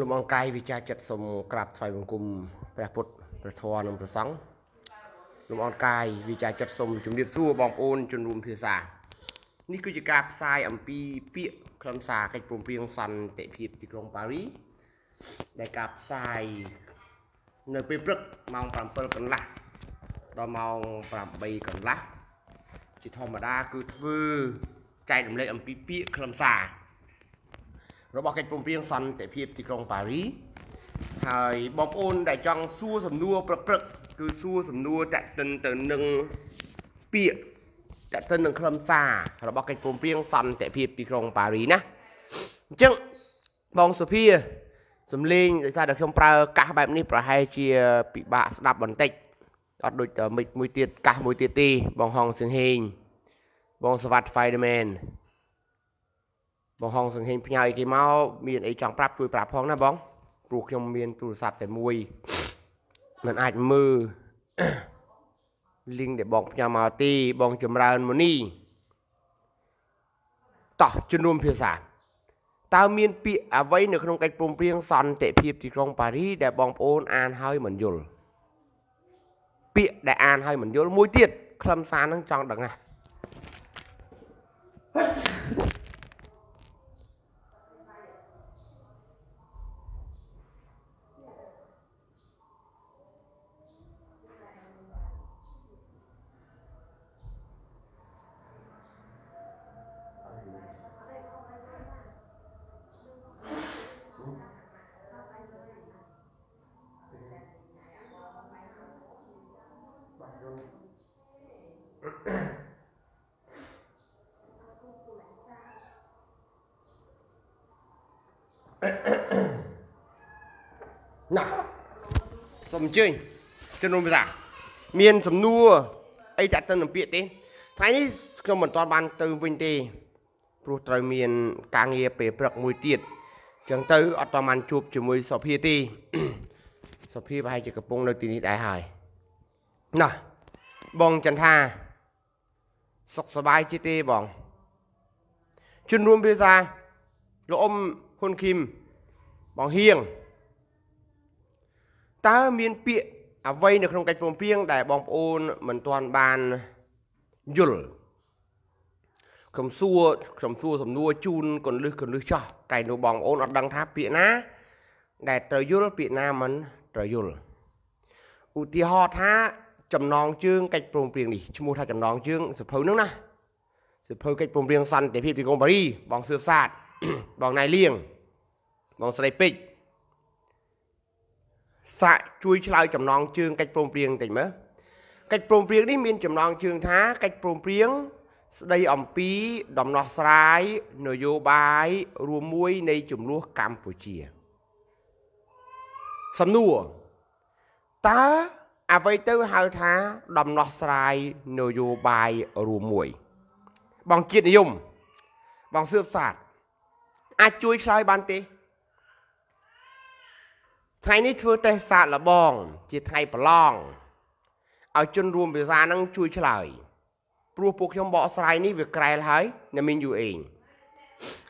លំអងកាយវិជាចិត្តសូមក្រាបថ្វាយបង្គំព្រះពុទ្ធព្រះធម៌និងព្រះសង្ឃលំអងកាយវិជាចិត្តសូមជំរាបសួរបងប្អូន ជនរួមភាសានេះគឺជាការផ្សាយអំពីពាក្យខ្លឹមសារកិច្ចព្រមព្រៀងសន្តិភាពទីក្រុងប៉ារីដែលការផ្សាយនៅពេលព្រឹកម៉ោង7កន្លះដល់ម៉ោង8កន្លះជាធម្មតាគឺធ្វើចែករំលែកអំពីពាក្យខ្លឹមសាររបស់កិច្ចព្រមព្រៀងសន្តិភាពទីក្រុងប៉ារីសហើយបងប្អូនដែលចង់សួរសំណួរប្រព្រឹត្តគឺសួរសំណួរតាក់ទិនទៅនឹងពាក្យតាក់ទិននឹងខ្លឹមសាររបស់កិច្ចព្រមព្រៀងសន្តិភាពទីក្រុងប៉ារីសណាអញ្ចឹងបងសុភាសំលេងដោយសារតែខ្ញុំប្រើកាសបែបនេះប្រហែលជា ពិបាកស្ដាប់បន្តិចអត់ដូចតែមិចមួយទៀតកាសមួយទៀតទេបងហងសិនហេងបងសវັດ Spiderman បងហងសង្ហេញផ្ញើគេមកមានអីចង់ប្រាប់ជួយប្រាប់ផងណាបងព្រោះខ្ញុំមានទូរស័ព្ទតែមួយមិនអាចមើល link ដែលបងផ្ញើមកទី បងចម្រើនមុនីតោះជំនុំភាសា តើមាន ពាក្យអ្វីនៅក្នុងកិច្ចព្រមព្រៀងសន្តិភាពទីក្រុងប៉ារីដែលបងប្អូនអានហើយមិនយល់ពាក្យដែលអានហើយមិនយល់មួយទៀតខ្លឹមសារនឹងចង់ដឹងណាអញ្ជើញជំនុំភាសា មានសំណួរអីតាក់ទិននឹងពាក្យទេថ្ងៃនេះខ្ញុំមិនទាន់បានទៅវិញទេ ព្រោះត្រូវមាន ការងារពេលព្រឹកមួយទៀតអញ្ចឹងទៅអត់ទាន់បានជួបជាមួយសុភាទេសុភាប្រហែលជាកំពុង នៅទីនេះដែរហើយណោះបងចន្ទថាសុខសប្បាយជាទេបងជំនុំភាសាលោកអ៊ំហ៊ុនឃីមបងហៀងតើមានពាក្យអ្វីនៅក្នុងកិច្ចព្រមព្រៀងដែលបងប្អូនមិនទាន់បានយល់ខ្ញុំសួរខ្ញុំសួរសំណួរជូនកុនលឹះកុនលឹះចោះតែនោះបងប្អូនអត់ដឹងថាពាក្យណាដែលត្រូវយល់ពាក្យណាមិនត្រូវយល់ឧទាហរណ៍ថា ចំណងជើងកិច្ចព្រមព្រៀងនេះឈ្មោះថាចំណងជើងសិភៅនោះណាសិភៅកិច្ចព្រមព្រៀងសន្តិភាពទីក្រុងប៉ារីបងសឿសាទបងណៃលៀងបងស្រីពេជ្រសាក់ជួយឆ្លើយចំណងជើងកិច្ចព្រមព្រៀងតិចមើលកិច្ចព្រមព្រៀងនេះមានចំណងជើងថាកិច្ចព្រមព្រៀងស្ដីអំពីដំណោះស្រាយនយោបាយរួមមួយនៃចំនួនកម្ពុជាសំណួរតើអ្វីទៅហៅថាដំណោះស្រាយនយោបាយរួមមួយ បងជាតិនិយមបងសឿបសាទអាចជួយឆ្លើយបានទេថ្ងៃនេះធ្វើតេស្តសាកល្បង ជាថ្ងៃប្រឡងឲ្យជនរួមភាសានឹងជួយឆ្លើយព្រោះពួកខ្ញុំបកស្រាយនេះវាក្រែលហើយអ្នកមានយូរអេង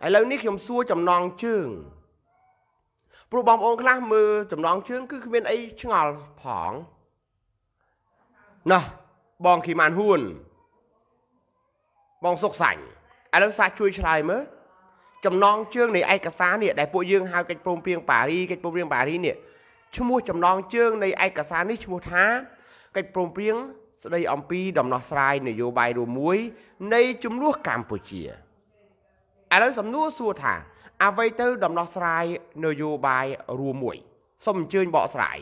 ឥឡូវនេះខ្ញុំសួរចំណងជើងព្រោះបងប្អូនខ្លះមើលចំណងជើង គឺគ្មានអីឆ្ងល់ផងណោះបងគីម៉ានហ៊ួន បងសុកសាញ់ឥឡូវសាជួយឆ្លើយមើលចំណងជើងនៃឯកសារនេះដែលពួកយើងហៅកិច្ចព្រមព្រៀងប៉ារីកិច្ចព្រមព្រៀងប៉ារីនេះឈ្មោះចំណងជើងនៃឯកសារនេះឈ្មោះថាកិច្ចព្រមព្រៀងស្ដីអំពីដំណោះស្រាយនយោបាយរួមមួយនៃជំនួសកម្ពុជាឥឡូវសំណួរសួរថាអ្វីទៅដំណោះស្រាយនយោបាយរួមមួយសូមអញ្ជើញបកស្រាយ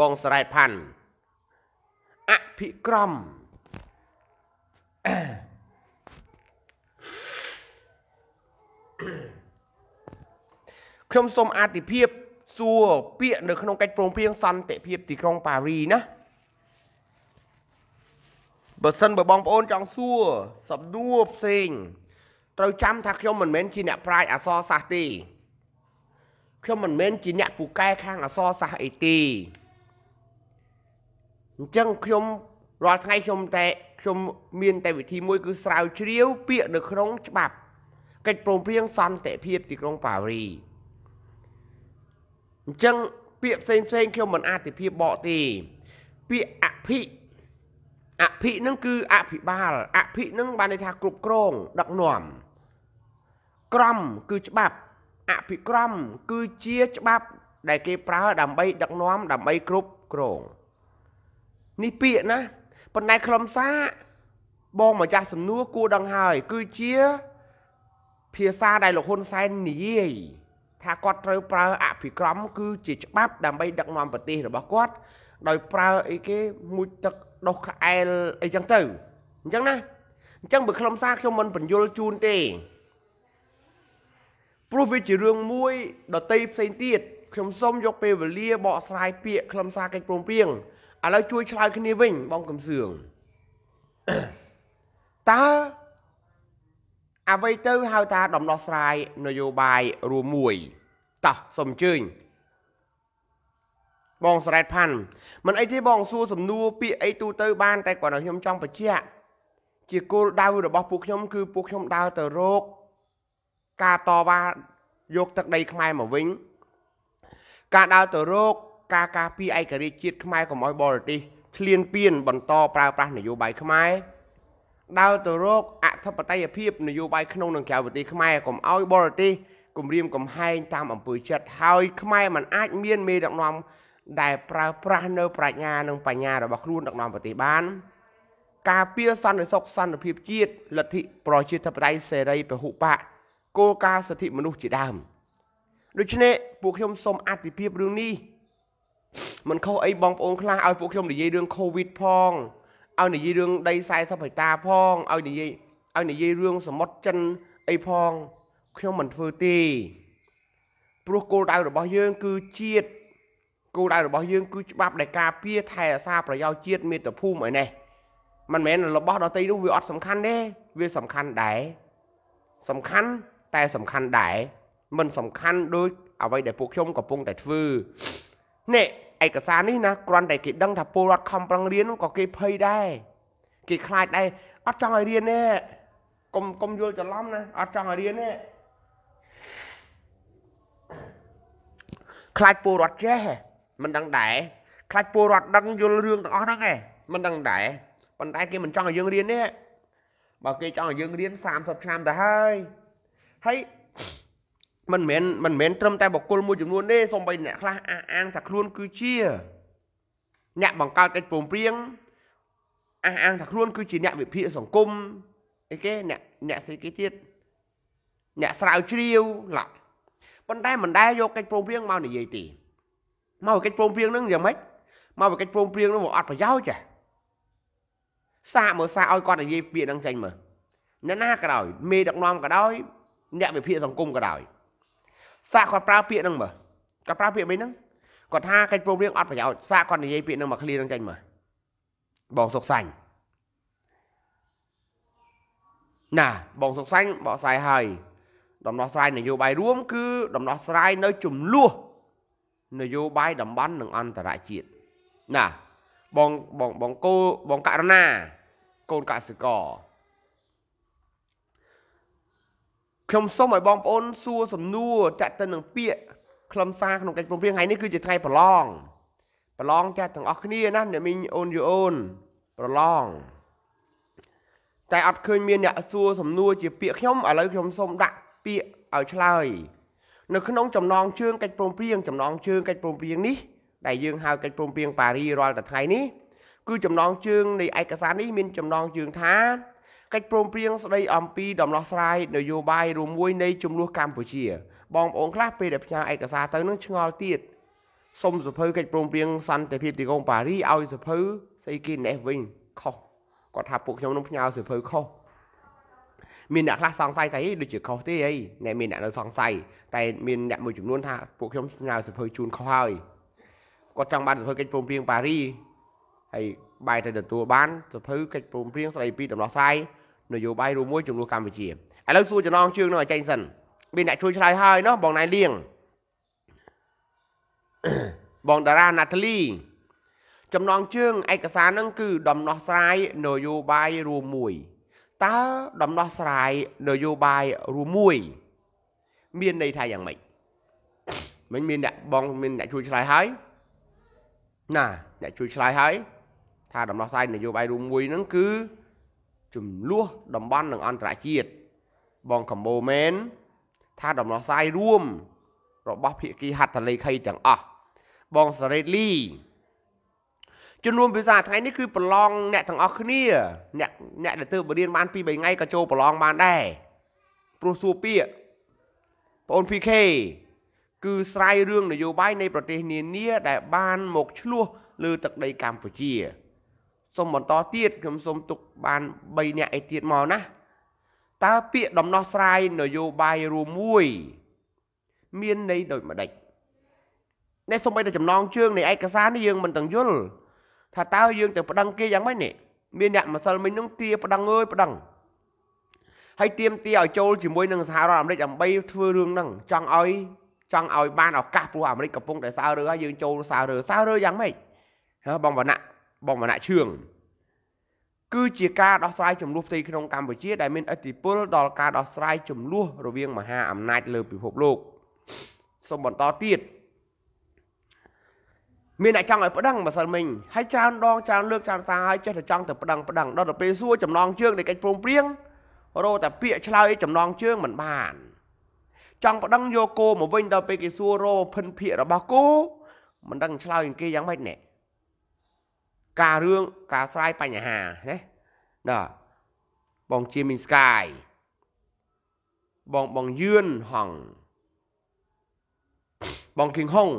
បងស្រែតផាន់អភិក្រមខ្ញុំសូមអាទិភាពសួរ ពាក្យនៅក្នុងកិច្ចព្រមព្រៀងសន្តិភាពទីក្រុងប៉ារីណាបើសិនបើបងប្អូនចង់សួរសំណួរផ្សេង ត្រូវចាំថាខ្ញុំមិនមែនជាអ្នកប្រាជ្ញអសរសាស្ត្រទេ ខ្ញុំមិនមែនជាអ្នកពូកែខាងអសរសាស្ត្រអីទេអញ្ចឹងខ្ញុំរាល់ថ្ងៃខ្ញុំតែខ្ញុំមានតែវិធីមួយ គឺស្រាវជ្រាវពាក្យនៅក្នុងច្បាប់កិច្ចព្រមព្រៀងសន្តិភាពទីក្រុងប៉ារីអញ្ចឹងពាក្យផ្សេងផ្សេងខ្ញុំមិនអាចតិភាពបកទេពាក្យអភិ អភិនឹងគឺ អភិបាលអភិនឹងបានន័យថាគ្រប់គ្រង ដឹកនាំក្រមគឺច្បាប់អភិក្រមគឺជាច្បាប់ដែលគេប្រើដើម្បី ដឹកនាំដើម្បីគ្រប់គ្រង នេះពាក្យណាប៉ុន្តែខ្លឹមសារបងម្ចាស់សំណួរគួរដឹងហើយ គឺជាភាសាដែលលោកហ៊ុនសែននិយាយថាគាត់ត្រូវប្រើ អភិក្រមគឺជាច្បាប់ដើម្បីដឹកនាំប្រទេសរបស់គាត់ ដោយប្រើអីគេមួយទឹកដុសក្អែលអីចឹងទៅអញ្ចឹងណាអញ្ចឹងបើក្រុមសារខ្ញុំមិនបញ្យលជូនទេព្រោះវាជារឿងមួយដតីផ្សេងទៀតខ្ញុំសូមយកពេលវេលាបកស្រាយពាក្យក្រុមសារកិច្ចព្រមព្រៀងឥឡូវជួយឆ្លើយគ្នាវិញបងកំសឿងតើអ្វីទៅហៅថាដំណោះស្រាយនយោបាយរួមមួយតោះសូមអញ្ជើញបងសរ៉េតផាន់មិនអីទេបងសួរសំណួរពាក្យអីទូទៅ បាន តែគាត់ឲ្យខ្ញុំចង់បញ្ជាក់ជាគោលដៅរបស់ពួកខ្ញុំគឺពួកខ្ញុំដើរទៅរកការតវ៉ាយកទឹកដីខ្មែរមកវិញការដើរទៅរកការការពារឯករាជ្យជាតិខ្មែរកុំឲ្យបរទេសឃ្លានពៀនបន្តប្រើប្រាស់នយោបាយខ្មែរដើរទៅរកអធិបតេយ្យភាព នយោបាយក្នុងនិងក្រៅប្រទេសខ្មែរកុំឲ្យបរទេសគម្រាមកំហែងតាមអំពើចិត្តហើយ ខ្មែរมันអាចមានមេដឹកនាំដែលប្រើប្រាស់នៅប្រាជ្ញានិងបញ្ញារបស់ខ្លួនដឹកនាំប្រទេសបាន ការពៀសន្តិសុខសន្តិភាពជាតិលទ្ធិប្រជាធិបតេយ្យសេរីពហុបកគោលការណ៍សិទ្ធិមនុស្សជាដើមដូច្នេះពួកខ្ញុំសូមអធិភាពរឿងនេះមិនខុសអីបងប្អូនខ្លះឲ្យពួកខ្ញុំនិយាយរឿង COVID ផងឲ្យនិយាយរឿងដី40ហិកតាផងឲ្យនិយាយឲ្យនិយាយរឿងសមុទ្រចិនអីផងខ្ញុំមិនធ្វើទេព្រោះគោលដៅរបស់យើង គឺជាតិគោលដៅរបស់យើងគឺច្បាប់ដែលការពារថែរក្សាប្រយោជន៍ជាតិមាតុភូមិឯនេះមិនមែនរបស់ដតីនោះវាអត់សំខាន់ទេវាសំខាន់ដែរសំខាន់តែសំខាន់ដែរមិនសំខាន់ដូចអ្វីដែលពួកខ្ញុំកំពុងតែធ្វើនេះឯកសារនេះណាគ្រាន់តែគេដឹងថាពលរដ្ឋខំប្រឹងរៀនក៏គេភ័យដែរគេខ្លាចដែរអត់ចង់ឲ្យរៀនទេកុំកុំយល់ច្រឡំណាអត់ចង់ឲ្យរៀនទេខ្លាចពលរដ្ឋចេះមិនដឹងដែរខ្លាចពលរដ្ឋដឹងយល់រឿងទាំងអស់ហ្នឹងឯងមិនដឹងដែរប៉ុន្តែ គេមិនចង់ឲ្យយើងរៀនទេបើគេចង់ឲ្យយើងរៀន30ឆ្នាំទៅហើយហើយមិនមែនមិនមែនត្រឹមតែបុគ្គលមួយចំនួនទេសូម្បីអ្នកខ្លះអះអាងថាខ្លួនគឺជាអ្នកបង្កើតកិច្ចព្រមព្រៀងអះអាងថាខ្លួនគឺជាអ្នកវិភាគសង្គមអីគេអ្នកអ្នកស្អីគេទៀតអ្នកស្រាវជ្រាវឡាប៉ុន្តែមិនដែលយកកិច្ចព្រមព្រៀងមកនិយាយទេមកកិច្ចព្រមព្រៀងនឹងយ៉ាងម៉េចមកកិច្ចព្រមព្រៀងនឹងវាអត់ប្រយោជន៍ចាសាកមើលសាកឲ្យគាត់និយាយពាក្យហ្នឹងចេញមើលអ្នកណាក៏ដោយមេដឹកនាំក៏ដោយអ្នកវិភាគសង្គមក៏ដោយសាក់គាត់ប្រើពាក្យហ្នឹងមើលគាត់ប្រើពាក្យមិនហ្នឹងគាត់ថាកិច្ចព្រមព្រៀងអត់ប្រយោជន៍សាក់គាត់និយាយពាក្យហ្នឹងមកឃ្លៀនឹងចេញមើលបងសុកសាញ់ណាបងសុកសាញ់បកស្រាយហើយដំណោះស្រាយនយោបាយរួម គឺ ដំណោះស្រាយនៅចំនួននយោបាយតំបន់និងអន្តរជាតិណាបងបងបងគោបងករណាកូនកសិករខ្ញុំសូមឲ្យបងប្អូនសួរសំណួរតាក់ទិននឹងពាក្យខ្លឹមសារក្នុងកិច្ចព្រមព្រៀងថ្ងៃនេះគឺជាថ្ងៃប្រឡងប្រឡងចាស់ទាំងអស់គ្នាណាអ្នកមីងអូនយូអូនប្រឡងតែអត់ឃើញមានអ្នកសួរសំណួរជាពាក្យខ្ញុំឥឡូវខ្ញុំសូមដាក់ពាក្យឲ្យឆ្លើយនៅក្នុងចំណងជើងកិច្ចព្រមព្រៀងចំណងជើងកិច្ចព្រមព្រៀងនេះដែលយើងហៅកិច្ចព្រមព្រៀងប៉ារីរាល់តែថ្ងៃនេះគឺចំណងជើងនៃឯកសារនេះមានចំណងជើងថាកិច្ចព្រមព្រៀងស្ដីអំពីដំណោះស្រាយនយោបាយរួមមួយនៃចំនួនកម្ពុជា បងប្អូនខ្លះពេលដែលផ្ញើឯកសារទៅនឹងឆ្ងល់ទៀតសុំសភៅកិច្ចព្រមព្រៀងសន្តិភាពទីក្រុងប៉ារីឲ្យសភៅស្អីគេណេះវិញខុសគាត់ថាពួកខ្ញុំនឹងផ្ញើសភៅខុសមានអ្នកខ្លះសង្ស័យតែដូចជាខុសទេអីអ្នកមានអ្នកនៅសង្ស័យតែមានអ្នកមួយចំនួនថាពួកខ្ញុំផ្ញើសភៅជូនខុសហើយគាត់ចង់បានសភៅកិច្ចព្រមព្រៀងប៉ារីហើយបាយតែទទួលបានសភៅកិច្ចព្រមព្រៀងស្ដីពីដំណោះស្រាយនយោបាយរួមមួយជំនួសកម្ពុជាឥឡូវសួរចំណងជើងនោះឲ្យចេញសិនមានអ្នកជួយឆ្លើយហើយនោះបងណៃលៀងបងតារាណាតលី ចំណងជើងឯកសារនឹងគឺដំណោះស្រាយនយោបាយរួមមួយតើដំណោះស្រាយនយោបាយរួមមួយមានន័យថាយ៉ាងម៉េចមិញមានអ្នកបងមានអ្នកជួយឆ្លើយហើយណាអ្នកជួយឆ្លើយហើយ ថាដំណោះស្រាយនយោបាយរួមមួយហ្នឹងគឺចំនួនតំបន់និងអន្តរជាតិបងកម្ពុជាមែនថាដំណោះស្រាយរួម របស់ភាគីហត្ថលេខីទាំងអស់បងសរ៉េតលីជំនួមភាសាថ្ងៃនេះគឺប្រឡងអ្នកទាំងអស់គ្នាអ្នកអ្នកដែលទើបរៀនបាន2 3ថ្ងៃក៏ចូលប្រឡងបានដែរព្រោះសួរពាក្យបង PK គឺស្រាយរឿងនយោបាយនៃប្រទេសនានា ដែល បាន មកឆ្លោះលើទឹកដីកម្ពុជាសូមបន្តទៀតខ្ញុំសូមទុកបាន3អ្នកឯទៀតមកណាតើពាក្យដំណោះស្រាយនយោបាយរួមមួយមានន័យដូចម្ដេចនេះសូម្បីតែចំណងជើងនៃឯកសារនេះយើងមិនទាំងយល់ថាតើយើងទៅប្តឹងគេយ៉ាងម៉េចនេះមានអ្នកម្សិលមិញនឹងទាប្តឹងអើយប្តឹងហើយទៀមទាឲ្យចូលជាមួយនឹងសហរដ្ឋអាមេរិកដើម្បីធ្វើរឿងហ្នឹងចង់ឲ្យ ចង់ឲ្យបានឱកាសព្រោះអាមេរិកកំពុងតែសើរើហើយយើងចូលសើរើសើរើយ៉ាងម៉េចហ៎បងវណ្ណៈបងវណ្ណៈឈឿងគឺជាការដោះស្រាយចំនួនផ្ទៃក្នុងកម្ពុជា ដែលមានឥទ្ធិពលដល់ការដោះស្រាយចំនួនរវាងមហាអំណាចលើពិភពលោកសូមបន្តទៀតមានអ្នកចង់ឲ្យប្តឹងម្សិលមិញហើយច្រើនដងច្រើនលើកច្រើនសារឲ្យចេះតែចង់ទៅប្តឹងប្តឹងដល់ទៅពេលសួរចំណងជើងនៃកិច្ចព្រមព្រៀងរោតែពាក្យឆ្លើយចំណងជើងមិនបានចង់ប្តឹងយកគោមកវិញដល់ពេលគេសួររោភិនភាករបស់គោមិនដឹងឆ្លើយគេយ៉ាងម៉េចនេះការរឿងការស្រាយបញ្ហាណាណាបងជាមីនស្កាយបងបងយឿនហងបងគីងហុង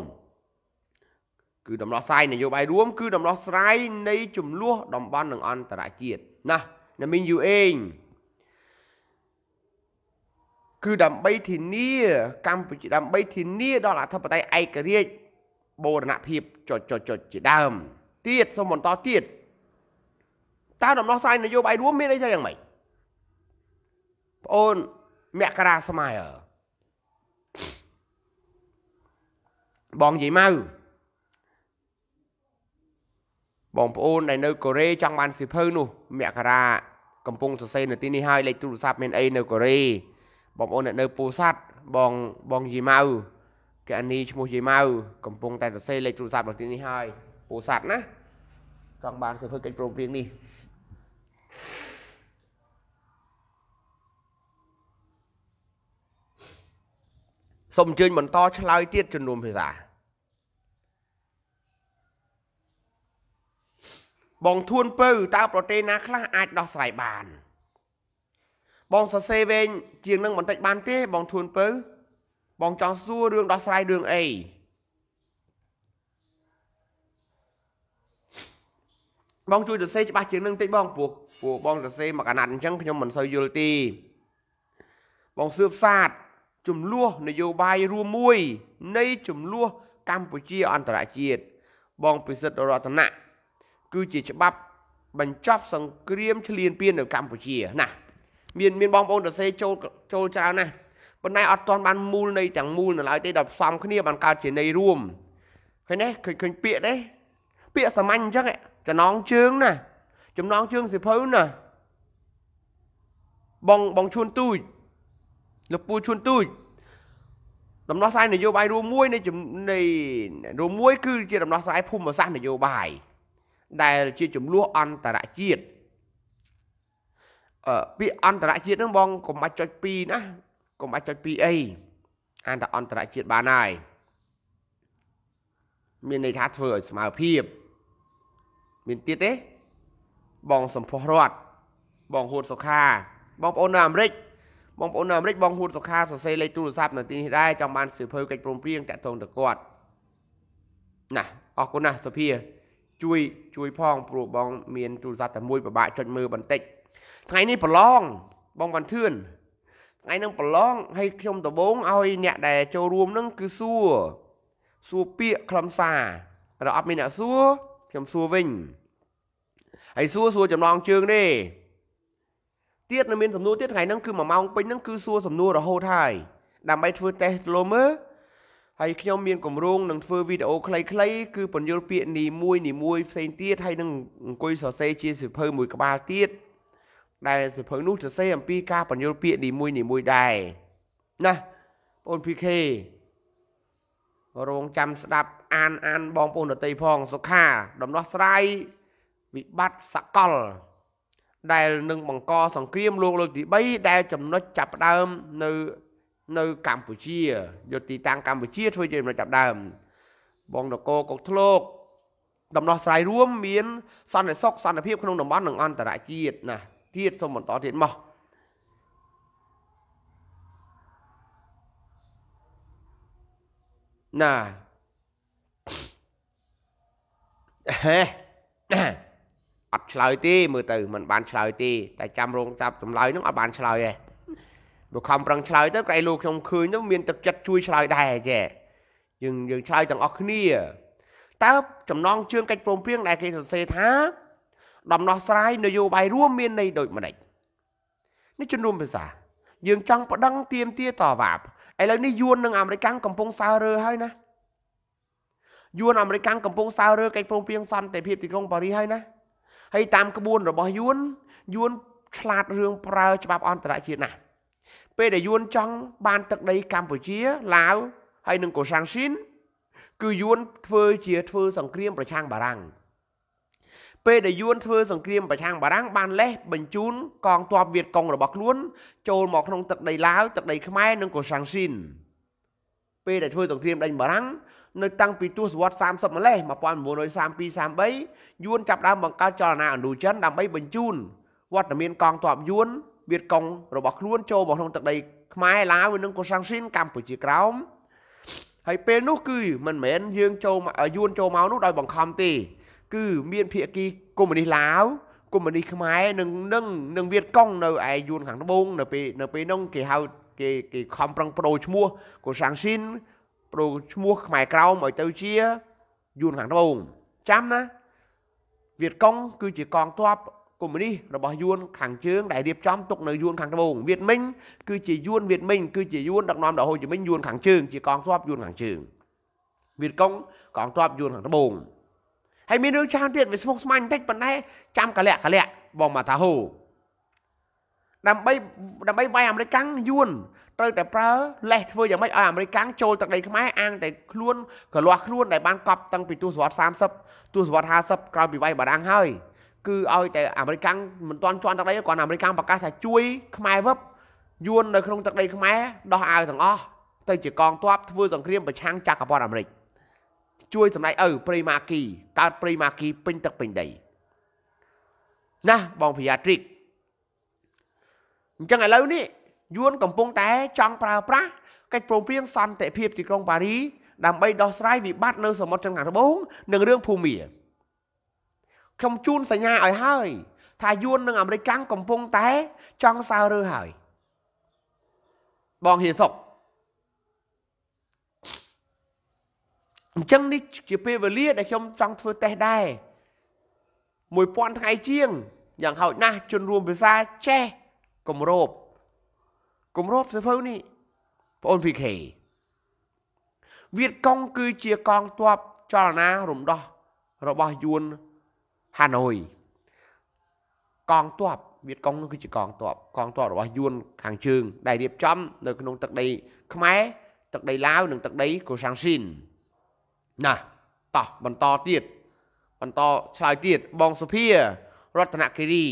គឺដំណោះស្រាយនយោបាយរួម គឺដំណោះស្រាយនៃ ចំនួនតំបន់និងអន្តរជាតិណាណាមីងយូអេងគឺដើម្បីធានាកម្ពុជាដើម្បីធានា ដល់អធិបតេយ្យឯករាជ្យបូរណភាពចុចចុចចុចជាដើមទៀតសូមបន្តទៀតតើដំណោះស្រាយនយោបាយរួមមានអីទៅយ៉ាងម៉េចប្អូនមករាស្មាយបងយាយម៉ៅបងប្អូនដែលនៅកូរ៉េចង់បានសិភៅនោះមករាកំពុងសរសេរនៅទីនេះហើយលេខទូរស័ព្ទមានអីនៅកូរ៉េបងប្អូនអ្នកនៅពោធិ៍សាត់បងបងយាយម៉ៅកញ្ញាឈ្មោះយាយម៉ៅកំពុងតែសរសេរលេខទូរស័ព្ទនៅទីនេះហើយពោធិ៍សាត់ណាចង់បានសិភើកិច្ចព្រមព្រៀងនេះសូមអញ្ជើញបន្តឆ្លើយទៀតជំនុំភាសា បងធួនពៅតើប្រទេសណា ខ្លះអាចដោះស្រាយបាន បងសរសេរវិញជាងនឹងបន្តិចបានទេ បងធួនពៅបងចង់សួររឿងដោះស្រាយរឿងអីបងជួយសរសេរច្បាស់ជាងនឹងតិចបងព្រោះព្រោះបងសរសេរមកអាណត្តិអញ្ចឹងខ្ញុំមិនសូវយល់ទេបងស៊ើបសាទចំនួននយោបាយរួមមួយ នៃចំនួនកម្ពុជាអន្តរជាតិបងពិសិដ្ឋរតនៈគឺជាច្បាប់ បញ្ចប់សង្គ្រាមឈ្លានពាននៅកម្ពុជាណាមានមានបងប្អូនសរសេរចូលចូលច្រើនណាស់ប៉ុន្តែអត់ទាន់បានមូលនៃទាំងមូលនៅឡើយទេដល់ផ្សំគ្នាបានកើតជានៃរួមឃើញទេឃើញឃើញពាក្យទេពាក្យសាមញ្ញអញ្ចឹងឯងចំណងជើងណាចំណងជើងសិភៅណាបងបងឈួនទូចលោកពូឈួនទូចដំណោះស្រាយនយោបាយរួមមួយនៃនៃរួមមួយ គឺ ជាដំណោះស្រាយភូមិសាស្ត្រនយោបាយដែលជាចំនួនអន្តរជាតិអឺពាក្យអន្តរជាតិហ្នឹងបងកុំអាចចុច2ណាកុំអាចចុច2អីអានតែអន្តរជាតិបានហើយមានន័យថាធ្វើឲ្យស្មើភាពមានទៀតទេបងសម្ភោះរដ្ឋបងហួតសុខាបងប្អូននៅអាមេរិក បងប្អូននៅអាមេរិកបងហួតសុខាសរសេរលេខទូរស័ព្ទនៅទីនេះដែរចង់បានសៀវភៅកិច្ចព្រមព្រៀងតាក់ទងទៅគាត់ណាអរគុណណាសុភា ជួយជួយផងព្រោះបងមានទូរស័ព្ទតែមួយពិបាកចុចមើលបន្តិចថ្ងៃនេះប្រឡងបងវ៉ាន់ធឿនថ្ងៃនឹងប្រឡងហើយខ្ញុំដំបងឲ្យអ្នកដែលចូលរួមនឹងគឺសួរសួរពាក្យខ្លឹមសាររអត់មានអ្នកសួរខ្ញុំសួរវិញហើយសួរសួរចំណងជើងទេទៀតនៅមានសំណួរទៀតថ្ងៃហ្នឹងគឺមួយម៉ោងពេញហ្នឹងគឺសួរសំណួររហូតហើយដើម្បីធ្វើតេស្តលោមើហើយខ្ញុំមានគម្រោងនឹងធ្វើវីដេអូខ្លីៗគឺបញ្យលពាក្យនីមួយនីមួយផ្សេងទៀតហើយនឹងអង្គុយសរសេរជាសិភៅមួយក្បាលទៀតដែលសិភៅនោះសរសេរអំពីការបញ្យលពាក្យនីមួយនីមួយដែរណាបង PK រងចាំស្ដាប់អានអានបងប្អូនដតីផងសុខាដំណោះស្រាយវិបត្តិសកល ដែលនឹងបង្កសង្គ្រាមលោកលើកទី3ដែល ចំណុចចាប់ដើមនៅនៅកម្ពុជាយុទ្ធទីតាំងកម្ពុជា ធ្វើជាចំណុចចាប់ដើម បងតកោកុកធ្លោកដំណោះស្រាយរួមមាន សន្តិសុខសន្តិភាពក្នុងតំបន់និងអន្តរជាតិណាទៀតសូមបន្តទៀតមកណាហេអត់ឆ្លើយទេមើលទៅมันបានឆ្លើយទេតែចាំរងចាប់ចម្លើយនឹងអត់បានឆ្លើយទេបើខំប្រឹងឆ្លើយទៅក្រៃលោកខ្ញុំឃើញទៅមានទឹកចិត្តជួយឆ្លើយដែរចេះយើងយើងឆ្លើយទាំងអស់គ្នាតើចំណងជើងកិច្ចព្រមព្រៀងដែលគេសរសេរថា ដំណោះស្រាយនយោបាយរួមមានន័យដូចម្ដេចនេះជំនុំភាសាយើងចង់ប្តឹងទៀមទាតវ៉ាបឥឡូវនេះយួននិងអាមេរិកកំពុងសើរើហើយណាយួនអាមេរិកកំពុងសើរើកិច្ចព្រមព្រៀងសន្តិភាពទីក្រុងប៉ារីសហើយណាហើយតាមក្បួនរបស់យួនយួនឆ្លាតរឿងប្រើច្បាប់អន្តរជាតិណាស់ពេលដែលយួនចង់បានទឹកដីកម្ពុជាឡាវហើយនិងកូសាំងស៊ីនគឺយួនធ្វើជាធ្វើសង្គ្រាមប្រឆាំងបារាំងពេលដែលយួនធ្វើសង្គ្រាមប្រឆាំងបារាំងបានលេះបញ្ជូនកងទ័ពវៀតកុងរបស់ខ្លួនចូលមកក្នុងទឹកដីឡាវទឹកដីខ្មែរនិងកូសាំងស៊ីនពេលដែលធ្វើ សង្គ្រាមដេញបារាំងនៅតាំងពីទសវត្ស30ម្លេះ1932 33យួនចាប់ដើមបង្កើតចលនាឥណ្ឌូចិនដើម្បីបញ្ជូនវត្តមានកងទ័ពយួនវៀតកុងរបស់ខ្លួន ចូលមកក្នុងទឹកដីខ្មែរឡាវនិងកូសាំងស៊ីនកម្ពុជាក្រោមហើយពេលនោះគឺមិនមែនយើងចូលយួនចូលមកនោះដោយបង្ខំទេ គឺមានភៀកគីកុម្មុយនីសឡាវកុម្មុយនីសខ្មែរនិងនឹងនឹងវៀតកុងនៅឯយួនខាងត្បូងនៅពេលនៅពេលនោះគេហៅគេគេខំប្រឹងប្រោឈ្មោះកូសាំងស៊ីនប្រូឈ្មោះខ្មែរក្រោមឲ្យទៅជាយួនខាងត្បូង ចាំណាវៀតកុងគឺជាកងទ័ពកុម្មុយនីសរបស់យួនខាងជើង ដែលរៀបចំទុកនៅយួនខាងត្បូងវៀតមិញគឺជាយួនវៀតមិញគឺជាយួនដឹកនាំដោយហូជីមិញយួនខាងជើងជាកងទ័ពយួនខាងជើងវៀតកុងកងទ័ពយួនខាងត្បូងហើយមានរឿងច្រើនទៀតវាស្មុគស្មាញបន្តិចប៉ុន្តែចាំកលៈកលៈបងមកថាហូដើម្បីដើម្បីវាយអាមេរិកកាំងយួនត្រូវតែប្រើលេសធ្វើយ៉ាងម៉េចឲ្យអាមេរិកាំងចូលទឹកដីខ្មែរអាងតែខ្លួនក្រលាស់ខ្លួនដែលបានកប់តាំងពីទសវត្ស30ទសវត្ស50ក្រោយពីវាយបារាំងហើយគឺឲ្យតែអាមេរិកាំងមិនទាន់ជន់ទឹកដីគាត់អាមេរិកាំងប្រកាសថាជួយខ្មែរវឹបយួននៅក្នុងទឹកដីខ្មែរដោះអាវទាំងអស់ទៅជាកងទ័ពធ្វើសង្គ្រាមប្រឆាំងចក្រពត្តិអាមេរិកជួយសម្ដេចឪព្រីម៉ាគីកើតព្រីម៉ាគីពេញទឹកពេញដីណាបងព្យាត្រិកអញ្ចឹងឥឡូវនេះយួនកំពុងតែចង់ប្រើប្រាស់កិច្ចព្រមព្រៀងសន្តិភាពទីក្រុងប៉ារីដើម្បីដោះស្រាយវិបត្តិនៅសមុទ្រចំណាក់ត្បូងនិងរឿងភូមាខ្ញុំជូនសញ្ញាឲ្យហើយ ថាយួននិងអាមេរិកកាំងកំពុងតែចង់សើរើហើយបងហៀសុកអញ្ចឹងនេះជាពេលវេលាដែលខ្ញុំចង់ធ្វើតេស្តដែរ1000ថ្ងៃជាងយ៉ាងហោចណាស់ជនរួមភាសាចេះគម្របគម្របសភៅនេះបងអូន PK វៀតកុងគឺជាកងទ័ពចលនារំដោះរបស់យួនហាណូយកងទ័ពវៀតកុងនោះគឺជាកងទ័ពកងទ័ពរបស់យួនខាងជើង ដែលរៀបចំ នៅក្នុងទឹកដី ខ្មែរទឹកដីឡាវនិងទឹកដីកូសាំងស៊ីនណាតោះបន្តទៀតបន្តឆ្លើយទៀតបងសុភារតនគិរី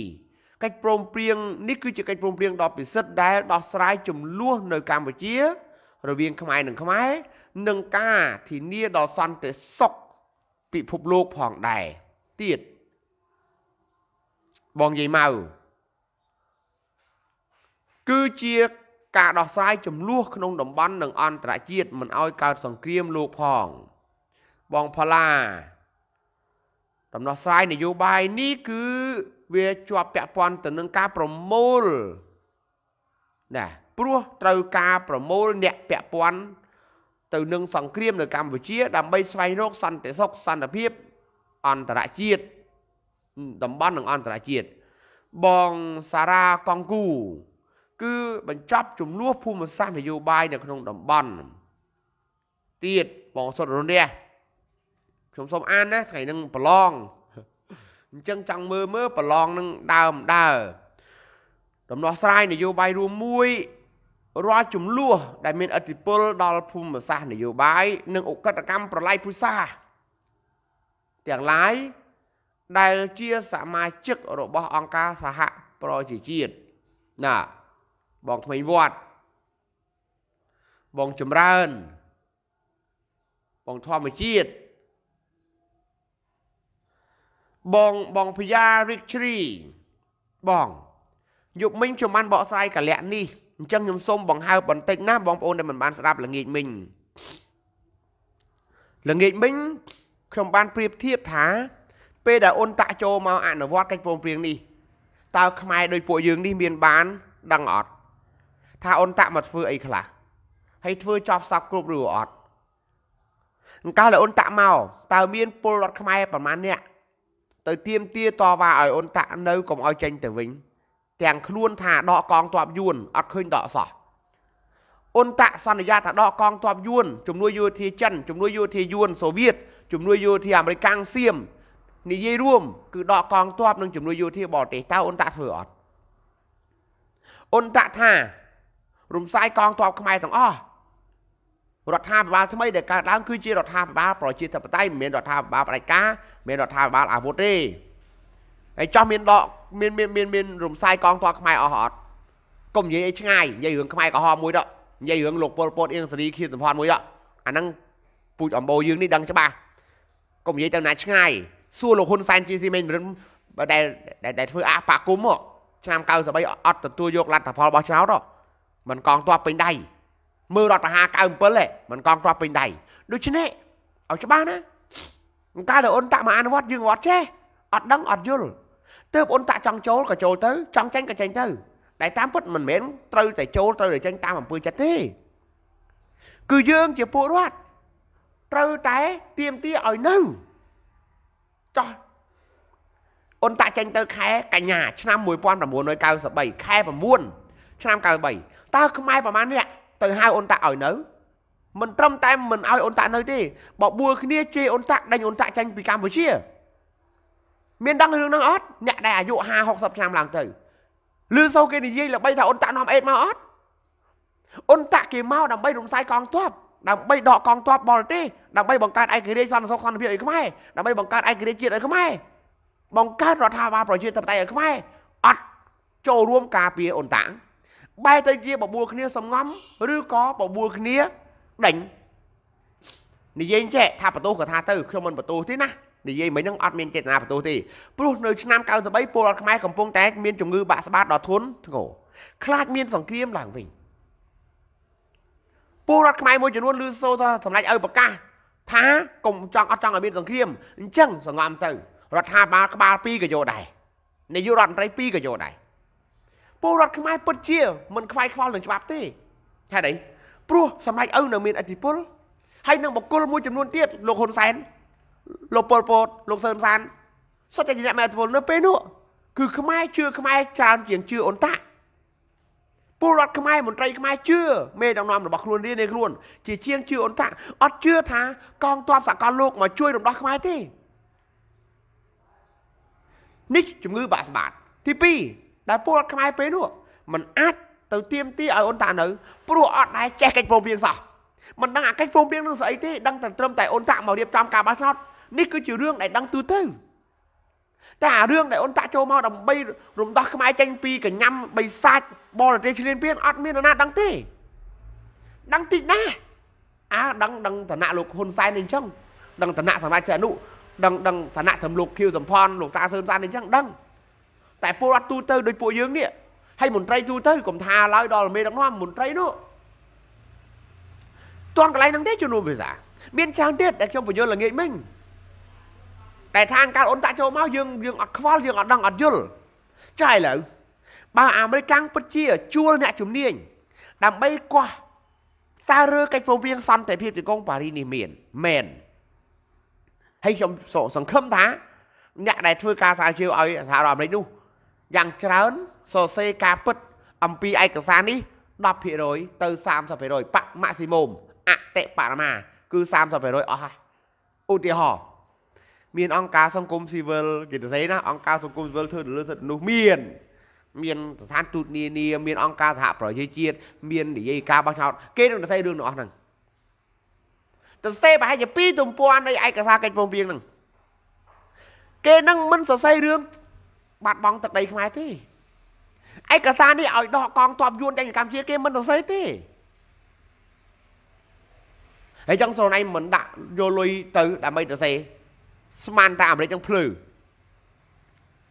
កិច្ចព្រមព្រៀងនេះគឺជាកិច្ចព្រមព្រៀងដ៏ពិសិដ្ឋដែលដោះស្រាយចំនួននៅកម្ពុជា រវាងខ្មែរនិងខ្មែរនិងការធានាដល់សន្តិសុខពិភពលោកផងដែរទៀតបងយាយម៉ៅគឺជាការដោះស្រាយចំនួនក្នុងតំបន់ និងអន្តរជាតិមិនឲ្យកើតសង្គ្រាមលោកផងបងផល្លាដំណោះស្រាយនយោបាយនេះគឺវាជាប់ពាក់ព័ន្ធទៅនឹងការប្រមូលណាព្រោះត្រូវការប្រមូលអ្នកពាក់ព័ន្ធទៅនឹងសង្គ្រាមនៅកម្ពុជាដើម្បីស្វែងរកសន្តិសុខសន្តិភាពអន្តរជាតិតំបន់និងអន្តរជាតិបងសារ៉ាកងគូ គឺបញ្ចប់ចំនួនភូមិសាស្ត្រនយោបាយនៅក្នុងតំបន់ទៀតបងសុតរុនរះខ្ញុំសូមអានណាថ្ងៃនឹងប្រឡងអញ្ចឹងចង់មើលមើលប្រឡងនឹងដើមដើរដំណោះស្រាយនយោបាយរួមមួយរាល់ចំនួនដែលមានអធិបុលដល់ភូមិសាស្ត្រនយោបាយនិងអ ுக តកម្មប្រឡាយភូសាទាំងឡាយដែលជាសមាជិករបស់អង្គការសហប្រជាជាតិណាបងក្មេងវត្តបងចម្រើនបងធម្មជាតិបងបងភយ៉ារិកជ្រីបងយប់មិញខ្ញុំបានបកស្រាយកលៈនេះអញ្ចឹងខ្ញុំសូមបង្ហើបបន្តិចណាបងប្អូនដែលមិនបានស្ដាប់ល្ងាចមិញល្ងាចមិញខ្ញុំបានប្រៀបធៀបថា ពេលដែលអូនតាក់ចូលមកអនុវត្តកិច្ចព្រមព្រៀងនេះតើខ្មែរដោយពួកយើងនេះមានបានដឹងអត់ថាអូនតាក់មកធ្វើអីខ្លះហើយធ្វើចប់សពគ្រប់ឬអត់អង្កលដែលអូនតាក់មកតើមានពលរដ្ឋខ្មែរប្រមាណអ្នកទៅទៀមទាតវ៉ាឲ្យអូនតាក់នៅកុំឲ្យចេញទៅវិញទាំងខ្លួនថាដកកងទ័ពយួនអត់ឃើញដកសោះអូនតាក់សន្យាថាដកកងទ័ពយួន ជំនួយយោធាចិន ជំនួយយោធាយួនសូវៀតជំនួយយោធាអាមេរិកសៀមនិយាយរួមគឺដកកងទ័ពនិង ជំនួយយោធាបរទេសតើអូនតាក់ធ្វើអត់អូនតាក់ថារំសាយកងទ័ពខ្មែរទាំងអស់រដ្ឋាភិបាលថ្មីដែលកើតឡើងគឺជារដ្ឋាភិបាលប្រជាធិបតេយ្យមិនមែនរដ្ឋាភិបាលផ្ដាច់ការមិនមែនរដ្ឋាភិបាលអាវុធទេហើយចោះមានដកមានមានមានរំសាយកងទ័ពខ្មែរអស់អត់កុំនិយាយឲ្យឆ្ងាយនិយាយរឿងខ្មែរក្រហមមួយដកនិយាយរឿងលោកប៉ុលពតអៀងសេរីខៀវសំផនមួយដកអាហ្នឹងពូជអម្បូរយើងនេះដឹងច្បាស់កុំនិយាយទៅណាឆ្ងាយសួរលោកហ៊ុនសែនជាស៊ីមេនរិនដែលដែលធ្វើអបកុំឆ្នាំ93អត់ទទួលយកលទ្ធផលរបស់ឆ្នោតមិនកងទ័ពពេញដៃមើលរដ្ឋប្រហារ97ទេមិនកងទ័ពពេញដៃដូច្នេះឲ្យច្បាស់ណាកាលដែលអូនតាក់មកអនុវត្តយើងអត់ចេះអត់ដឹងអត់យល់ទើបអូនតាក់ចង់ចូលក៏ចូលទៅចង់ចេញក៏ចេញទៅដែលតាមពិតមិនមែនត្រូវតែចូលត្រូវតែចេញតាមអំពើចិត្តទេគឺយើងជាពលរដ្ឋត្រូវតែទៀមទាឲ្យនៅចោះអូនតាក់ចេញទៅខែកញ្ញាឆ្នាំ1993ខែ9ឆ្នាំ93តើខ្មែរប្រហែលនេះទៅហៅអូនតាក់ឲ្យនៅ មិនត្រឹមតែមិនឲ្យអូនតាក់នៅទេបបួលគ្នាជេរអូនតាក់ដេញអូនតាក់ចេញពីកម្ពុជាមានដឹងរឿងហ្នឹងអត់អ្នកដែលអាយុ50 60ឆ្នាំឡើងទៅឬសូគេនិយាយល្បីថាអូនតាក់នាំអេតមកអត់អូនតាក់គេមកដើម្បីរំសាយកងទ័ពដើម្បីដកកងទ័ពបរទេសដើម្បីបង្កើតឯករាជ្យសន្តិសុខសន្តិភាពឲ្យខ្មែរដើម្បីបង្កើតឯករាជ្យជាតិឲ្យខ្មែរបង្កើតរដ្ឋាភិបាលប្រជាធិបតេយ្យឲ្យខ្មែរអត់ចូលរួមការពារអូនតាក់បែរទៅជាបបួលគ្នាសំងំឬក៏បបួលគ្នាដេញនិយាយចេះថាបន្ទោសក៏ថាទៅខ្ញុំមិនបន្ទោសទេណានិយាយមិញហ្នឹងអត់មានចេតនាបន្ទោសទេព្រោះនៅឆ្នាំ93ពលរដ្ឋខ្មែរកំពុងតែមានជំងឺបាក់ស្បាតដល់ធន់ធ្ងរខ្លាចមានសង្គ្រាមឡើងវិញពលរដ្ឋខ្មែរមួយចំនួនឮសូរថាសម្ដេចឲ្យប្រកាសថាកុំចង់អត់ចង់ឲ្យមានសង្គ្រាមអញ្ចឹងសង្ងំទៅរដ្ឋាភិបាលក្បាល2ក៏យកដែរនាយករដ្ឋមន្ត្រី2ក៏យកដែរពលរដ្ឋខ្មែរពិតជាមិនខ្វាយខ្វល់នឹងច្បាប់ទេហេតុអីព្រោះសម្ដេចឪនៅមានអធិបុលហើយនឹងបុគ្គលមួយចំនួនទៀតលោកហ៊ុនសែនលោកប៉ុលពតលោកសឿនសានសុទ្ធតែជាអ្នកមានអធិបុលនៅពេលនោះគឺខ្មែរជឿខ្មែរច្រើនជាងជឿអ៊ុនតាក់ពលរដ្ឋខ្មែរមន្ត្រីខ្មែរជឿមេដឹកនាំរបស់ខ្លួនរៀននៃខ្លួនជាជាងជឿអ៊ុនតាក់អត់ជឿថាកងទ័ពសកលលោកមកជួយរំដោះខ្មែរទេនេះជំងឺបាក់ស្បាតទី2ដែលពលរដ្ឋខ្មែរពេលនោះมันអាចទៅទៀមទីឲ្យអូនតានៅព្រោះអត់ដែរចេះកិច្ចព្រមព្រៀងសោះមិនដឹងអាកិច្ចព្រមព្រៀងនឹងស្អីទេដឹងតែត្រឹមតែអូនតាមករៀបចំការបោះឆ្នោតនេះគឺជារឿងដែលដឹងទូទៅតែអារឿងដែលអូនតាចូលមកដើម្បីរំដោះខ្មែរចេញពីកញ្ញាំបិសាចបរទេសឈ្លានពានអត់មាននរណាដឹងទេដឹងតិចណាស់អើដឹងដឹងឋានៈលោកហ៊ុនសែនអីចឹងដឹងឋានៈសម្ដេចសីហនុដឹងដឹងឋានៈធំលោកខៀវសំផនលោកតាសឿនសានអីចឹងដឹងតែពលរដ្ឋទូទៅដូចពួកយើងនេះហើយមន្ត្រីទូទៅកុំថាឡើយដល់មេដឹកនាំមន្ត្រីនោះតន់កន្លែងហ្នឹងទេជំនុំភាសា មានច្រើនទៀតដែលខ្ញុំបញ្យល់ល្ងាចមិញតែថាការអូនតាក់ចូលមកយើងយើងអត់ខ្វល់យើងអត់ដឹងអត់យល់ចាឥឡូវបើអាមេរិកកាំងពិតជាជួលអ្នកជំនាញដើម្បីគាស់សាររើកិច្ចព្រមព្រៀងសន្តិភាពទីក្រុងប៉ារីសនេះមានមែនហើយខ្ញុំសង្ឃឹមថាអ្នកដែលធ្វើការស្រាវជ្រាវឲ្យសហរដ្ឋអាមេរិកនោះយ៉ាងច្រើនសរសេរការពិត អំពីឯកសារនេះ10%ទៅ30%ប៉ម៉ាក់ស៊ីមុំអតិបរមាគឺ30%អស់ហើយឧទាហរណ៍មានអង្គការសង្គមស៊ីវិលគេទៅសេណាអង្គការសង្គមស៊ីវិលធ្វើទៅលើសិទ្ធិនោះមាន មានស្ថានទូតនានាមានអង្គការសហប្រជាជាតិមាននយោបាយការបោះឆ្នោតគេនឹងទៅសេរឿងនោះអស់ហ្នឹងទៅសេប្រហែលជា2ទំព័រនៃឯកសារកិច្ចព្រមព្រៀងហ្នឹងគេនឹងមិនសរសេររឿងបាត់បង់ទឹកដីខ្មែរទេឯកសារនេះឲ្យដកកងទ័ពយួនចេញពីកម្ពុជាគេមិនសរសេរទេហើយចឹងស្រណៃមិនដាក់យកលុយទៅដើម្បីសរសេរស្មានតែអាមេរិកនឹងភ្លឺ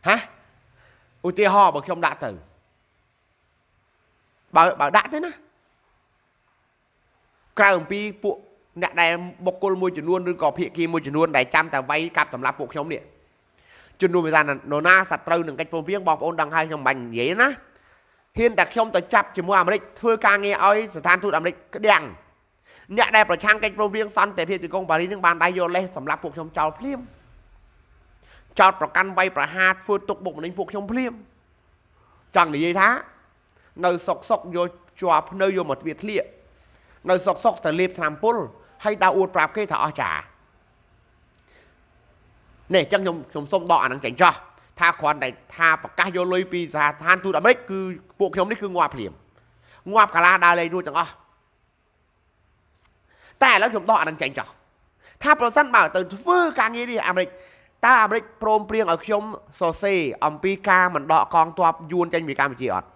ហ៎ឧទាហរណ៍បើខ្ញុំដាក់ទៅបើបើដាក់ទេណាក្រៅអំពីពួកអ្នកដែលបុគ្គលមួយចំនួនឬក៏ភាគីមួយចំនួនដែលចាំតែវាយកាប់សម្លាប់ពួកខ្ញុំនេះជនរួមវិសាននរណាសត្រូវនឹងកិច្ចព្រមព្រៀងបងប្អូនដឹងហើយខ្ញុំបាញ់និយាយណាហ៊ានតែខ្ញុំទៅចាប់ជាមួយអាមេរិកធ្វើការងារឲ្យស្ថានទូតអាមេរិកក្តាំងអ្នកដែលប្រឆាំងកិច្ចព្រមព្រៀងសន្តិភាពទីក្រុងប៉ារីសនឹងបានដៃយកលេសសម្រាប់ពួកខ្ញុំចោលភ្លាមចោតប្រកាន់វាយប្រហារធ្វើទុកបុកម្នេញពួកខ្ញុំភ្លាមចង់និយាយថា នៅសុកសុកយកជាប់ភ្នៅយកមកទ្វាធ្លាកនៅ សុកសុកទៅលេបឆ្នាំពុលហើយដើរអួតប្រាប់គេថាអស់ចានេះអញ្ចឹងខ្ញុំខ្ញុំសូមដកអានឹងចេញចោះថាគ្រាន់តែ ថាប្រកាសយកលុយពីសហឋានទូតអាមេរិកគឺពួកខ្ញុំនេះគឺងាប់ភ្លាមងាប់កាឡាដើរលេងរួចទាំងអស់តែឥឡូវខ្ញុំដកអានឹងចេញចោះថាប្រសិនបើទៅធ្វើការងារនេះអាមេរិកតើអាមេរិកព្រមព្រៀងឲ្យខ្ញុំសរសេរអំពីការមិនដកកងទ័ពយួនចេញពីកម្ពុជាអត់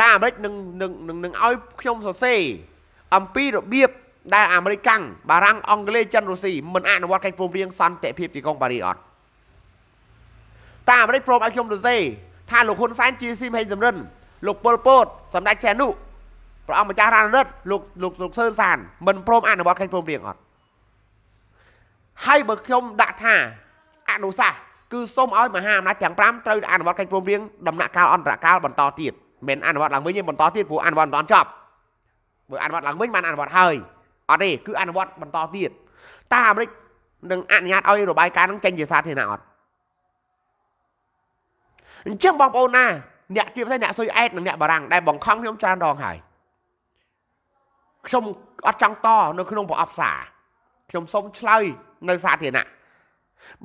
តើអាមេរិកនឹងនឹងនឹងឲ្យខ្ញុំសរសេរអំពីរបៀបដែលអាមេរិកកាំងបារាំងអង់គ្លេសចិនរុស្ស៊ីមិនអនុវត្តកិច្ចព្រមព្រៀងសន្តិភាពទីក្រុងប៉ារីសអត់តាអាមេរិកព្រមឲ្យខ្ញុំទៅសេថាលោកហ៊ុនសែនជាស៊ីមហេងសំរិនលោកប៉ុលពត សម្ដេចសែនុព្រះអង្គម្ចាស់រាជរដ្ឋលោកលោកលោកសឿនសានមិនព្រមអនុវត្តកិច្ចព្រមព្រៀងអត់ហើយបើខ្ញុំដាក់ថា អនុសាសន៍គឺសូមឲ្យមហាអំណាចទាំង5ត្រូវអនុវត្តកិច្ចព្រមព្រៀងដំណាក់កាលអន្តរកាលបន្តទៀតមិនអនុវត្តឡើងវិញទេបន្តទៀតព្រោះអនុវត្តមិនទាន់ចប់បើ អនុវត្តឡើងវិញបានអនុវត្តហើយអត់ទេគឺអនុវត្តបន្តទៀតតើអាមេរិកនឹងអនុញ្ញាតឲ្យរបាយការណ៍នឹងចេញជាសាធារណៈអត់អញ្ចឹងបងប្អូនណាអ្នកជាពិសេសអ្នកសុយអែតនិងអ្នកបារាំងដែលបង្ខំខ្ញុំច្រើនដងហើយខ្ញុំអត់ចង់តនៅក្នុងប្រអប់សារខ្ញុំសូមឆ្លើយនៅសាធារណៈ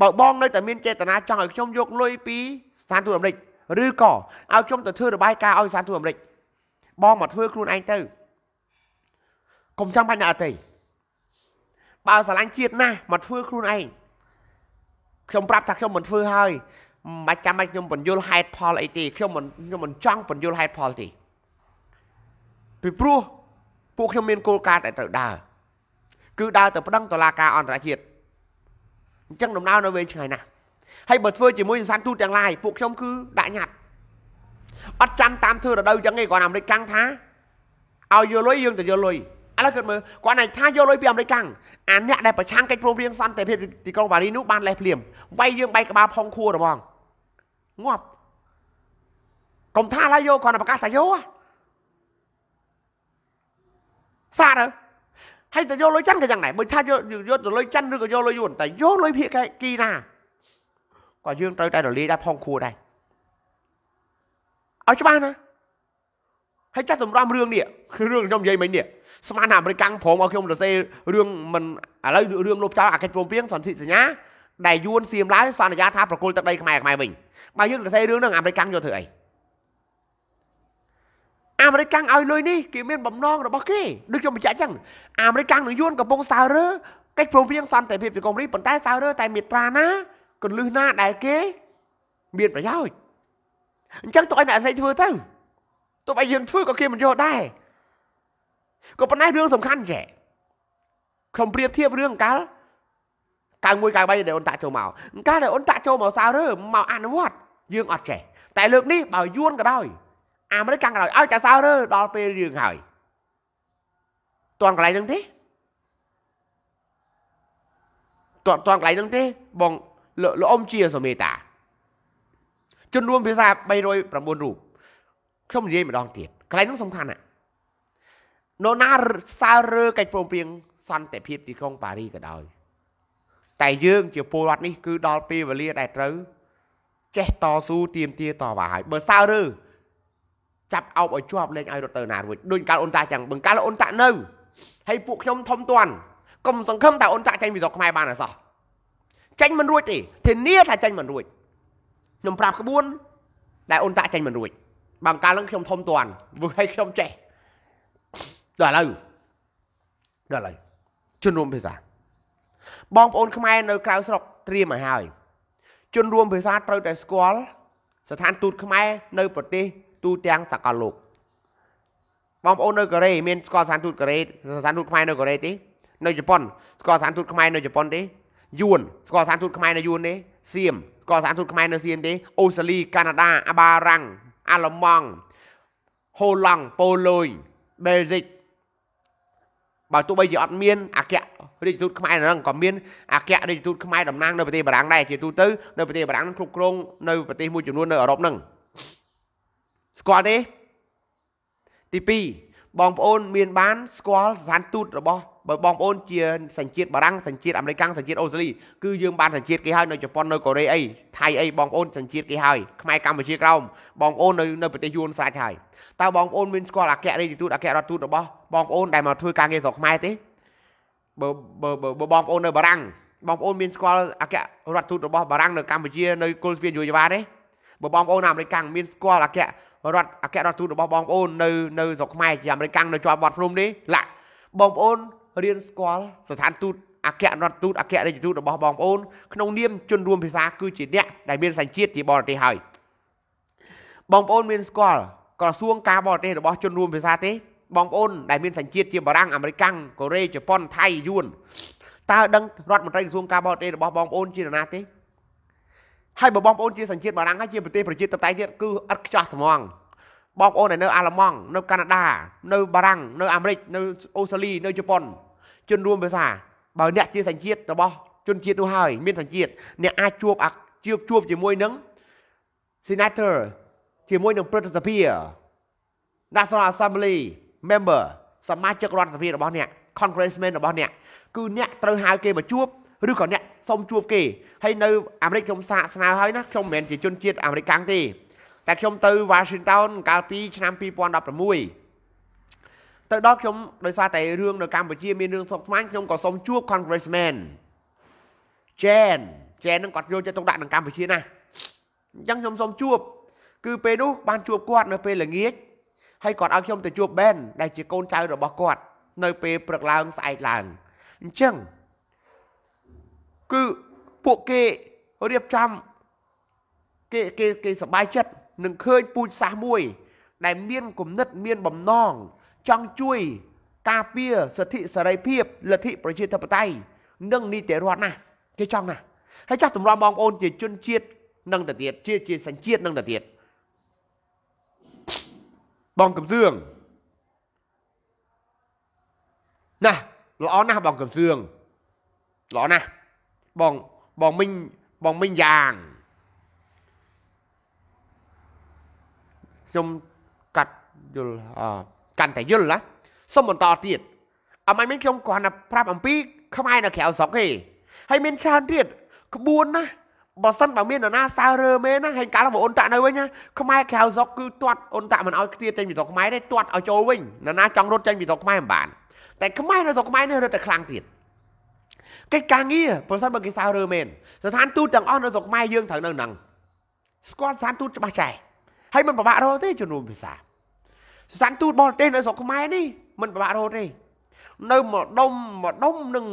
បើបងនៅតែមានចេតនាចង់ឲ្យខ្ញុំយកលុយពីស្ថានទូតអាមេរិកឬក៏ឲ្យខ្ញុំ ទៅធ្វើរបាយការណ៍ឲ្យស្ថានទូតអាមេរិកបងមកធ្វើខ្លួនឯងទៅកុំចង់បាច់អ្នកអតីបើស្រឡាញ់ជាតិណាស់មកធ្វើខ្លួនឯងខ្ញុំប្រាប់ថាខ្ញុំមិនធ្វើហើយមិនបាច់ចាំបាច់ខ្ញុំបញ្យល់ហេតុផលអីទេខ្ញុំមិនខ្ញុំមិនចង់បញ្យល់ហេតុផលទេពីព្រោះពួកខ្ញុំមានគោលការណ៍ដែលត្រូវដើរគឺដើរទៅប្តឹងតុលាការអន្តរជាតិអញ្ចឹងដំណើរនៅវែងឆ្ងាយណាស់ហើយបើធ្វើជាមួយសាសទូតទាំងឡាយពួកខ្ញុំគឺដាក់ញ៉ាត់អត់ចាំតាមធ្វើរដូវអញ្ចឹងឯងគាត់អាមេរិកកាំងថាឲ្យយកលុយយើងទៅយកលុយឥឡូវគិតមើលគាត់ណែថាយកលុយពីអាមេរិកកាំងអាអ្នកដែលប្រឆាំងកិច្ចព្រមព្រៀងសន្តិភាពទីក្រុងប៉ារីសនោះបានលេះភ្លាមវាយយើងបែកក្បាលផងខួរហ្មងងាប់កុំថាឡើយយកគាត់ប្រកាសថាយកសារហើយតើយកលុយចិនក៏យ៉ាងដែរបើថាយកយកលុយចិនឬក៏យកលុយយួនតែយកលុយភៀកគីណាក៏យើងត្រូវតែរលាយដែរផងខួរដែរឲ្យច្បាស់ណាហើយចាស់សម្រាប់រឿងនេះរឿងខ្ញុំនិយាយមិញនេះស្មានអាមេរិកាំងព្រមឲ្យខ្ញុំសរសេររឿងមិនឥឡូវរឿងលុបចោលអាកិច្ចព្រមព្រៀងសន្តិសញ្ញាដែលយួនសៀមឡាវសន្យាថាប្រគល់ទឹកដីខ្មែរខ្មែរវិញបើយើងសរសេររឿងហ្នឹងអាមេរិកាំងយកធ្វើអីអាមេរិកាំងឲ្យលុយនេះគេមានបំណងរបស់គេដូចខ្ញុំបញ្ជាក់អញ្ចឹងអាមេរិកាំងនឹងយួនកំពុងសើរើកិច្ចព្រមព្រៀងសន្តិភាពទីកុំរីប៉ុន្តែសើរើតែមេត្រាណាកលឹះណាដែលគេមានប្រយោជន៍អញ្ចឹងទុកឲ្យអ្នកស្រីធ្វើទៅទោះបីយើងធ្វើក៏គេមិនយល់ដែរក៏ប៉ុន្តែរឿងសំខាន់ចេះខ្ញុំប្រៀបធៀបរឿងកាល91 93ដែលអូនតាក់ចូលមកកាលដែលអូនតាក់ចូលមកសាររើមកអនុវត្តយើងអត់ចេះតែលើកនេះបើយួនក៏ដោយអាមេរិកកាំងក៏ដោយឲ្យតែសាររើដល់ពេលយើងហើយតន់កន្លែងហ្នឹងទេតន់តន់កន្លែងហ្នឹងទេបងលោកអ៊ំជាសមេតាជនរួមភាសា309រូបខ្ញុំនិយាយម្ដងទៀតកន្លែងនោះសំខាន់ណាស់នរណាសើរើកិច្ចព្រមព្រៀងសន្តិភាពទីក្រុងប៉ារីក៏ដោយតែយើងជាពលរដ្ឋនេះ គឺដល់ពេលវេលាដែលត្រូវចេះតស៊ូទាមទារតវ៉ាហើយបើសើរើចាប់អោបឲ្យជាប់លេងឲ្យរត់ទៅណារួចដូចកាលអូនតាចឹងបើកាលអូនតានៅហើយពួកខ្ញុំធំទាន់កុំសង្ឃឹមថាអូនតាចេញពីស្រុកខ្មែរបានអីសោះចេញមិនរួចទេធានាថាចេញមិនរួចខ្ញុំប្រាប់ក្បួនដែលអូនតាចេញមិនរួចបើកាលហ្នឹងខ្ញុំធំតាន់ព្រោះឲ្យខ្ញុំចេះដល់ឥឡូវដល់ឥឡូវជនរួមភាសាបងប្អូនខ្មែរនៅក្រៅស្រុកត្រៀមមកហើយជនរួមភាសាត្រូវតែស្គាល់ស្ថានទូតខ្មែរនៅ ប្រទេស ទូទាំងសកលលោកបងប្អូននៅកូរ៉េមានស្គាល់ស្ថានទូតកូរ៉េស្ថានទូតខ្មែរនៅកូរ៉េទេនៅជប៉ុនស្គាល់ស្ថានទូតខ្មែរនៅជប៉ុនទេយួនស្គាល់ស្ថានទូតខ្មែរនៅយួនទេសៀមស្គាល់ស្ថានទូតខ្មែរនៅសៀមទេអូស្ត្រាលីកាណាដាអាបារាំងអាល្លឺម៉ង់ហូឡង់ប៉ូលុយប៊ែលហ្សិកបើទោះបីជាអត់មានអគ្គរាជទូតខ្មែរនៅហ្នឹងក៏មានអគ្គរាជទូតខ្មែរតំណាងនៅប្រទេសបារាំងដែរជាទូទៅនៅប្រទេសបារាំងនឹងគ្រប់គ្រងនៅប្រទេសមួយចំនួននៅអឺរ៉ុបហ្នឹងស្គាល់ទេទី2បងប្អូនមាន បាន ស្គាល់ស្ថានទូតរបស់បើបងប្អូនជាសញ្ជាតិបារាំងសញ្ជាតិអាមេរិកសញ្ជាតិអូស្ត្រាលីគឺយើងបានសញ្ជាតិគេហើយនៅជប៉ុននៅកូរ៉េអីថៃអីបងប្អូនសញ្ជាតិគេហើយខ្មែរកម្ពុជាក្រោមបងប្អូននៅនៅប្រទេសយួនស្រាច់ហើយតើបងប្អូនមានស្គាល់អគ្គរដ្ឋទូតអគ្គរដ្ឋទូតរបស់បងប្អូនដែលមកធ្វើការងារស្រុកខ្មែរទេបើបើបើបងប្អូននៅបារាំងបងប្អូនមានស្គាល់អគ្គរដ្ឋទូតរបស់បារាំងនៅកម្ពុជានៅគុលស្វៀនយូវ៉ាទេបើបងប្អូនអាមេរិកមានស្គាល់អគ្គរដ្ឋអគ្គរដ្ឋទូតរបស់បងប្អូននៅនៅស្រុកខ្មែរជាអាមេរិកនៅជាប់វត្តភ្នំនេះឡាក់បងប្អូនរៀនស្គាល់ស្ថានទូតអគ្គរដ្ឋទូតអគ្គរដ្ឋទូតរបស់បងប្អូនក្នុងនាមជនរួមភាសាគឺជាអ្នកដែលមានសញ្ជាតិជាបរទេសហើយបងប្អូនមានស្គាល់ក្រសួងការបរទេសរបស់ជនរួមភាសាទេបងប្អូនដែលមានសញ្ជាតិជាបារាំងអាមេរិកកូរ៉េជប៉ុនថៃយួនតើដឹងរដ្ឋមន្ត្រីក្រសួងការបរទេសរបស់បងប្អូន ជាណាទេហើយបើបងប្អូនជាសញ្ជាតិបារាំងហើយជាប្រទេសប្រជាធិបតេយ្យទៀតគឺអត់ខ្ចោះថ្មងបងប្អូនដែលនៅ អាល្លឺម៉ង់នៅកាណាដានៅបារាំង នៅអាមេរិកនៅអូស្ត្រាលីនៅជប៉ុនជនរួមភាសាបើអ្នកជាសញ្ជាតិរបស់ជនជាតិនោះហើយ មានសញ្ជាតិអ្នកអាចជួបជួបជួបជាមួយនឹង senator ជាមួយនឹងប្រធានសភា National Assembly member សមាជិករដ្ឋសភារបស់អ្នក congressman របស់អ្នកគឺអ្នកត្រូវហៅគេមកជួបឬក៏អ្នកសុំជួបគេហើយនៅអាមេរិកខ្ញុំសាកស្នើហើយណាខ្ញុំមិនមែនជាជនជាតិអាមេរិកកាំងទេតែខ្ញុំទៅ Washington កាលពីឆ្នាំ2016ទៅដល់ខ្ញុំដោយសារតែរឿងនៅកម្ពុជាមានរឿងស្មុគស្មាញខ្ញុំក៏សូមជួប Congressman Chen Chen នឹងគាត់យកចិត្តទុកដាក់នឹងកម្ពុជាណាស់អញ្ចឹងខ្ញុំសូមជួបគឺពេលនោះបានជួបគាត់ នៅពេលល្ងាចហើយគាត់ឲ្យខ្ញុំទៅជួប Ben ដែលជាកូនចៅរបស់គាត់នៅពេលព្រឹកឡើងស្អែកឡើងអញ្ចឹងគឺពួកគេរៀបចំគេគេគេសប្បាយចិត្តនឹងឃើញពូជសាសមួយ ដែលមានគុណិត មានបំណងចង់ជួយការពារសិទ្ធិសេរីភាពលទ្ធិប្រជាធិបតេយ្យនិងនីតិរដ្ឋណាស់គេចង់ណាស់ហើយចាស់តម្រាំបងប្អូនជាជនជាតិនឹងទៅទៀតជាជាសញ្ជាតិនឹងទៅទៀតបងកំសឿងណាស់ល្អណាស់បងកំសឿងល្អណាស់បងបងមិញបងមិញយ៉ាងខ្ញុំកាត់យល់អឺកាន់តែយល់ណាសូមបន្តទៀតអមមិនខ្ញុំគ្រាន់តែប្រាប់អំពីខ្មែរនៅក្រៅស្រុកទេហើយមានច្រើនទៀតក្បួនណាបើសិនបើមាននរណាសើរើមែនណាហើយកាលបើអូនតាក់នៅវិញណាខ្មែរក្រៅស្រុកគឺទាត់អូនតាក់មិនឲ្យខ្ទាតចេញពីស្រុកខ្មែរទេទាត់ឲ្យចូលវិញនរណាចង់រត់ចេញពីស្រុកខ្មែរមិនបានតែខ្មែរនៅស្រុកខ្មែរនេះរត់តែខ្លាំងទៀតកិច្ចការងារប្រសិនបើគេសើរើមែនស្ថានទូតទាំងអស់នៅស្រុកខ្មែរយើងត្រូវនៅនឹងស្គាល់ស្ថានទូតច្បាស់ចែហើយមិនពិបាករកទេជំនួយភាសាស្ថានទូតបរទេសនៅស្រុកខ្មែរនេះมันពិបាករហូតទេនៅម្ដុំម្ដុំនឹង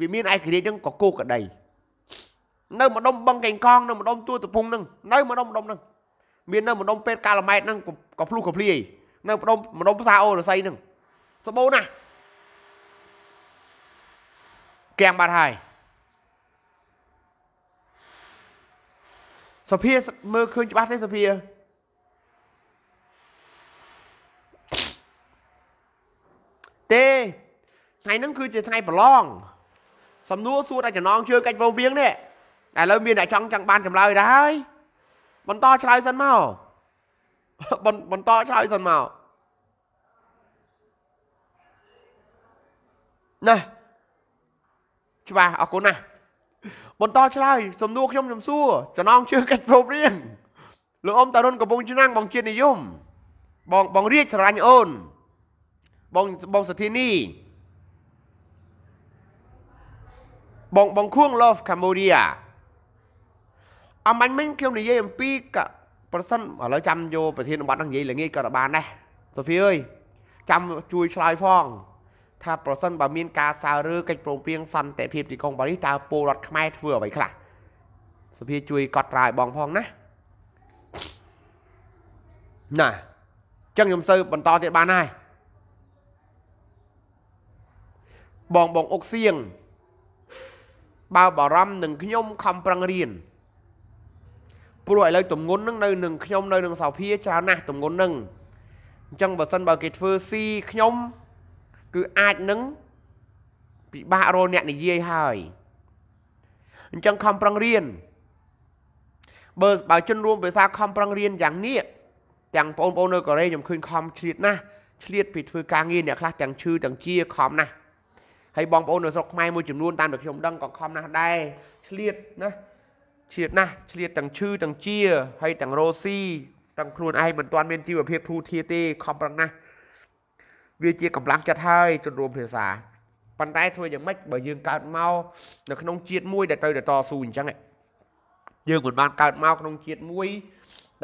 វាមានឯករាជ្យនឹងកកូកដីនៅម្ដុំបឹងកេងកងនៅម្ដុំទួលតពុងនឹងនៅម្ដុំម្ដុំនឹងមាននៅម្ដុំពេទ្យកាឡម៉ែតនឹងក៏ភ្លុះក៏ភ្លាយនៅម្ដុំម្ដុំផ្សារអូរស័យនឹងសបូណាស់កាំងបាត់ហើយសភាមើលឃើញច្បាស់ទេសភាទេថ្ងៃហ្នឹងគឺជាថ្ងៃប្រឡងសំណួរសួរតែចំណងជើងកាច់វងវៀងនេះឥឡូវមានអ្នកចង់ចង់បានចម្លើយដែរហើយបន្តឆ្លើយសិនមកបន្តឆ្លើយសិនមកណាច្បាស់អរគុណណា បន្តឆ្លើយ សំណួរខ្ញុំខ្ញុំសួរចំណងជើងកិច្ចព្រមរៀងលោកអ៊ំតារុនកំពុងឆ្នាំបងជាតិនិយម បងបងរាជស្រឡាញ់អូនបងបងសធានីបងបងខួង Love Cambodia អមាញ់មិញខ្ញុំនិយាយអំពីកប្រសិនឥឡូវចាំយកប្រធានបတ်នឹងនិយាយល្ងាចក៏បានដែរសូហ្វីអើយចាំជួយឆ្លើយផងថាប្រសិនបើមានការសើរើកិច្ចប្រឹងប្រែងសន្តិភាពទីក្រុងប៉ារីសតើពលរដ្ឋខ្មែរធ្វើអ្វីខ្លះសុភាជួយកត់ត្រាឲ្យបងផងណាណាអញ្ចឹងខ្ញុំសូវបន្តទៀតបានហើយបងបងអុកសៀងបើបារម្ភនឹងខ្ញុំខំប្រឹងរៀនព្រោះឥឡូវទំងន់នឹងនៅនឹងខ្ញុំនៅនឹងសោភាច្រើនណាស់ទំងន់នឹងអញ្ចឹងបើសិនបើគេធ្វើស៊ីខ្ញុំ គឺអាចនឹងពិបាករកអ្នកនិយាយហើយអញ្ចឹងខំប្រឹងរៀនបើបើជនរួមភាសាខំប្រឹងរៀនយ៉ាងនេះទាំងបងប្អូននៅកូរ៉េខ្ញុំឃើញខំឆ្លៀតណាស់ឆ្លៀតពីធ្វើការងារអ្នកខ្លះទាំងឈឺទាំងជាខំណាស់ហើយបងប្អូននៅស្រុកខ្មែរមួយចំនួនតាមដែលខ្ញុំដឹងក៏ខំណាស់ដែរឆ្លៀតណាឆ្លៀតណាស់ឆ្លៀតទាំងឈឺទាំងជាហើយទាំងរោស៊ីទាំងខ្លួនឯងមិនទាន់មានជីវភាពធូរធារទេខំប្រឹងណាស់វាជាកម្លាំងចិត្តហើយជំរួមភាសាប៉ុន្តែធ្វើយ៉ាងម៉េចបើយើងកើតមកនៅក្នុងជាតិមួយដែលត្រូវតស៊ូអញ្ចឹងយើងមិនបានកើតមកក្នុងជាតិមួយ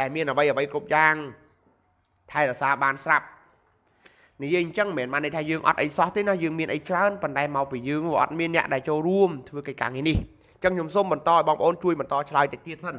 ដែលមានអ្វីអ្វីគ្រប់យ៉ាងថែរក្សាបានស្រាប់និយាយអញ្ចឹងមិនមែនន័យថាយើងអត់អីសោះទេណាយើងមានអីច្រើនប៉ុន្តែមកពីយើងវាអត់មានអ្នកដែលចូលរួមធ្វើកិច្ចការងារនេះអញ្ចឹងខ្ញុំសូមបន្តឲ្យបងប្អូនជួយបន្តឆ្លើយតិចទៀតសិន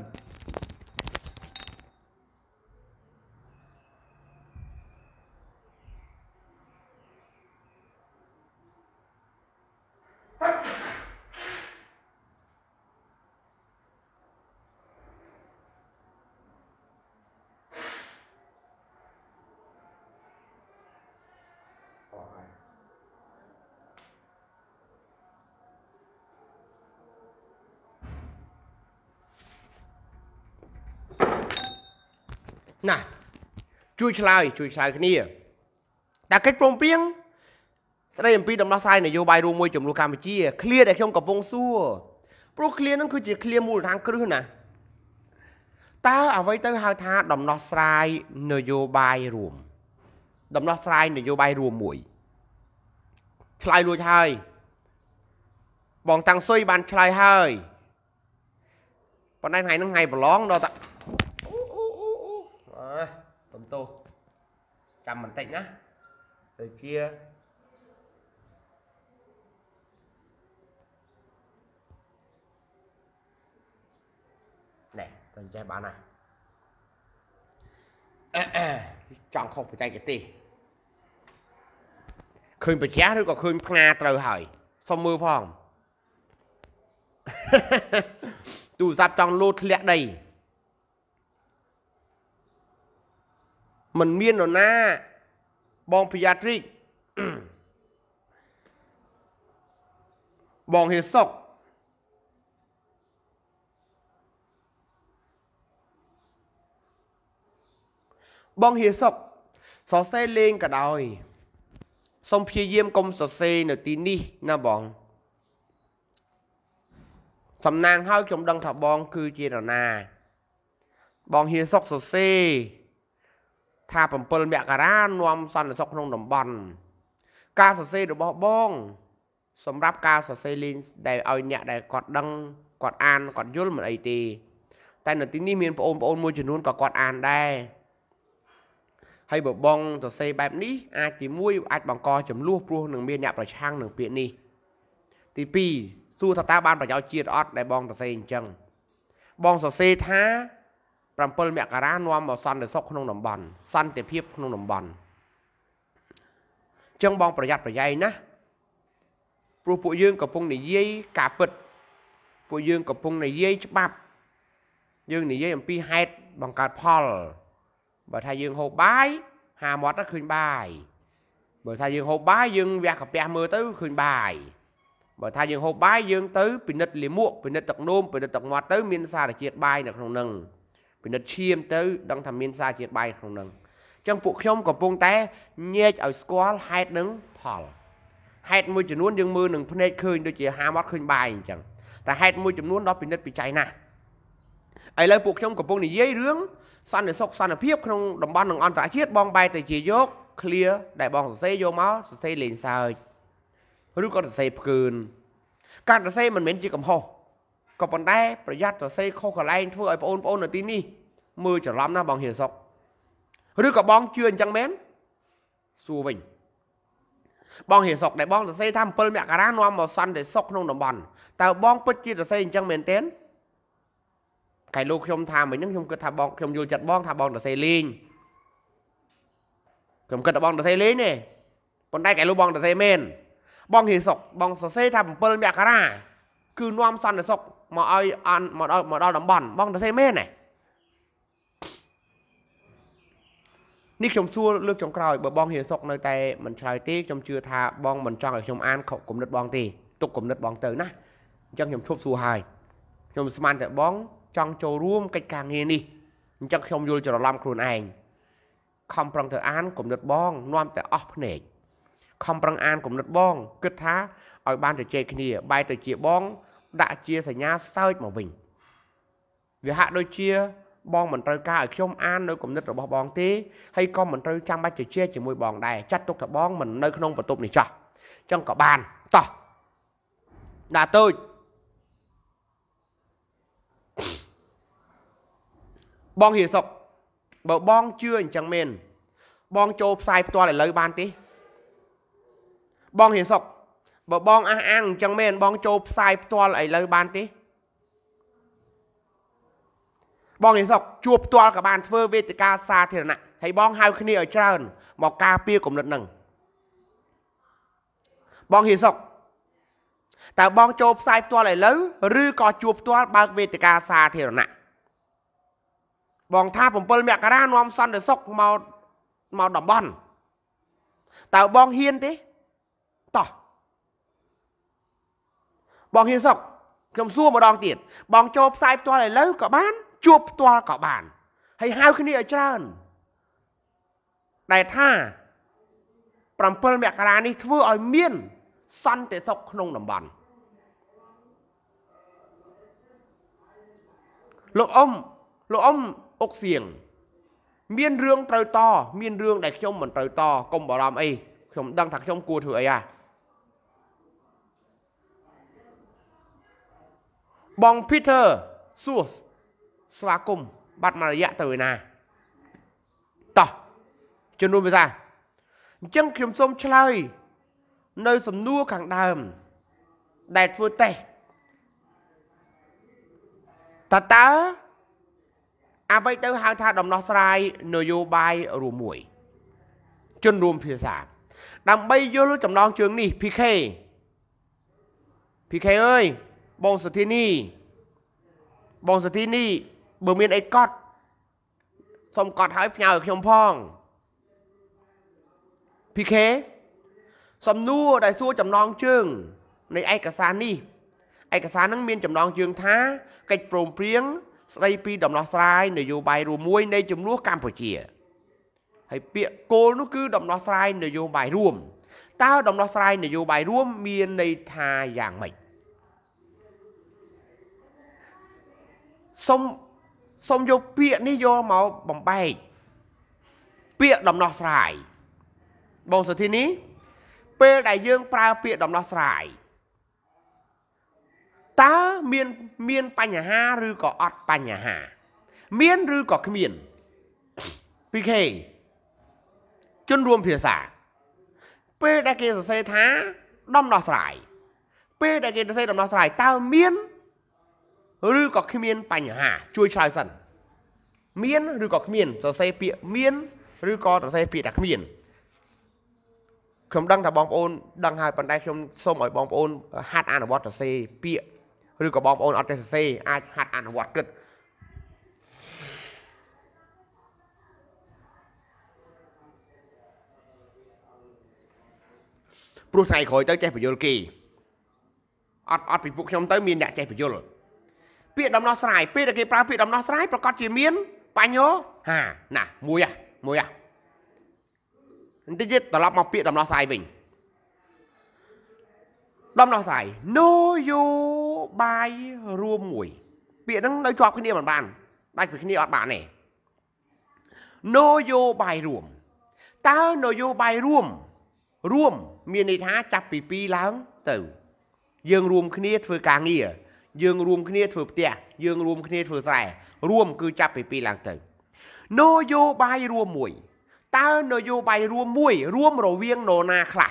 ណាជួយឆ្លើយជួយឆ្លើយគ្នាតែកិច្ចព្រមព្រៀងស្ដីអំពីដំណោះស្រាយនយោបាយរួមមួយចំនួនកម្ពុជាឃ្លាដែលខ្ញុំកំពុងសួរព្រោះឃ្លានឹងគឺជាឃ្លាមូលដ្ឋានគ្រឹះណាតើអ្វីទៅហៅថាដំណោះស្រាយនយោបាយរួម ដំណោះស្រាយនយោបាយរួមមួយឆ្លើយលួចហើយបងតាំងសុយបានឆ្លើយហើយប៉ុន្តែថ្ងៃហ្នឹងថ្ងៃប្រឡងដល់តាសំទោសចាំបន្តិចណាដូចជាណែតើចេះបានណាចង់ខុសបច្ចេកទេសឃើញប្រជាឬក៏ឃើញផ្ងាត្រូវហើយសុំមើលផងទូរស័ព្ទចង់លោតធ្លាក់ដីมันមាននរណាបងព្យាត្រិកបងហេសុកបងហេសុកសរសេរលេងក៏ដោយសូមព្យាយាមកុំសរសេរនៅទីនេះណាបងសំណាងហើយខ្ញុំដឹងថាបងគឺជានរណាបងហេសុកសរសេរថា7មករានាំសន្តិសុខក្នុងតំបន់ការសរសេររបស់បង សម្រាប់ការសរសេរលេងដែលឲ្យអ្នកដែលគាត់ដឹងគាត់អានគាត់យល់មិនអីទេតែនៅទីនេះមានបងប្អូនមួយចំនួនក៏គាត់អានដែរហើយបើបងសរសេរបែបនេះអាចទី1អាចបង្កចំនួនព្រោះនឹងមានអ្នកប្រឆាំងនឹងពាក្យនេះទី2សួរថាតើបាន ប្រយោជន៍ជាតិអត់ដែលបងសរសេរអញ្ចឹងបងសរសេរថា7មករានាំមកសន្តិសុខក្នុងតំបន់សន្តិភាពក្នុងតំបន់ចឹងបងប្រយ័ត្នប្រយែងណាព្រោះពួកយើងកំពុងនិយាយការពិតពួកយើងកំពុងនិយាយច្បាប់យើងនិយាយអំពីហេតុបង្កើតផលបើថាយើងហូបបាយហាមាត់ទៅឃើញបាយបើថាយើងហូបបាយយើងវះកាពះមើលទៅឃើញបាយបើថាយើងហូបបាយយើងទៅពិនិត្យលាមកពិនិត្យទឹកនោមពិនិត្យទឹកមាត់ទៅមានសារជាតិបាយនៅក្នុងនឹងពិនិត្យឈាមទៅដឹងថាមាន សារជាតិបាយក្នុងនឹងអញ្ចឹងពួកខ្ញុំកំពុងតែញែកឲ្យស្គាល់ហេតុនិងផលហេតុមួយចំនួនយើងមើលនឹងភ្នែកឃើញដូចជាហាមអត់ឃើញបាយអញ្ចឹងតែហេតុមួយចំនួនដល់ពិនិត្យពិច័យណាស់ឥឡូវពួកខ្ញុំកំពុងនិយាយរឿងសន្តិសុខសន្តិភាពក្នុងតំបន់និងអន្តរជាតិបងបែរទៅជាយក clear ដែលបងសរសេរយកមកសរសេរលេងសើចឬក៏សរសេរផ្កើនការសរសេរមិនមែនជាកំហុសក៏ប៉ុន្តែប្រយ័ត្នសរសេរខុសកន្លែងធ្វើឲ្យបងប្អូននៅទីនេះមើលច្រឡំណាបងហៀសុកឬក៏បងជឿអញ្ចឹងមែនសួរវិញបងហៀសុកដែលបងសរសេរថា7មករានាំមកសន្តិសុខក្នុងតំបន់តើបងពិតជាសរសេរអញ្ចឹងមែនទេកែលោកខ្ញុំថាមិញហ្នឹងខ្ញុំគិតថាបងខ្ញុំយល់ចិត្តបងថាបងសរសេរលេងខ្ញុំគិតថាបងសរសេរលេងទេប៉ុន្តែកែលោកបងសរសេរមែនបងហៀសុកបងសរសេរថា7មករា គឺនាំសន្តិសុខមកឲ្យអានមកដល់មកដល់តំបន់បងតសេមែនទេនេះខ្ញុំសួរលើកចុងក្រោយបើបងហៀសុកនៅតែមិនឆ្លើយទេខ្ញុំជឿថាបងមិនចង់ឲ្យខ្ញុំអានគំនិតបងទេទុកគំនិតបងទៅណាអញ្ចឹងខ្ញុំឈប់សួរហើយខ្ញុំស្មានតែបង ចង់ចូលរួមកិច្ចការងារនេះអញ្ចឹងខ្ញុំយល់ច្រឡំខ្លួនឯងខំប្រឹងទៅអានគំនិតបង នាំតែអស់ភ្នែកខំប្រឹងអានគំនិតបងគិតថាឲ្យបានជជែកគ្នាបែរទៅជាបងដាក់ជាសញ្ញាសើចមកវិញវាហាក់ដូចជាបងមិនត្រូវការឲ្យខ្ញុំអាននៅគំនិតរបស់បងទេហើយក៏មិនត្រូវចាំបាច់ជជែកជាមួយបងដែរចាត់ទុកថាបងមិននៅក្នុងបន្ទប់នេះចាស់អញ្ចឹងក៏បានតោះដាក់តូចបងហៀសុកបើបងជឿអញ្ចឹងមែនបងចូលផ្សាយផ្ទាល់ឥឡូវបានទេបងហៀសុកបើបងអះអាងអញ្ចឹងមែនបងចូលផ្សាយផ្ទាល់ឥឡូវបានទេបងឯសុកជួបផ្ទាល់ក៏បានធ្វើវេទិកាសាធារណៈហើយបងហៅគ្នាឲ្យច្រើនមកការពារគំនិតនឹងបងហៀសុកតើបងចូលផ្សាយផ្ទាល់ឥឡូវឬក៏ជួបផ្ទាល់បើកវេទិកាសាធារណៈបងថា7មករានាំសន្តិសុខមកមកតំបន់តើបងហ៊ានទេបងហ៊ានសុកខ្ញុំសួរម្ដងទៀតបងចូលផ្សាយផ្ទាល់ឥឡូវក៏បានជួបផ្ទាល់ក៏បានហើយហៅគ្នាឲ្យច្រើនដែលថា7មករានេះធ្វើឲ្យមាន សន្តិសុខក្នុងតំបន់លោកអ៊ំលោកអ៊ំអុកសៀងមានរឿងត្រូវតមានរឿងដែលខ្ញុំមិនត្រូវតកុំបារម្ភអីខ្ញុំដឹងថាខ្ញុំគួរធ្វើអីហ่ะបង Peter សួរស្វាគមន៍បាត់មករយៈទៅឯណាតោះជំនួសភាសាអញ្ចឹងខ្ញុំសូមឆ្លើយ នៅសំណួរខាងដើមដែលធ្វើតេស្តតើតើអ្វីទៅហៅថាដំណោះស្រាយនយោបាយរួមមួយជនរួមភាសា ដើម្បីយល់ចំណងជើងនេះ PK PK អើយបងសធីនីបងសធីនីបើមានអីកត់សុំកត់ហើយផ្ញើឲ្យខ្ញុំផង PK សំណួរដែលសួរចំណងជើងនៃឯកសារនេះឯកសារនឹង មានចំណងជើងថាកិច្ចព្រមព្រៀងស្ដីពីដំណោះស្រាយនយោបាយរួមមួយនៃចំនួនកម្ពុជាហើយពាក្យគោលនោះគឺដំណោះស្រាយនយោបាយរួមតើដំណោះស្រាយនយោបាយរួមមានន័យថាយ៉ាងម៉េចសុំសុំយកពាក្យនេះយកមកបំបែកពាក្យដំណោះស្រាយបងសធិនីពេលដែលយើងប្រើពាក្យដំណោះស្រាយតើមានមានបញ្ហាឬក៏អត់បញ្ហា មានឬក៏គ្មាន PK ជនរួមភាសា ពេលដែលគេសរសេរថាដំណោះស្រាយពេលដែលគេសរសេរដំណោះស្រាយតើមានឬក៏គ្មានបញ្ហាជួយឆ្លើយសិនមាន ឬក៏គ្មានសរសេរពាក្យមានឬក៏សរសេរពាក្យថាគ្មានខ្ញុំដឹងថាបងប្អូនដឹងហើយប៉ុន្តែខ្ញុំសូមឲ្យបងប្អូនហាត់អនុវត្តសរសេរពាក្យឬក៏បងប្អូនអត់ចេះសរសេរអាចហាត់អនុវត្តគិតព្រោះថ្ងៃក្រោយទៅចេះបញ្យលគេអត់អត់ពីពួកខ្ញុំទៅមានអ្នកចេះបញ្យលពាក្យដំណោះស្រាយពេលដែលគេប្រើពាក្យដំណោះស្រាយប្រកាសជាមានបញ្ញោហាណាមួយហ่ะមួយហ่ะបន្តិចទៀតត្រឡប់មកពាក្យដំណោះស្រាយវិញដំណោះស្រាយនយោបាយរួមមួយពាក្យហ្នឹងនៅជាប់គ្នាមិនបានដាច់ពីគ្នាអត់បានទេនយោបាយរួមតើនយោបាយរួមរួមមានន័យថាចាប់ពី2ឡើងទៅយើងរួមគ្នាធ្វើការងារยื่งรวมคณีถือเตีะยยื่งรวมคณีถือใส่รวมคือจับไปปีหลังเตยนโยบายรวมมวยตาโนโยบายรวมมวยรวมเราเวียงโนนาคละ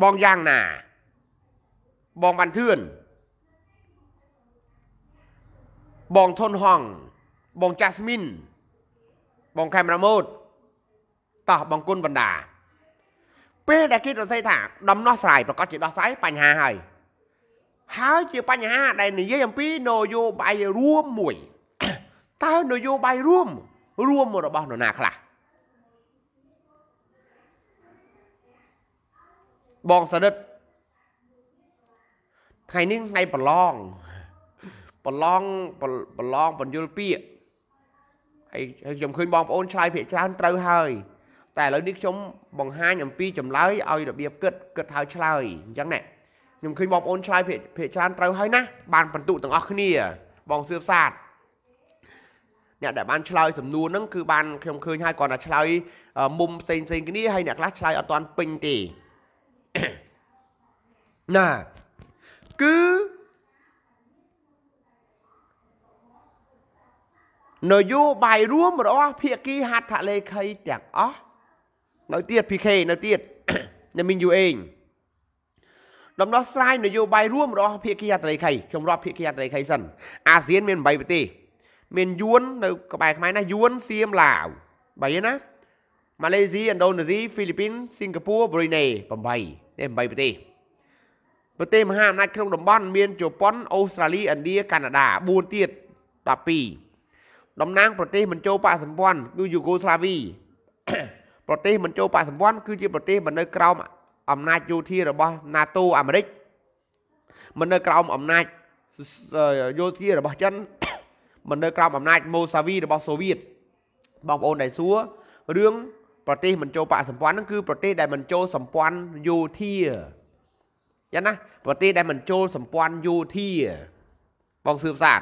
บองยางนาบองบันเทือนบองทนห้องบองจัสมินบองแคมรามดต่อบองกุลบรรดาពេលដែលគេសរសេរថាដំណោះស្រាយប្រកាសជាដោះស្រាយបញ្ហាហើយហើយជាបញ្ហាដែលនិយាយអំពីនយោបាយរួមមួយតើនយោបាយរួមរួមរបស់នរណាខ្លះបងសនិទ្ធថ្ងៃនេះថ្ងៃប្រឡងប្រឡងប្រឡងបញ្យលពាកហើយខ្ញុំឃើញបងប្អូនឆ្លើយភាកច្រើនត្រូវហើយតែឥឡូវនេះខ្ញុំបង្ហាញអំពីចម្លើយឲ្យរបៀបគិតគិតហើយឆ្លើយអញ្ចឹងណែខ្ញុំឃើញបងប្អូនឆ្លើយភាគភាគច្រើនត្រូវហើយណាបានបន្ទុទាំងអស់គ្នា បងសឿបសាទអ្នកដែលបានឆ្លើយសំណួរហ្នឹងគឺបានខ្ញុំឃើញហើយគាត់ថាឆ្លើយមុំផ្សេងផ្សេងគ្នាហើយអ្នកខ្លះឆ្លើយអត់ទាន់ពេញទេណាគឺនយោបាយរួមរបស់ភាគីហត្ថលេខីទាំងអស់នៅទៀត PK នៅទៀតនៅមីនយូអេងដំណោះស្រាយនយោបាយរួមរបស់ភាគីអត្រីខៃខ្ញុំរាប់ភាគីអត្រីខៃសិនអាស៊ានមាន8ប្រទេសមានយួននៅ ក្បែរខ្មែរណាយួនសៀមឡាវបើយេណាម៉ាឡេស៊ីឥណ្ឌូនេស៊ីហ្វីលីពីនសិង្ហបុរីប្រ៊ុយណេ8នេះ8ប្រទេសប្រទេសមហាអំណាចក្នុងតំបន់មានជប៉ុនអូស្ត្រាលីឥណ្ឌាកាណាដា4ទៀត12តំណាង ប្រទេសមិនចូលបកសម្ព័ន្ធគឺយូហ្គោស្លាវីប្រទេសមិនចូលបដិសម្ព័ន្ធគឺជាប្រទេសមិននៅក្រោមអំណាចយោធារបស់ NATO អាមេរិកមិននៅក្រោមអំណាចយោធារបស់ចិនមិននៅក្រោមអំណាចម៉ូសាវីរបស់សូវៀតបងប្អូនដែលសួររឿងប្រទេសមិនចូលបកសម្ព័ន្ធហ្នឹងគឺប្រទេសដែលមិនចូលសម្ព័ន្ធយោធាយ៉ាងណាប្រទេសដែលមិនចូលសម្ព័ន្ធយោធាបងសឿបសាទ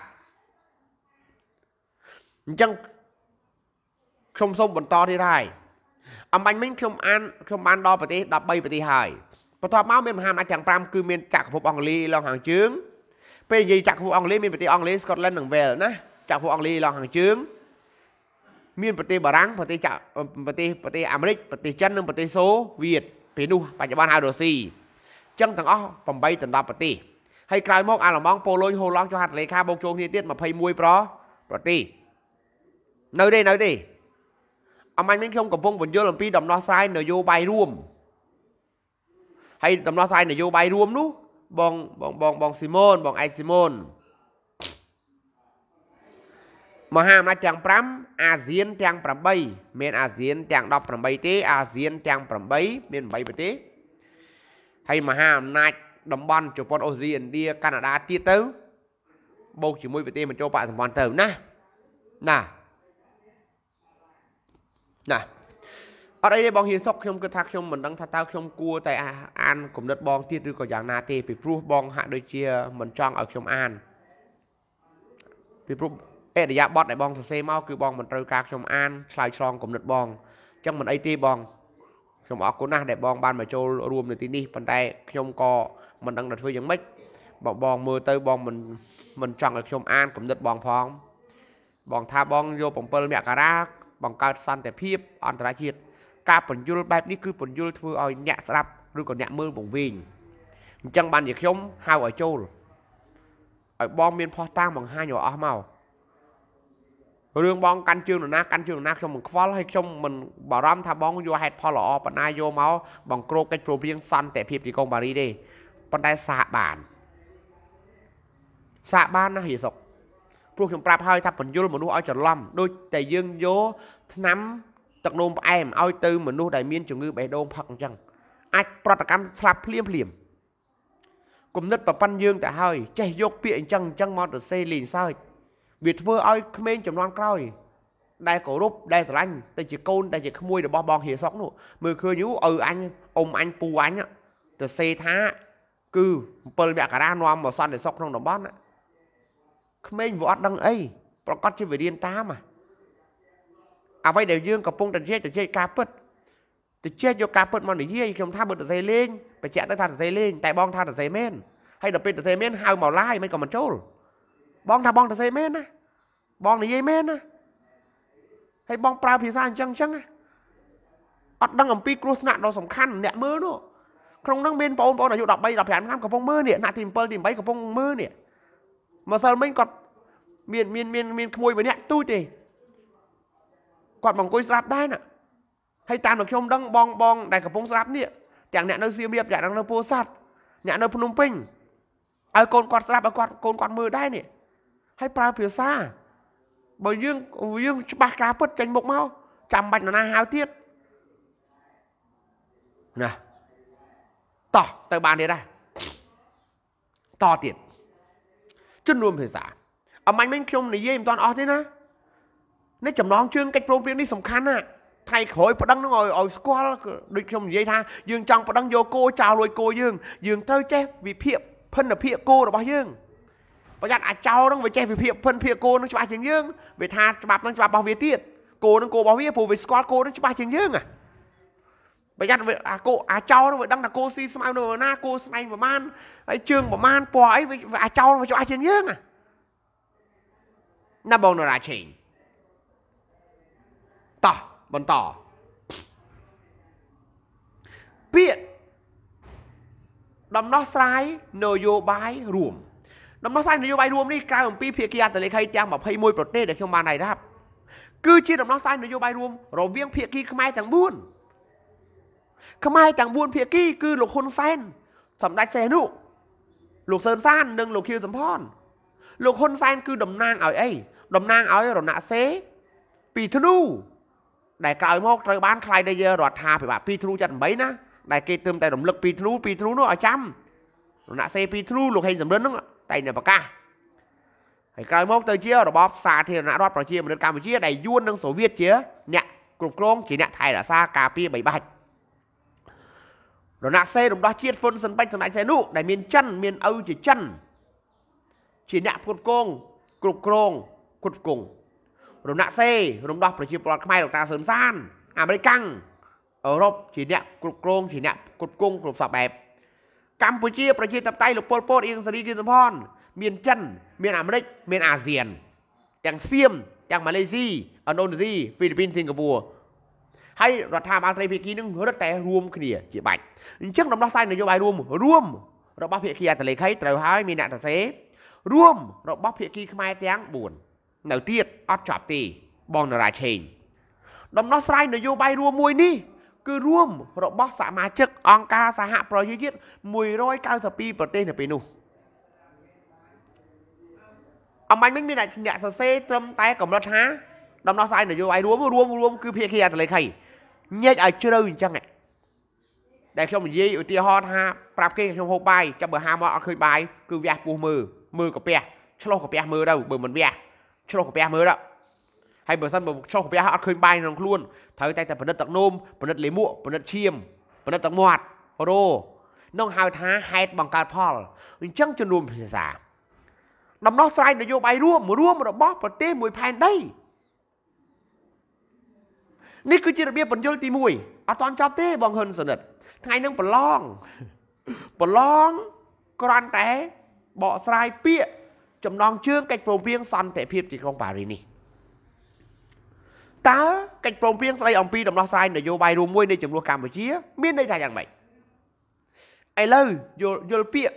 អញ្ចឹងខ្ញុំសូមបន្តទៀតហើយអំបញ្ញមិញខ្ញុំអានខ្ញុំបានដល់ប្រទេស13ប្រទេសហើយបន្ទាប់មកមានមហាអំណាចទាំង5គឺមានចក្រភពអង់គ្លេសឡង់ខាងជើងពេលនិយាយចក្រភពអង់គ្លេសមានប្រទេសអង់គ្លេសស្កុតឡែននិងវែលណាចក្រភពអង់គ្លេសឡង់ខាងជើងមានប្រទេសបារាំងប្រទេសប្រទេសប្រទេសអាមេរិកប្រទេសចិននិងប្រទេសសូវៀតពេលនោះបច្ចុប្បន្នហៅរុស្ស៊ីអញ្ចឹងទាំងអស់8ដល់10ប្រទេសហើយក្រោយមកអាឡម៉ង់ប៉ូលុយហូឡង់ចុះហត្ថលេខាបូកចូលគ្នាទៀត21ប្រប្រទេសនៅទេនៅទេអំបញ្ញនេះខ្ញុំកំពុងបញ្យល់អំពីដំណោះស្រាយនយោបាយរួមហើយដំណោះស្រាយនយោបាយរួមនោះបងបងបងបងស៊ីម៉ូនបងឯកស៊ីម៉ូនមហាអំណាចទាំង5អាស៊ាន ទាំង8មាន អាស៊ានទាំង18ទេអាស៊ានទាំង8មាន8ប្រទេសហើយមហាអំណាចតំបន់ជប៉ុនអូស្ត្រាលីឥណ្ឌាកាណាដាទៀតទៅបូកជាមួយប្រទេសមិនចូលបកសម្ព័ន្ធទៅណាណាណាអត់អីទេបងហៀសុកខ្ញុំគិតថាខ្ញុំមិនដឹងថាតើខ្ញុំគួរតែអានគំនិតបងទៀតឬក៏យ៉ាងណាទេពីព្រោះបងហាក់ដូចជាមិនចង់ឲ្យខ្ញុំអានពីព្រោះអរិយាប័ត្រដែលបងសរសេរមកគឺបងមិនត្រូវការខ្ញុំអានឆ្លើយឆ្លងគំនិតបងអញ្ចឹងមិនអីទេបងខ្ញុំអរគុណណាស់ដែលបងបានមកចូលរួមនៅទីនេះប៉ុន្តែខ្ញុំក៏មិនដឹងថាធ្វើយ៉ាងម៉េចបើបងមើលទៅបងមិនមិនចង់ឲ្យខ្ញុំអានគំនិតបងផងបងថាបងយក7មករាបង្កើតសន្តិភាពអន្តរជាតិការពន្យល់បែបនេះគឺពន្យល់ធ្វើឲ្យអ្នកស្ដាប់ឬក៏អ្នកមើលវង្វេងអញ្ចឹងបានជាខ្ញុំហៅឲ្យចូលឲ្យបងមានផោះតាំងបង្ហាញឲ្យអស់មករឿងបងកាន់ជើងនរណាកាន់ជើងនរណាខ្ញុំមិនខ្វល់ហើយខ្ញុំមិនបារម្ភថាបងយកហេតុផលល្អបណ្ណាយកមកបង្ក្រោកកិច្ចព្រមព្រៀងសន្តិភាពទីក្រុងប៉ារីសទេប៉ុន្តែសាបានសាបានណាហិសុកព្រោះខ្ញុំប្រាប់ហើយថាបញ្យលមនុស្សឲ្យច្រឡំដូចតែយើងយកថ្នាំទឹកនោមផ្អែមឲ្យទៅមនុស្សដែលមានជំងឺបេះដូងផឹកអញ្ចឹងអាចប្រតិកម្មស្លាប់ភ្លាមភ្លាមគំនិតប្រប៉ាន់យើងទៅហើយចេះយក ពាក្យអញ្ចឹងអញ្ចឹងមកទៅសេលេងសើចវាធ្វើឲ្យក្មេងចំនួនក្រោយ ដែលគោរពដែលស្រឡាញ់ទៅជាកូនដែលជាក្មួយរបស់បងហៀសុកនោះមើលឃើញយូឪអញអ៊ំអញពូអញទៅសេថាគឺ7មករានាំមកសន្តិសុខក្នុងតំបន់ក្មេងវាអត់ដឹងអីប្រកាសជាវារៀនតាមហ៎អ្វីដែលយើងកំពុងតែនិយាយទៅនិយាយការពិតទៅចេះយកការពិតមកនិយាយខ្ញុំថាបើទៅសេលេងបញ្ជាក់ទៅថាទៅសេលេងតែបងថាទៅសេមែនហើយដល់ពេលទៅសេមែនហៅមកឡាយមិនក៏មិនចូលបងថាបងទៅសេមែនណាបងនិយាយមែនណាហើយបងប្រើភាសាអញ្ចឹងអញ្ចឹងអត់ដឹងអំពីគ្រោះថ្នាក់ដ៏សំខាន់អ្នកមើលនោះក្នុងនោះមានបងប្អូនអាយុ13 15ឆ្នាំកំពុងមើលនេះថ្នាក់ទី7ទី8កំពុងមើលនេះម្សិលមិញគាត់មានមានមានមានក្មួយម្នាក់ទូចទេគាត់មកអង្គុយស្រាប់ដែរណាហើយតាមលោកខ្ញុំដឹងបងបងដែលកំពុងស្រាប់នេះទាំងអ្នកនៅសៀមរាបទាំងនៅពោធិ៍សាត់អ្នកនៅភ្នំពេញឲ្យកូនគាត់ស្រាប់ឲ្យគាត់កូនគាត់មើលដែរនេះហើយប្រើភាសាបើយើងយើងច្បាស់ការពិតចេញមុខមកចាំបាច់នរណាហៅទៀតណាតោះទៅបានទៀតដែរតទៀតជំនួមភាសាអមាញ់មិញខ្ញុំនិយាយមិនទាន់អស់ទេណានេះចំណងជើងកិច្ចព្រមព្រៀងនេះសំខាន់ណាស់ថ្ងៃក្រោយប្តឹងនឹងឲ្យឲ្យស្គាល់ដូចខ្ញុំនិយាយថាយើង ចង់ប្តឹងយកគោចោលលួចគោយើងយើងត្រូវចេះវិភាគភិនភាគគោរបស់យើង ប្រយ័ត្នអាចោលនឹងវាចេះវិភាគភិនភាគគោនឹងច្បាស់ជាងយើងវាថាច្បាប់នឹងច្បាប់របស់វាទៀតគោនឹងគោរបស់វាព្រោះវាស្គាល់គោនឹងច្បាស់ជាងយើងហ៎ប្រយ័ត្នវាអាគោអាចោលវាដឹងថាគោស៊ីស្មៅនៅណាគោស្នែងប្រមាណហើយជើងប្រមាណពណ៌អីវាអាចោលវាច្បាស់ជាងយើងណាបងនរាឆេងតោះបន្តពាក្យដំណោះស្រាយនយោបាយរួមដំណោះស្រាយនយោបាយរួមនេះក្រៅអំពីភាគីអន្តរលេខីទាំង21ប្រទេសដែលខ្ញុំបានណៃរាប់គឺជាដំណោះស្រាយនយោបាយរួម រវាង ភាគីខ្មែរទាំង4ខ្មែរទាំង4ភាគីគឺលោកហ៊ុនសែនសម្ដេចសីហនុលោកសឿនសាននិងលោកខៀវសំផនលោកហ៊ុនសែនគឺតំណាងឲ្យអីតំណាងឲ្យរណសេរពីធ្នូដែលក្រោយមកត្រូវបានខ្លាយទៅជារដ្ឋាភិបាល2ធ្នូ78ណាដែលគេទើបតែរំលឹក2ធ្នូ2ធ្នូនោះឲ្យចាំរណសេ2ធ្នូលោកហេងសំរិនហ្នឹងតែនៅប្រកាសហើយក្រោយមក ទៅជារបបសាធារណរដ្ឋប្រជាមានិតកម្ពុជាដែលយួននិងសូវៀតជាអ្នកគ្រប់គ្រងជាអ្នកថែរក្សាការពារបីបាច់រណសេរំដោះជាតិហ៊ុនសិនបិចសម្ដេចសីនុដែលមានចិនមានឪជាចិនជាអ្នកគ្រប់គ្រងគ្រប់គ្រងគ្រប់គ្រងរំណាក់សេរំដោះប្រជាពលរដ្ឋខ្មែរលោកតាសឿនសានអាមេរិកកាំងអឺរ៉ុបជាអ្នកគ្រប់គ្រងជាអ្នកគ្រប់គងគ្រប់សពបែបកម្ពុជាប្រជាធិបតេយ្យលោកប៉ុលពតអៀងសេរីគីសំផនមានចិន មានអាមេរិកមានអាស៊ានទាំងសៀមទាំងម៉ាឡេស៊ីឥណ្ឌូនេស៊ីហ្វីលីពីនសិង្ហបុរីហើយរដ្ឋាភិបាលត្រីភាគីនឹងរឹតតែរួមគ្នាជាបាច់អញ្ចឹងដំណោះស្រាយនយោបាយរួម រួមរបស់ភាគីអតលេខីត្រូវហើយមានអ្នកតសេ រួមរបស់ភាគីខ្មែរទាំង4នៅទៀតអត់ចប់ទេបងនារាឆេងដំណោះស្រាយនយោបាយរួមមួយនេះគឺរួមរបស់សមាជិកអង្គការសហប្រជាជាតិ192ប្រទេសនៅពេលនោះអំបញ្ញមិនមានអ្នកសរសេរត្រឹមតែកម្រិតថា ដំណោះស្រាយនយោបាយរួមរួមរួម គឺភាគីអតលេខីញែកឲ្យជ្រៅអញ្ចឹងតែខ្ញុំនិយាយឧទាហរណ៍ថាប្រាប់គេខ្ញុំហូបបាយចាប់បើហាមកអត់ឃើញបាយគឺវះពោះមើលមើលកាពះឆ្លោះកាពះមើលទៅបើមិនវះឆ្លុះកាពះមើលដល់ហើយបើសិនបើឆ្លុះកាពះអត់ឃើញបាយក្នុងខ្លួនត្រូវតែតែផលិតទឹកនោមផលិតលេមួកផលិតឈាមផលិតទឹកមាត់រោនោះហៅថាហេតុបង្កើតផលអញ្ចឹងជំនុំភាសាដំណោះស្រាយនយោបាយរួមរួម របស់ប្រទេសមួយផែនដីនេះគឺជារបៀបបញ្យលទី1អត់តន់ចប់ទេបងហ៊ុនសនិតថ្ងៃនឹងប្រឡងប្រឡងគ្រាន់តែបកស្រាយពាក្យចំណងជើងកិច្ចព្រមព្រៀងសន្តិភាពទីក្រុងប៉ារីសនេះតើកិច្ចព្រមព្រៀងស្ដីអំពីដំណោះស្រាយនយោបាយរួមមួយនៃចំនួនកម្ពុជាមានន័យថាយ៉ាងម៉េចឥឡូវយល់យល់ពាក្យ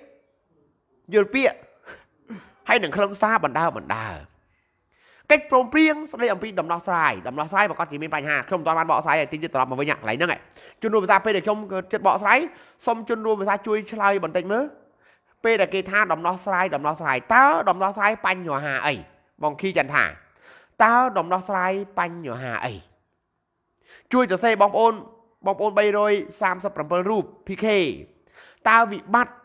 យល់ពាក្យហើយនឹងខ្លឹមសារបណ្ដើបណ្ដើកិច្ចព្រមព្រៀងស្ដីអំពីដំណោះស្រាយដំណោះស្រាយប្រកាសជាមានបញ្ហាខ្ញុំមិនទាន់បានបកស្រាយឲ្យទីទៀតត្រឡប់មកវិញកន្លែងហ្នឹងឯងជំនួយភាសាពេលដែលខ្ញុំចិត្តបកស្រាយសូមជំនួយភាសា ជួយឆ្លើយបន្តិចមើលពេលដែលគេថាដំណោះស្រាយដំណោះស្រាយតើដំណោះស្រាយបញ្ហាអីបងគីចន្ទថាតើដំណោះស្រាយបញ្ហាអីជួយសរសេរបងប្អូនបងប្អូន337រូប PK តើវិបត្តិ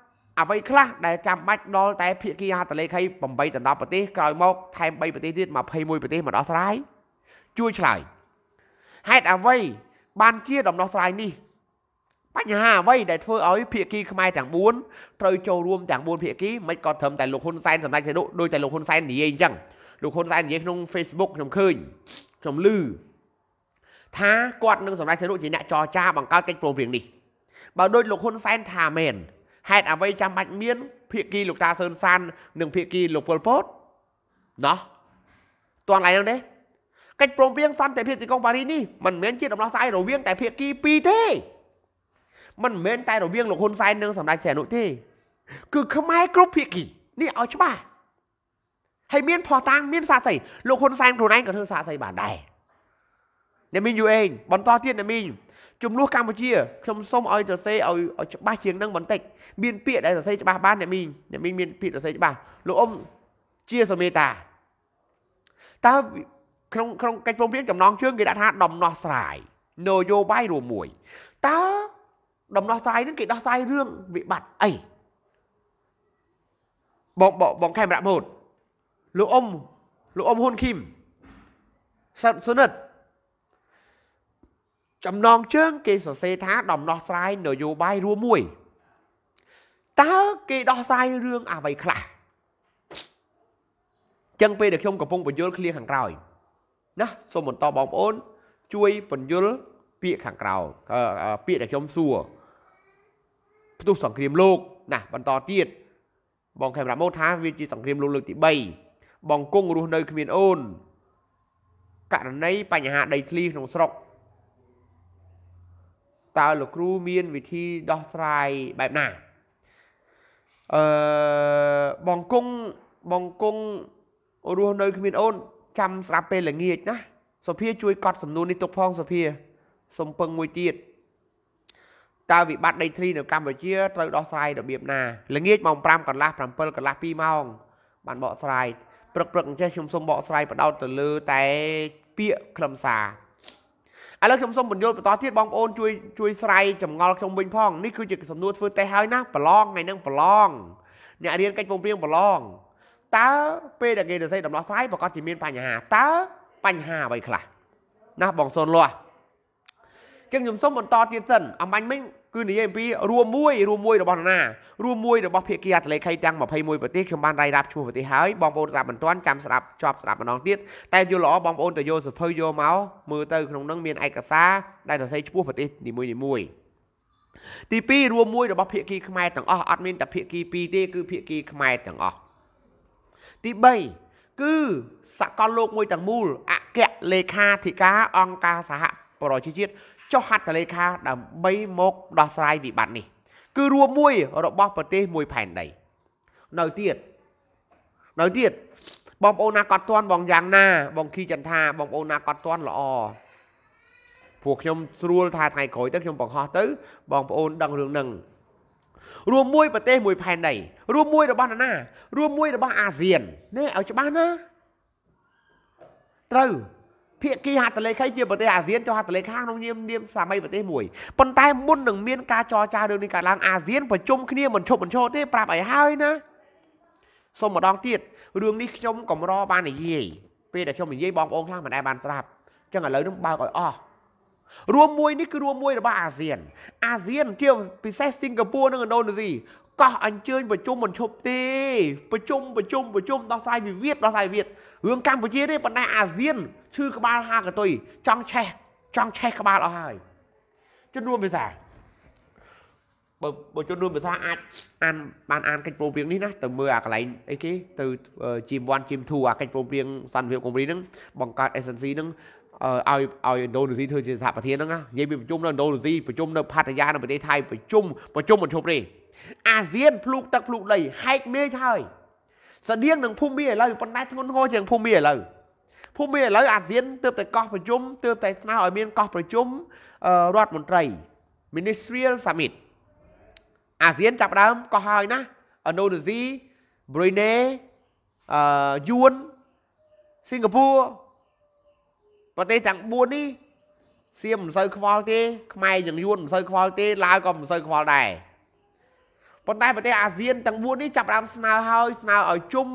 អ្វីខ្លះដែលចាំបាច់ដល់តែភាគីហត្ថលេខី8ដល់10ប្រទេសក្រោយមកថែម3ប្រទេសទៀត21ប្រទេសមកដោះស្រាយជួយឆ្លើយហេតុអ្វី បានជាដំណោះស្រាយនេះបញ្ហាអ្វីដែលធ្វើឲ្យភាគីខ្មែរទាំង4ត្រូវចូលរួមទាំង4ភាគីមិនក៏ត្រឹមតែលោកហ៊ុនសែនសម្ដេចសីហនុដោយតែលោកហ៊ុនសែននិយាយអញ្ចឹងលោកហ៊ុនសែននិយាយក្នុង Facebook ខ្ញុំឃើញខ្ញុំឮថាគាត់នឹងសម្ដេចសីហនុជាអ្នកចរចាបង្កើតកិច្ចព្រមព្រៀងនេះបើដោយលោកហ៊ុនសែនថាមែនហេតុអ្វីចាំបាច់មានភាគីលោកតាសឿនសាននិងភាគីលោកពលពតណោះតាន់ឡើយនោះទេកិច្ចព្រមព្រៀងសន្តិភាពទីក្រុងប៉ារីសនេះមិនមែនជាដំណោះស្រាយរវាងតែភាគីពីរទេមិនមែនតែរវាងលោកហ៊ុនសែននិងសម្ដេចសីហនុទេគឺខ្មែរគ្រប់ភាគីនេះឲ្យច្បាស់ហើយមានផោះតាំងមាន សាស័យលោកហ៊ុនសែនខ្លួនឯងក៏ធ្វើសាស័យបានដែរអ្នកមីងយូអេងបន្តទៀតអ្នកមីងចំនួនកម្ពុជាខ្ញុំសូមឲ្យទៅសេឲ្យឲ្យច្បាស់ជាងនឹងបន្តិចមាន ពាក្យដែលសរសេរច្បាស់បានអ្នកមីងអ្នកមីងមានពាក្យសរសេរច្បាស់លោកអ៊ំជាសមេតាតើក្នុងក្នុងកិច្ចព្រមព្រៀងចំណងជើងគេដាក់ថាដំណោះស្រាយនយោបាយរួមមួយតើដំណោះស្រាយនឹងគេដោះស្រាយរឿងវិបត្តិអីបងបងខេមរៈម៉ូតលោកអ៊ំលោកអ៊ំហ៊ុនឃីមសាត់សុនិតចំណងជើង គេសរសេរថាដំណោះស្រាយនយោបាយរួមមួយតើគេដោះស្រាយរឿងអ្វីខ្លះចឹងពេលដែលខ្ញុំកំពុងបញ្យល់ឃ្លាខាងក្រោយណាសូមបន្តបងប្អូនជួយបញ្យល់ពាក្យខាងក្រោយពាក្យដែលខ្ញុំសួរផ្ទុះសង្គ្រាមលោកណាបន្តទៀតបងខេមរ៉ាម៉ូថាវាជាសង្គ្រាមលោកលើកទី3បងគង់រស់នៅគ្មានអូនករណីបញ្ហាដីធ្លីក្នុងស្រុកតើលោកគ្រូមានវិធីដោះស្រាយបែបណាអឺបងគង់បងគង់រស់នៅគ្មានអូនចាំស្រាប់ពេលល្ងាចណាសុភាជួយកត់សំណួរនេះទុកផងសុភាសុំពឹងមួយទៀត0តើវិបត្តិដីធ្លីនៅកម្ពុជាត្រូវដោះស្រាយរបៀបណាល្ងាចម៉ោង5កន្លះ7កន្លះ2ម៉ោងបានបកស្រាយព្រឹកព្រឹកអញ្ចឹងខ្ញុំសូមបកស្រាយបដោតទៅលើតែពាក្យខ្លឹមសារឥឡូវខ្ញុំសូមបញ្យល់បន្តទៀតបងប្អូនជួយជួយស្រាយចម្ងល់ខ្ញុំវិញផងនេះគឺជាសំណួរធ្វើតេស្តហើយណាប្រឡងថ្ងៃហ្នឹងប្រឡងអ្នករៀនកិច្ចពងព្រៀងប្រឡងតើពេលដែលគេទៅសេដំណោះស្រាយប្រកាសជាមានបញ្ហាតើបញ្ហាអ្វីខ្លះណាបងសូនលាស់ចឹងខ្ញុំសូមបន្តទៀតសិនអំបញ្ញមិញគឺនិយាយអំពីរួមមួយរួមមួយរបស់ណារួមមួយរបស់ភាគីអតលេខីទាំង21ប្រទេសខ្ញុំបានរាយរាប់ឈ្មោះប្រទេសហើយបងប្អូនស្ដាប់មិនទាន់ចាំស្ដាប់ជាប់ស្ដាប់ម្ដងទៀតតែយល់ល្អបងប្អូនទៅយកសភៅយកមកមើលទៅក្នុងនឹងមានឯកសារដែលសរសេរឈ្មោះប្រទេសនីមួយៗទី2រួមមួយរបស់ភាគីខ្មែរទាំងអស់អត់មានតែភាគី2ទេគឺភាគីខ្មែរទាំងអស់ទី3គឺសកលលោកមួយទាំងមូលអគ្គលេខាធិការអង្គការសហប្រជាជាតិចុះហត្ថលេខាដើម្បីមកដោះស្រាយវិបត្តិនេះគឺរួមមួយរបស់ប្រទេសមួយផែនដីនៅទៀតនៅទៀតបងប្អូនណាគាត់តន់បងយ៉ាងណាបងគីចន្ទាបងប្អូនណាគាត់តន់ល្អពួកខ្ញុំស្រួលថាថ្ងៃក្រោយទៅខ្ញុំបង្ហោះទៅបងប្អូនដឹងរឿងហ្នឹងរួមមួយប្រទេសមួយផែនដី រួមមួយរបស់ណាណា រួមមួយរបស់អាស៊ាននេះឲ្យច្បាស់ណាត្រូវភាគីហត្ថលេខីជាប្រទេសអាស៊ានចុះហត្ថលេខាក្នុងនាមនាមសាមីប្រទេសមួយប៉ុន្តែមុននឹងមានការចរចារឿងនេះកើតឡើងអាស៊ានប្រជុំគ្នាមិនឈប់មិនឈរទេប្រាប់ឲ្យហើយណាសូមម្ដងទៀតរឿងនេះខ្ញុំកំរបាននិយាយពេលដែលខ្ញុំនិយាយបងប្អូនខ្លះមិនដែលបានស្ដាប់ចឹងឥឡូវនឹងបើកឲ្យអស់រួមមួយនេះគឺរួមមួយរបស់អាស៊ាន អាស៊ានជាពិសេសសិង្ហបុរីនិងឥណ្ឌូនេស៊ីកោះអញ្ជើញ ប្រជុំមិនឈប់ទេប្រជុំប្រជុំប្រជុំដោះស្រាយវិវាទដោះស្រាយវិវាទរឿងកម្ពុជាទេបណ្ដាអាស៊ានឈឺក្បាលហាកតុយចង់ឆេះចង់ឆេះក្បាលអស់ហើយជនរួមភាសាបើបើជនរួមភាសាអាចអានបានអានកិច្ចព្រមព្រៀងនេះណាទៅមើលអាកន្លែងអីគេទៅជីម1ជីម2អាកិច្ចព្រមព្រៀងសន្តិភាពកូរ៉េហ្នឹងបង្កើត SNC ហ្នឹងឲ្យឲ្យឥណ្ឌូនេស៊ីធ្វើជាសហប្រធានហ្នឹងណានិយាយពីប្រជុំនៅឥណ្ឌូនេស៊ីប្រជុំនៅផាតាយានៅប្រទេសថៃប្រជុំប្រជុំមិនឈប់ទេអាស៊ានភ្លូកទឹកភ្លូកដីហែកមេឃហើយស្តៀងនឹងភូមិឥឡូវប៉ុន្តែធ្ងន់ធ្ងរជាងភូមិឥឡូវភូមិឥឡូវអាស៊ានទើបតែកោះប្រជុំទើបតែស្នើឲ្យមានកោះប្រជុំរដ្ឋមន្ត្រី Ministerial Summit អាស៊ានចាប់ដើមកោះហើយណាឥណ្ឌូនេស៊ីប្រ៊ុយណេអឺយួនសិង្ហបុរីប្រទេសទាំង4នេះសៀមមិនសូវខ្វល់ទេខ្មែរនឹងយួនមិនសូវខ្វល់ទេឡាវក៏មិនសូវខ្វល់ដែរប៉ុន្តែប្រទេសអាស៊ានទាំង4នេះចាប់ផ្ដើមស្នើហើយស្នើឲ្យជុំ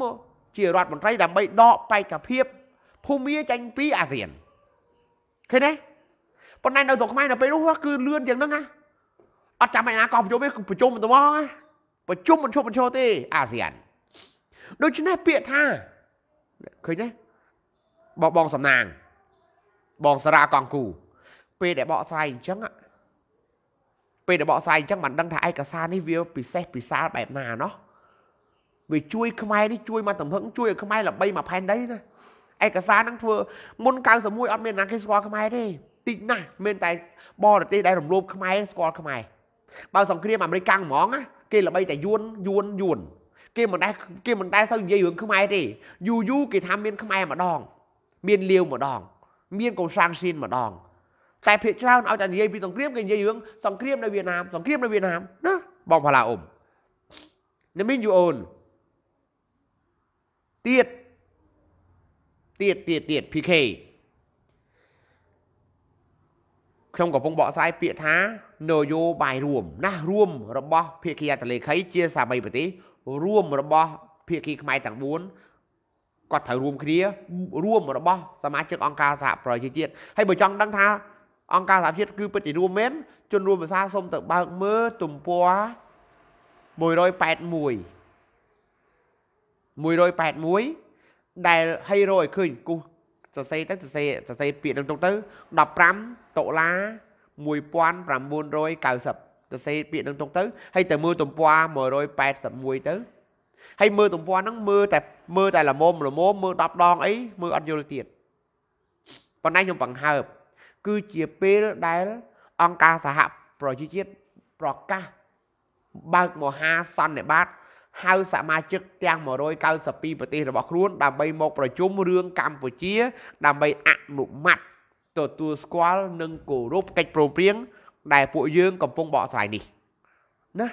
ជារដ្ឋមន្ត្រីដើម្បីដកបេក្ខភាពភូមាចាញ់ពីអាស៊ានឃើញទេប៉ុន្តែនៅស្រុកខ្មែរនៅពេលនោះគឺលឿនយ៉ាងហ្នឹងណាអត់ចាំឯណាកោះប្រជុំទេប្រជុំតែហ្មងប្រជុំមិនឈប់មិនឈរទេអាស៊ានដូច្នេះពាក្យថាឃើញទេបងបងសំណាង បងសារ៉ាកងគូ ពេលដែលបកស្រាយអញ្ចឹងពេលដែលបកស្រាយអញ្ចឹងបានដឹងថាឯកសារនេះវាពិសេសពិសាលបែបណាណោះវាជួយ ខ្មែរនេះជួយមកទំហឹងជួយឲ្យខ្មែរល្បីមកផែនដីណាឯកសារហ្នឹងធ្វើមុន91អត់មានណាគេស្គាល់ខ្មែរទេតិចណាស់មានតែបរទេសដែលរំលោភខ្មែរស្គាល់ខ្មែរបើសង្គ្រាមអាមេរិកកាំងហ្មងណាគេល្បីតែយួនយួនយួនគេមិនដែលគេមិនដែលសូវនិយាយរឿងខ្មែរទេយូយូគេថាមានខ្មែរម្ដង មានលាវម្ដង មានកូសាំងស៊ីនម្ដងតែភាគច្រើនឲ្យតែនិយាយពីសង្គ្រាមគេនិយាយរឿងសង្គ្រាមនៅវៀតណាមសង្គ្រាមនៅវៀតណាមណាបងផាឡាអ៊ុំនេះមីនយូអូនទៀតទៀតទៀតទៀត PK ខ្ញុំកំពុងបកស្រាយពាក្យថានយោបាយរួមណារួមរបស់ភាគីអតលេខីជាសាមីប្រទេសរួមរបស់ភាគីខ្មែរទាំង4គាត់ត្រូវរួមគ្នារួមរបស់សមាជិកអង្គការសហប្រជាជាតិហើយបើចង់ដឹងថាអង្គការសហជាតិគឺពិតជារួមមែនជនរួមភាសាសូមទៅបើកមើលទំព័រ181 181ដែលឲ្យរកឲ្យឃើញគូសសរសេរទៅសរសេរសរសេរពាក្យនឹងទៅ15ដុល្លារ1990សរសេរពាក្យនឹងຕົកទៅហើយតែមើលទំព័រ181ទៅហើយមើលទំព័រហ្នឹងមើលតែមើលតែល្មមល្មមមើល10ដងអីមើលអត់យល់ទៀតប៉ុន្តែខ្ញុំបង្ហើបគឺជាពេលដែលអង្គការសហប្រជាជាតិប្រកាសបើកមហាសន្និបាតហៅសមាជិកទាំង192ប្រទេសរបស់ខ្លួនដើម្បីមកប្រជុំរឿងកម្ពុជា ដើម្បីអនុម័តទទួលស្គាល់និងគោរពកិច្ចព្រមព្រៀងដែលពួកយើងកំពុងបកស្រាយនេះណា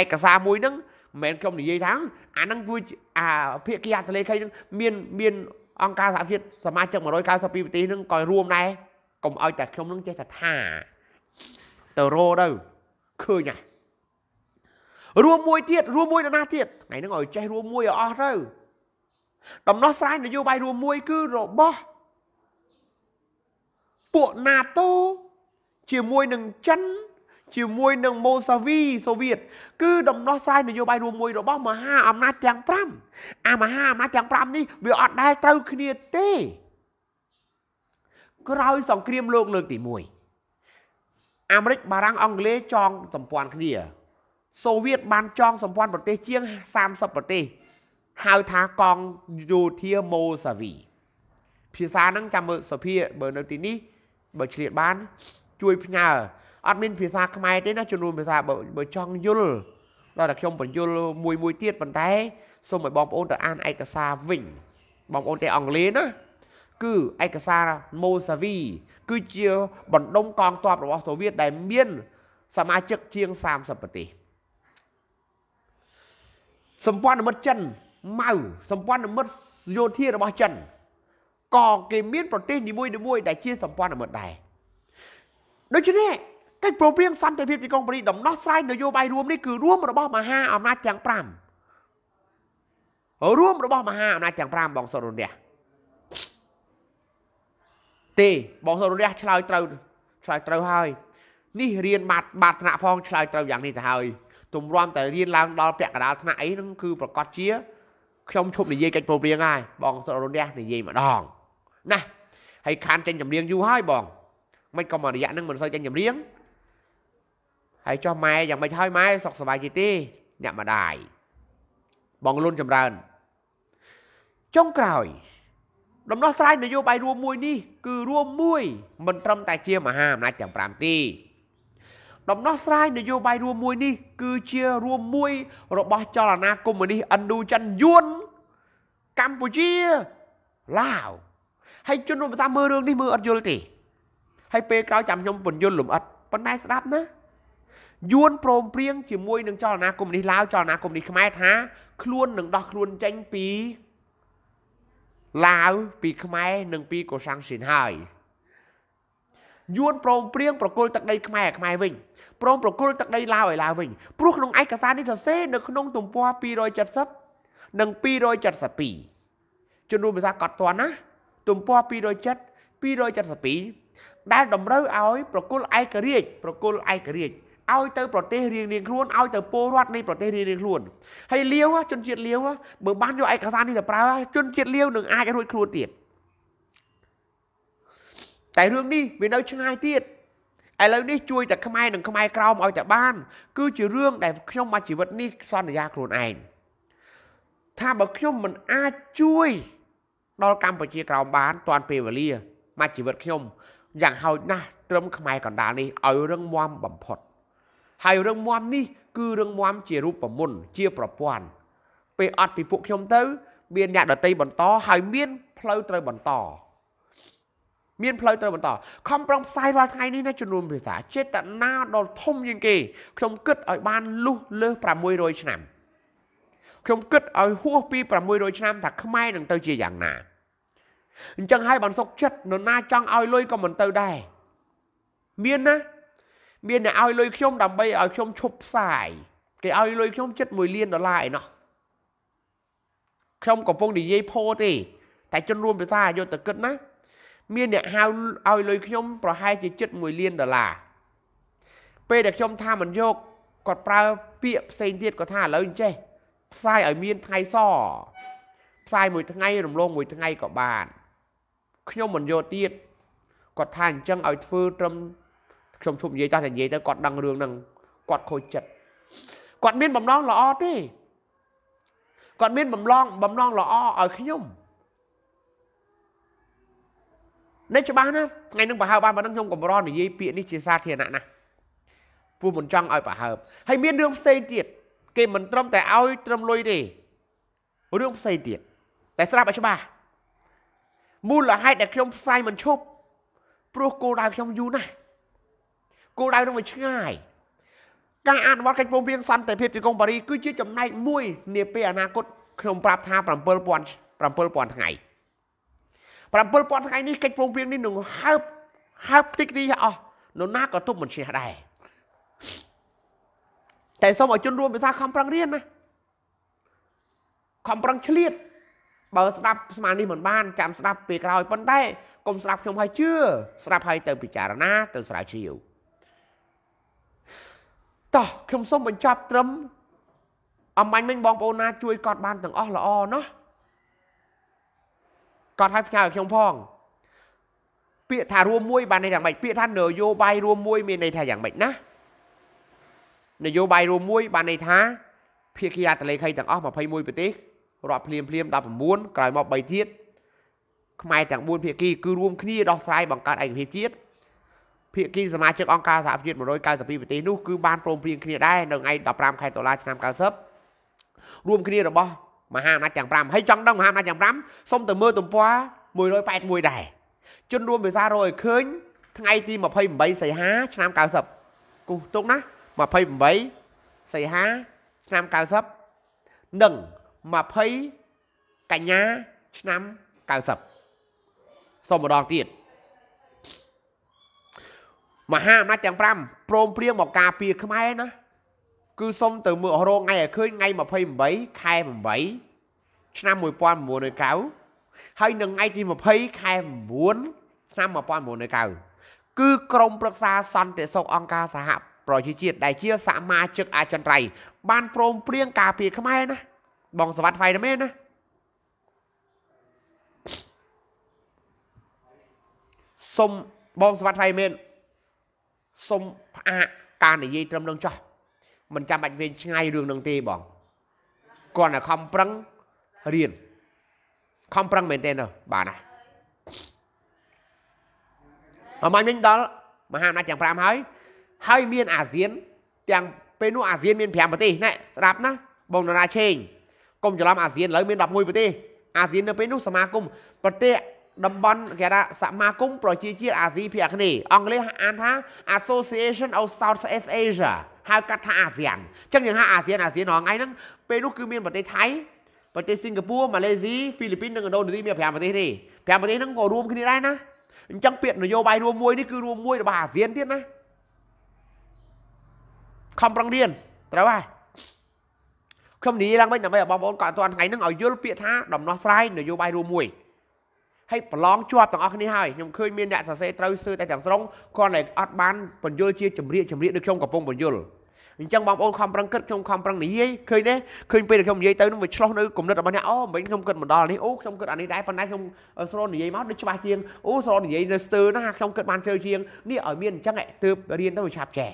ឯកសារមួយហ្នឹងមិនមែនខ្ញុំនិយាយថាអាហ្នឹងគឺអាភាគីអន្តរលេខីហ្នឹងមានមានអង្គការសហជាតិសមាជិក192ប្រទេសហ្នឹងក៏រួមដែរកុំឲ្យតែខ្ញុំនឹងចេះតែថាទៅរោទៅឃើញណារួមមួយទៀតរួមមួយដល់ណាទៀតថ្ងៃហ្នឹងឲ្យចេះរួមមួយឲ្យអស់ទៅដំណោះស្រាយនយោបាយរួមមួយគឺរបស់ពួក NATO ជាមួយនឹងចិន ជាមួយនឹងម៉ូសាវីសូវៀតគឺដំណោះស្រាយ នយោបាយរួមមួយរបស់ មហាអំណាចទាំង5អាមហាអំណាចទាំង5នេះវាអត់ដែលត្រូវគ្នាទេក្រោយសង្គ្រាមលោកលើកទី1អាមេរិក បារាំងអង់គ្លេសចងសម្ព័ន្ធគ្នា សូវៀតបានចងសម្ព័ន្ធប្រទេសជាង30ប្រទេសហៅថាកងយោធាម៉ូសាវីភាសាហ្នឹងចាំមើលសភាបើនៅទីនេះបើឆ្លៀតបាន ជួយផ្ញើអត់មានភាសាខ្មែរទេណាជំនួសភាសាបើចង់យល់ដល់តែខ្ញុំ បញ្យល់មួយមួយទៀតប៉ុន្តែសូមឲ្យបងប្អូនទៅអានឯកសារវិញ បងប្អូនទេអង់គ្លេសណាគឺឯកសារម៉ូសាវីគឺជាបណ្ដុំកងទ័ពរបស់សូវៀតដែលមានសមាជិកជាង30ប្រទេសសម្ព័ន្ធមិត្តចិន ម៉ៅសម្ព័ន្ធមិត្តយោធារបស់ចិនក៏គេមានប្រទេសនីមួយៗដែលជាសម្ព័ន្ធមិត្តដែរដូច្នេះកិច្ចប្រពៃសន្តិភាពទីក្រុងប៉ារីសដំណោះស្រាយនយោបាយរួមនេះគឺរួមរបស់មហាអំណាចទាំង5រួមរបស់មហាអំណាចទាំង5បងសុរុនរះទេបងសុររះឆ្លើយត្រូវឆ្លើយត្រូវហើយនេះរៀនបាត់បាត់ថ្នាក់ផងឆ្លើយត្រូវយ៉ាងនេះទៅហើយទម្រាំតែរៀនឡើងដល់ពាក់កណ្ដាលថ្នាក់អីហ្នឹងគឺប្រកាសជាខ្ញុំឈប់និយាយកិច្ចប្រពរៀងហើយបងសុររះនិយាយម្ដងណាហើយខានចេញចម្រៀងយូរហើយបងមិនក៏មករយៈហ្នឹងមិនសូវចេញចម្រៀងហើយចោះម៉ែយ៉ាងម៉េចហើយម៉ែសុខសប្បាយជាទេអ្នកម្ដាយបងលុនចម្រើនចុងក្រោយដំណោះស្រាយនយោបាយរួមមួយនេះគឺរួមមួយមិនត្រឹមតែជាមហាអំណាចទាំង5ទេដំណោះស្រាយនយោបាយរួមមួយនេះគឺជារួមមួយរបស់ចលនាកុម្មុយនីសឥណ្ឌូចិនយួនកម្ពុជាឡាវហើយជនរួមតាមមើលរឿងនេះមើលអត់យល់ទេហើយពេលក្រោយចាំខ្ញុំពន្យល់លំអិតប៉ុន្តែស្ដាប់ណាយួនព្រមព្រៀងជាមួយ នឹងចលនាកុម្មុយនីសឡាវចលនាកុម្មុយនីសខ្មែរថាខ្លួននឹងដោះខ្លួនចេញពីឡាវពីខ្មែរនិង ពីកូសាំងស៊ីនហើយយួនព្រមព្រៀងប្រគល់ទឹកដីខ្មែរខ្មែរវិញព្រមប្រគល់ទឹកដីឡាវឲ្យឡាវវិញព្រោះក្នុងឯកសារនេះសរសេរនៅក្នុងទំព័រ270និង272ជំនួសភាសាកត់តន់ណា ទំព័រ270 272ដែលតម្រូវឲ្យប្រគល់ឯករាជ្យប្រគល់ឯករាជ្យឲ្យទៅប្រទេសរៀងៗខ្លួនឲ្យទៅពលរដ្ឋនៃប្រទេសរៀងៗខ្លួនហើយលាវជនជាតិលាវបើបានយកឯកសារនេះទៅប្រើជនជាតិលាវនឹងអាចរួចខ្លួនទៀតតែរឿងនេះវានៅឆ្ងាយទៀតឥឡូវនេះជួយតែខ្មែរនិងខ្មែរក្រោមឲ្យតែបានគឺជារឿងដែលខ្ញុំមកជីវិតនេះសន្យាខ្លួនឯងថាបើខ្ញុំមិនអាចជួយដល់កម្ពុជាក្រោមបានតាន់ពេលវេលាមកជីវិតខ្ញុំយ៉ាងហោចណាស់ត្រឹមខ្មែរកណ្ដាលនេះឲ្យរឹងមាំបំផុតហើយរឿងមមនេះគឺរឿងមមជារូបមន្តជាប្រព័ន្ធពេលអត់ពីពួកខ្ញុំទៅ មានអ្នកដតីបន្តហើយមាន ផ្លូវត្រូវបន្ត មានផ្លូវត្រូវបន្តខំប្រឹងផ្សាយរាល់ថ្ងៃនេះណាជំនួមភាសាចេតនាដល់ធំជាងគេ ខ្ញុំគិតឲ្យបានលុះលើស600ឆ្នាំ ខ្ញុំគិតឲ្យហួសពី600ឆ្នាំ ថាខ្មែរនឹងទៅ ជាយ៉ាងណាអញ្ចឹងហើយបានសុកចិត្តនរណាចង់ឲ្យលុយក៏មិនទៅដែរមានណាមានអ្នកឲ្យលុយខ្ញុំដើម្បីឲ្យខ្ញុំឈប់ផ្សាយគេឲ្យលុយខ្ញុំចិត្ត1លានដុល្លារឯណោះខ្ញុំកំពុងនិយាយផោទេតែជនរួមភាសាអយុធគិតណាមានអ្នកហៅឲ្យលុយខ្ញុំប្រហែលជាចិត្ត1លានដុល្លារពេលដែលខ្ញុំថាមិនយកគាត់ប្រើពាក្យផ្សេងទៀតគាត់ថាឥឡូវអញ្ចេះផ្សាយឲ្យមានថ្ងៃសផ្សាយមួយថ្ងៃរំលងមួយថ្ងៃក៏បាន ខ្ញុំមិនយកទៀតគាត់ថាអញ្ចឹងឲ្យធ្វើត្រឹមខ្ញុំជប់និយាយតោះតែនិយាយទៅគាត់ដឹងរឿងហ្នឹងគាត់ខូចចិត្តគាត់មានបំណងល្អទេគាត់មានបំណងបំណងល្អឲ្យខ្ញុំនេះច្បាស់ណាថ្ងៃនឹងប្រហើបបានប៉ុណ្ណឹងខ្ញុំកម្រនិយាយពាក្យនេះជាសាធារណៈណាពូមិនចង់ឲ្យប្រហើបហើយមានរឿងផ្សេងទៀតគេមិនត្រឹមតែឲ្យត្រឹមលុយទេរឿងផ្សេងទៀតតែស្រាប់ឲ្យច្បាស់មូលហេតុដែលខ្ញុំផ្សាយមិនឈប់ព្រោះគោលដៅខ្ញុំយូរណាស់គោលដៅនឹងវាឆ្ងាយការអនុវត្តកិច្ចព្រមព្រៀងសន្តិភាពទីក្រុងប៉ារីសគឺជាចំណែកមួយនាពេលអនាគតខ្ញុំប្រាប់ថា7000 7000ថ្ងៃ7000ថ្ងៃនេះកិច្ចព្រមព្រៀងនេះនឹងហើបហើបតិចតិចអស់នរណាក៏ទប់មិនឈ្នះដែរតែសូមឲ្យជនរួមភាសាខំប្រឹងរៀនណាខំប្រឹងឆ្លៀតបើស្ដាប់ស្មាននេះមិនបានចាំស្ដាប់ពេលក្រោយប៉ុន្តែកុំស្ដាប់ខ្ញុំហើយជឿស្ដាប់ហើយទៅពិចារណាទៅស្រាវជ្រាវតោះខ្ញុំសូមបញ្ចប់ត្រឹមអំបញ្ញមិញបងប្អូនណាជួយកត់បានទាំងអស់ល្អណោះកត់ឲ្យផ្ញើឲ្យខ្ញុំផងពាក្យថារួមមួយបានន័យថាម៉េចពាក្យថានយោបាយរួមមួយមានន័យថាយ៉ាងម៉េចណានយោបាយរួមមួយបានន័យថាភាគីអតលេខីទាំងអស់21ប្រទេស រាប់ភ្លាមភ្លាម19ក្រោយមក3ទៀតខ្មែរទាំង4ភាគីគឺរួមគ្នាដោះស្រាយបង្កើតឯកភាពជាតិភាគីសមាជិកអង្គការសហប្រជាជាតិ192ប្រទេសនោះគឺបានព្រមព្រៀងគ្នាដែរនៅថ្ងៃ15ខែតុលាឆ្នាំ90រួមគ្នារបស់មហាអំណាចទាំង5ហើយចង់ដឹងមហាអំណាចទាំង5សូមទៅមើលទំព័រ181ដែរជនរួមភាសារយឃើញ ថ្ងៃទី28សីហាឆ្នាំ90គូទុកណា28សីហាឆ្នាំ90និង20កញ្ញាឆ្នាំ90សូមម្ដងទៀតមហាអំណាចទាំង5ព្រមព្រៀងមកការពារខ្មែរណាគឺ សុំទៅមើលរងថ្ងៃឲ្យឃើញថ្ងៃ28ខែ8ឆ្នាំ1909ហើយនឹងថ្ងៃទី20ខែ9ឆ្នាំ1909គឺក្រមប្រឹក្សាសន្តិសុខអង្គការសហប្រជាជាតិដែលជាសមាជិកអចិន្ត្រៃយ៍បានព្រមព្រៀងការពារខ្មែរណាបងសវត្តហ្វៃតែមែនណាសុំបងសវត្តហ្វៃមែនសុំផ្អាកការនិយាយត្រឹមនឹងចោះមិនចាំបាច់វិញឆ្ងាយរឿងនឹងទេបងគាត់តែខំប្រឹងរៀនខំប្រឹងមែនទេណាបាទណាអមញមិញដល់មហាអំណាចទាំង5ហើយ ហើយមានអាស៊ានទាំងពេលនោះអាស៊ានមាន5ប្រទេសណែស្ដាប់ណា បងនរាឆេង កុំច្រឡំអាស៊ានឥឡូវមាន11ប្រទេសអាស៊ាននៅពេលនោះសមាគមប្រទេសតំបន់គេថាសមាគមប្រជាជាតិអាស៊ីភាគនេះអង់គ្លេសអានថា Association of Southeast Asia ហៅកាត់ថាអាស៊ានអញ្ចឹងយើងហៅអាស៊ានអាស៊ានហ្នឹងថ្ងៃហ្នឹងពេលនោះគឺមានប្រទេសថៃប្រទេសសិង្ហបុរីម៉ាឡេស៊ីហ្វីលីពីននិងឥណ្ឌូនេស៊ីមាន5ប្រទេសទេ5ប្រទេសហ្នឹងក៏រួមគ្នាដែរណាអញ្ចឹងពាក្យនយោបាយរួមមួយនេះគឺរួមមួយរបស់អាស៊ានទៀតណាខំប្រឹងរៀនត្រូវហើយខ្ញុំនិយាយឡើងវិញដើម្បីឲ្យបងប្អូនកត់អត់ថ្ងៃហ្នឹងឲ្យយល់ពាក្យថា ដំណោះស្រាយនយោបាយរួមមួយហើយប្រឡងជាប់ទាំងអស់គ្នាហើយខ្ញុំឃើញមានអ្នកសរសេរត្រូវសើតែទាំងស្រុងគាត់តែអត់បានបញ្យល់ជាចម្រៀកចម្រៀកដូចខ្ញុំកំពុងបញ្យល់អញ្ចឹងបងប្អូនខំប្រឹងគិតខ្ញុំខំប្រឹងនិយាយឃើញទេឃើញពេលដែលខ្ញុំនិយាយទៅនឹងវាឆ្លោះនៅគំនិតរបស់អ្នកអូមិញខ្ញុំគិតមកដល់នេះអូខ្ញុំគិតអានេះដែរប៉ុន្តែខ្ញុំស្រលនិយាយមកដូចច្បាស់ជាងអូស្រលនិយាយនៅស្ទើរណាខ្ញុំគិតបានជ្រៅជាងនេះឲ្យមានអញ្ចឹងឯងទើបរៀនទៅវាឆាប់ចេះ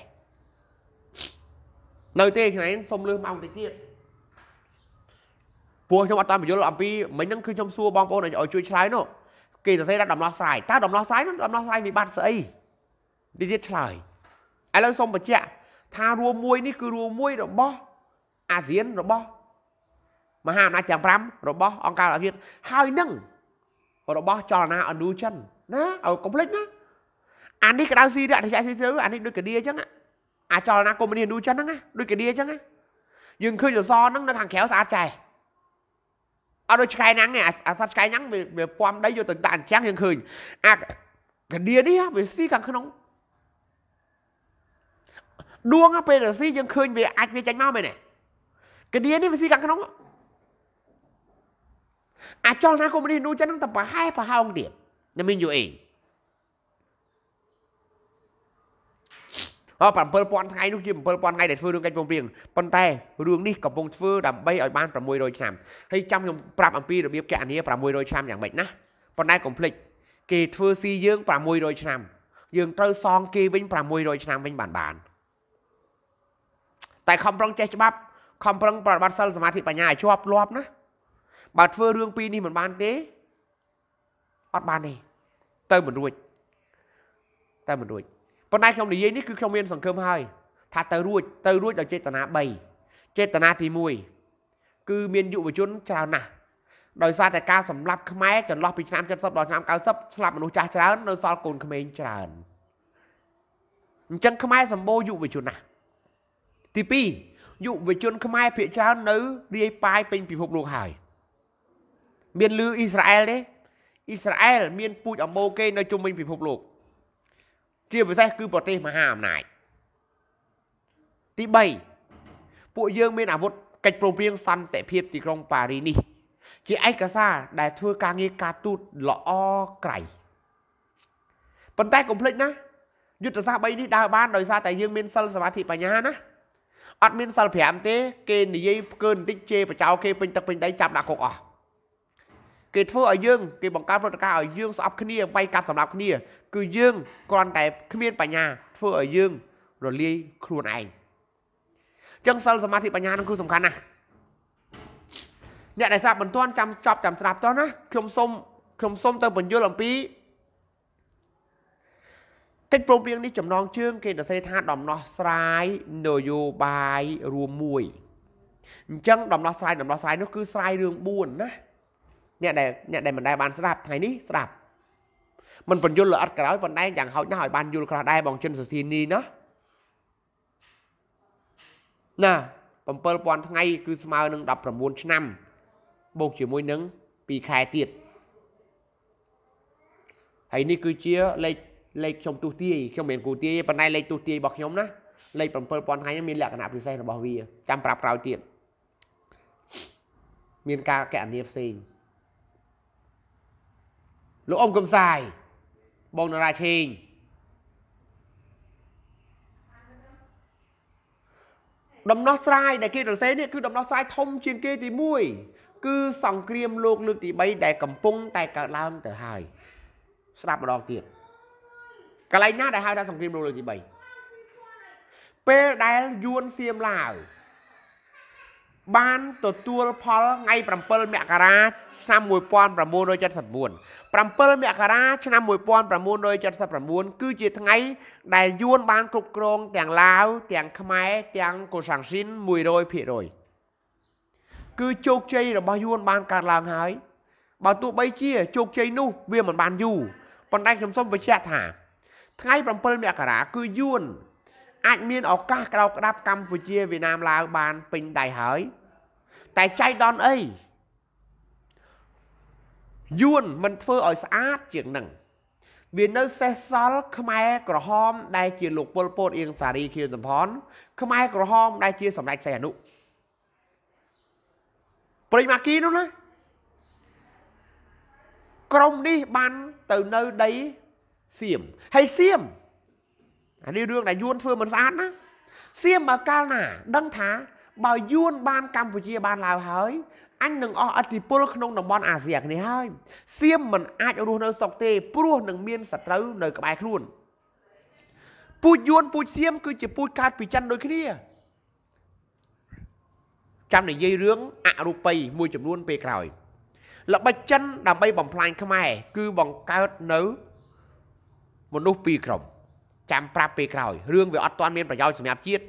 នៅទេថ្ងៃនេះសុំលើសម៉ោងតិចទៀតពួកខ្ញុំអត់តាមបញ្យល់អំពីមិញហ្នឹងគឺខ្ញុំសួរបងប្អូនឲ្យជួយឆ្លើយនោះគេសរសេរថាដំណោះស្រាយតើដំណោះស្រាយនោះដំណោះស្រាយវិបត្តិស្អីនិយាយឆ្លើយឥឡូវសូមបញ្ជាក់ថារួមមួយនេះគឺរួមមួយរបស់អាស៊ានរបស់មហាអំណាចទាំង5របស់ អង្គការសហជាតិហើយនឹងរបស់ចលនាឥណ្ឌូចិនណាឲ្យកុំភ្លេចណាអានេះក្តៅស៊ីរៈតិចស៊ីទៅអានេះដូចកាឌីអញ្ចឹងអាចលនាកុំមុនីឥណ្ឌូចិនហ្នឹងណាដូចកាឌីអញ្ចឹងណាយើងឃើញលសហ្នឹងនៅខាងក្រៅស្អាតចែអត់ដូចឆ្កែណាំងទេអាសត្វឆ្កែណាំងវាពំដីយកទៅដាក់អញ្ចឹងយើងឃើញអាកណ្ដៀនេះវាស៊ីខាងក្នុងដួងពេលទៅស៊ីយើងឃើញ វា អាចវាចាញ់មកមែនទេកណ្ដៀនេះវាស៊ីខាងក្នុងអាចចោះណាកុំនេះនោះចឹងតែប្រហែលប្រហោងទៀតតែមានយូរអីអ7000ថ្ងៃនោះជា7000ថ្ងៃដែលធ្វើរឿងកិច្ចព្រមព្រៀងប៉ុន្តែរឿងនេះកំពុងធ្វើដើម្បីឲ្យបាន600ឆ្នាំហើយចាំខ្ញុំប្រាប់អំពីរបៀបកណនី600ឆ្នាំយ៉ាងម៉េចណាប៉ុន្តែកុំភ្លេចគេធ្វើស៊ីយើង600ឆ្នាំ យើងត្រូវសងគេវិញ600ឆ្នាំវិញបានបានតែខំប្រឹងចេះច្បាប់ខំប្រឹងប្រតិបត្តិសិលសមាធិបញ្ញាឲ្យជាប់លាប់ណាបើធ្វើរឿងពីរនេះមិនបានទេអត់បានទេទៅមិនរួចតែមិនរួចប៉ុន្តែខ្ញុំនិយាយនេះគឺខ្ញុំមានសង្ឃឹមហើយថាទៅរួចទៅរួចដោយចេតនា3ចេតនាទី1គឺមានយុវជនច្រើនណាស់ដោយសារតែការសម្លាប់ខ្មែរចន្លោះពីឆ្នាំ70ដល់ឆ្នាំ90ស្លាប់មនុស្សចាស់ច្រើននៅសល់កូនក្មេងច្រើនអញ្ចឹងខ្មែរសម្បូរយុវជនណាស់ទី2យុវជនខ្មែរភាគច្រើននៅរាយប៉ាយពេញពិភពលោកហើយមានលឺអ៊ីស្រាអែលទេអ៊ីស្រាអែលមានពូជអម៉ូគេនៅជុំវិញពិភពលោកជាពិសេសគឺប្រទេសមហាអំណាចទី3ពួកយើងមានអាវុធកិច្ចព្រមព្រៀងសន្តិភាពទីក្រុងប៉ារីនេះ ជាឯកសារដែលធ្វើការងារការទូតល្អក្រៃប៉ុន្តែកុំភ្លេចណាយុទ្ធសាស្ត្រ3នេះដើរបានដោយសារតែយើងមានសិលសមាធិបញ្ញាណាអត់មានសិល5ទេ គេនិយាយផ្កើបន្តិចជេរបចោគេពេញទឹកពេញដីចាប់ដាក់គុកអស់គេធ្វើឲ្យយើងគេបង្កើតព្រឹត្តិការណ៍ឲ្យយើងស្អប់គ្នាវាយកាប់សម្លាប់គ្នា គឺយើងគ្រាន់តែគ្មានបញ្ញាធ្វើឲ្យយើងរលាយខ្លួនឯងចឹងសិលសមាធិបញ្ញានឹងគឺសំខាន់ណាស់អ្នកដែលស្ដាប់មិនទាន់ចាំចប់ចាំស្ដាប់តោះណាខ្ញុំសូមខ្ញុំសូមទៅបញ្យល់អំពីកិច្ចព្រមព្រៀងនេះចំណងជើងគេសរសេរថាដំណោះស្រាយនយោបាយរួមមួយអញ្ចឹងដំណោះស្រាយដំណោះស្រាយនោះគឺស្រាយរឿង4ណាអ្នកដែលអ្នកដែលមិនដែលបានស្ដាប់ថ្ងៃនេះស្ដាប់មិនបញ្យល់លអត់ក្រោយប៉ុន្តែយ៉ាងហោចណាស់ឲ្យបានយល់ខ្លះដែរបងចិនសុធានីណាណា7000ថ្ងៃគឺស្មើនឹង19ឆ្នាំ បូកជាមួយនឹង2ខែទៀតហើយនេះគឺជាលេខលេខខ្ញុំទុះទាយខ្ញុំមិនគូទាយប៉ុន្តែលេខទុះទាយរបស់ខ្ញុំណាលេខ7000ថ្ងៃមានលក្ខណៈពិសេសរបស់វាចាំប្រាប់ក្រោយទៀតមានការកណនីផ្សេងលោកអ៊ំកំសាយបងតារាឆេងដំណោះស្រាយដែលគេរសេរនេះគឺដំណោះស្រាយធំជាងគេទី1គឺសង្គ្រាមលោកលើកទី3ដែលកំពុង តែកើតឡើងទៅហើយស្ដាប់ម្ដងទៀតកន្លែងណា ដែលហៅថាសង្គ្រាមលោកលើកទី3ពេលដែលយួនសៀមឡាវបានទទួលផលថ្ងៃ7មករាឆ្នាំ1979 7មករាឆ្នាំ1979គឺជាថ្ងៃដែលយួនបានគ្រប់គ្រង ទាំងឡាវទាំងខ្មែរទាំងកូសាំងស៊ីន100%គឺជោគជ័យរបស់យួនបានកើតឡើងហើយ បើទោះបីជាជោគជ័យនោះ វាមិនបានយូរប៉ុន្តែខ្ញុំសូមបញ្ជាក់ថាថ្ងៃ7មករាគឺយួនអាចមានឱកាសក្រោកក្តាប់កម្ពុជាវៀតណាមឡាវបានពេញដៃហើយតែចៃដន្យអីយួនមិនធ្វើឲ្យស្អាតជាងនឹងវានៅសេះសល់ខ្មែរក្រហមដែលជាលោកពលពតអៀងសារីខៀវសំផនខ្មែរក្រហម ដែលជាសម្ដេចសីហនុប្រិយមាគីនោះណាក្រុមនេះបានទៅនៅដីសៀមហើយសៀមអានេះរឿងដែលយួនធ្វើមិនស្អាតណាសៀមបើកាលណា ដឹងថា បើយួនបានកម្ពុជាបានឡើយហើយអញនឹងអស់អធិពល ក្នុងតំបន់អាស៊ីអាគ្នេយ៍ហើយសៀមមិនអាចរស់នៅសុខទេព្រោះនឹងមានសត្រូវនៅក្បែរខ្លួនពូជយួនពូជសៀមគឺជាពូជកើតពីចិនដូចគ្នាចាំនិយាយរឿងអរូបីមួយចំនួន ពេលក្រោយល្បិចចិនដើម្បីបំផ្លាញខ្មែរ គឺបង្កើតនៅមនុស្សពីរក្រុម ចាំប្រាប់ពេលក្រោយរឿងវាអត់ទាន់មានប្រយោជន៍សម្រាប់ជាតិ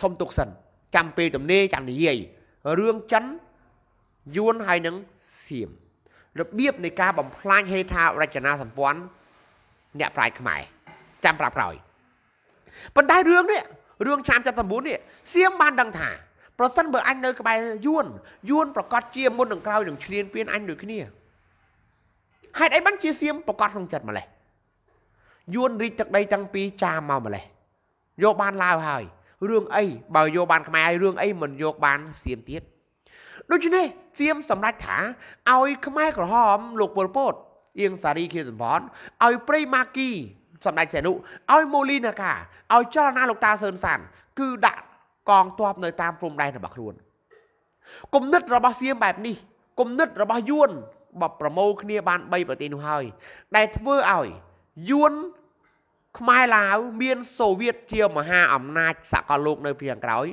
សុំទុកសិន ចាំពេលទំនេរចាំនិយាយរឿងចិនយួនហើយនឹងសៀមរបៀបនៃការបំផ្លាញហេដ្ឋារចនាសម្ព័ន្ធអ្នកប្រាជ្ញខ្មែរចាំប្រាប់ក្រោយប៉ុន្តែរឿងនេះរឿងឆ្នាំ79នេះសៀមបានដឹងថា ប្រសិនបើអញនៅក្បែរយួនយួនប្រកាសជាមុននឹងក្រោយនឹងឈ្លានពានអញដូចគ្នាហេតុអីបានជាសៀមប្រកាសក្នុងចិត្តម្លេះយួនរីកទឹកដីទាំងពីរចាមមកម្លេះយកបានឡាវហើយរឿងអីបើយកបានខ្មែរហើយរឿងអីមិនយកបានសៀមទៀតដូច្នេះសៀមសម្រេចថាឲ្យខ្មែរក្រហម លោកប៉ុលពតអៀងសារីខៀវសំផនឲ្យព្រៃម៉ាគីសម្ដេចសែនុឲ្យម៉ូលីនាការឲ្យចលនាលោកតាសឿនសានគឺដាក់កងទ័ពនៅតាមព្រំដែនរបស់ខ្លួនគំនិតរបស់សៀមបែបនេះគំនិត របស់យួនបបប្រមូលគ្នា បាន3ប្រទេសនោះហើយដែលធ្វើឲ្យយួនខ្មែរឡាវមានសូវៀតជាមហា អំណាច សកលលោកនៅភាគខាងក្រោយ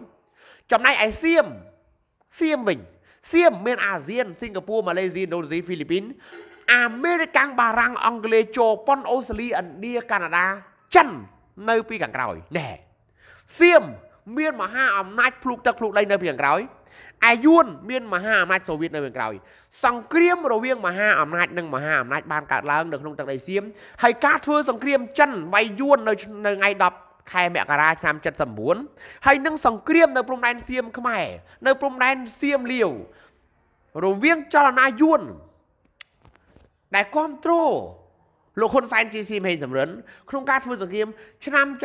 ចំណែកឯសៀមសៀមវិញសៀមមានអាស៊ានសិង្ហបុរីម៉ាឡេស៊ីឥណ្ឌូនេស៊ីហ្វីលីពីន អាមេរិកបារាំងអង់គ្លេសជប៉ុនអូស្ត្រាលីឥណ្ឌាកាណាដាចិននៅពីខាងក្រោយណែសៀមមានមហាអំណាចភ្លុកទឹកភ្លុកដីនៅពីខាងក្រោយឯយួនមានមហាអំណាច សូវៀតនៅខាងក្រោយសង្គ្រាមរវាងមហាអំណាចនិងមហាអំណាចបានកើតឡើងនៅក្នុងទឹកដីសៀមហើយការធ្វើសង្គ្រាមចិនវៃយួននៅថ្ងៃ10ខែមករាឆ្នាំ79ហើយនឹងសង្គ្រាម នៅព្រំដែនសៀមខ្មែរ នៅព្រំដែនសៀមលាវរវាងចលនាយួនដែលគ្រប់គ្រងលោកហ៊ុនសែនជាស៊ីមហេងសំរិនក្នុងការធ្វើសង្គ្រាម ឆ្នាំ79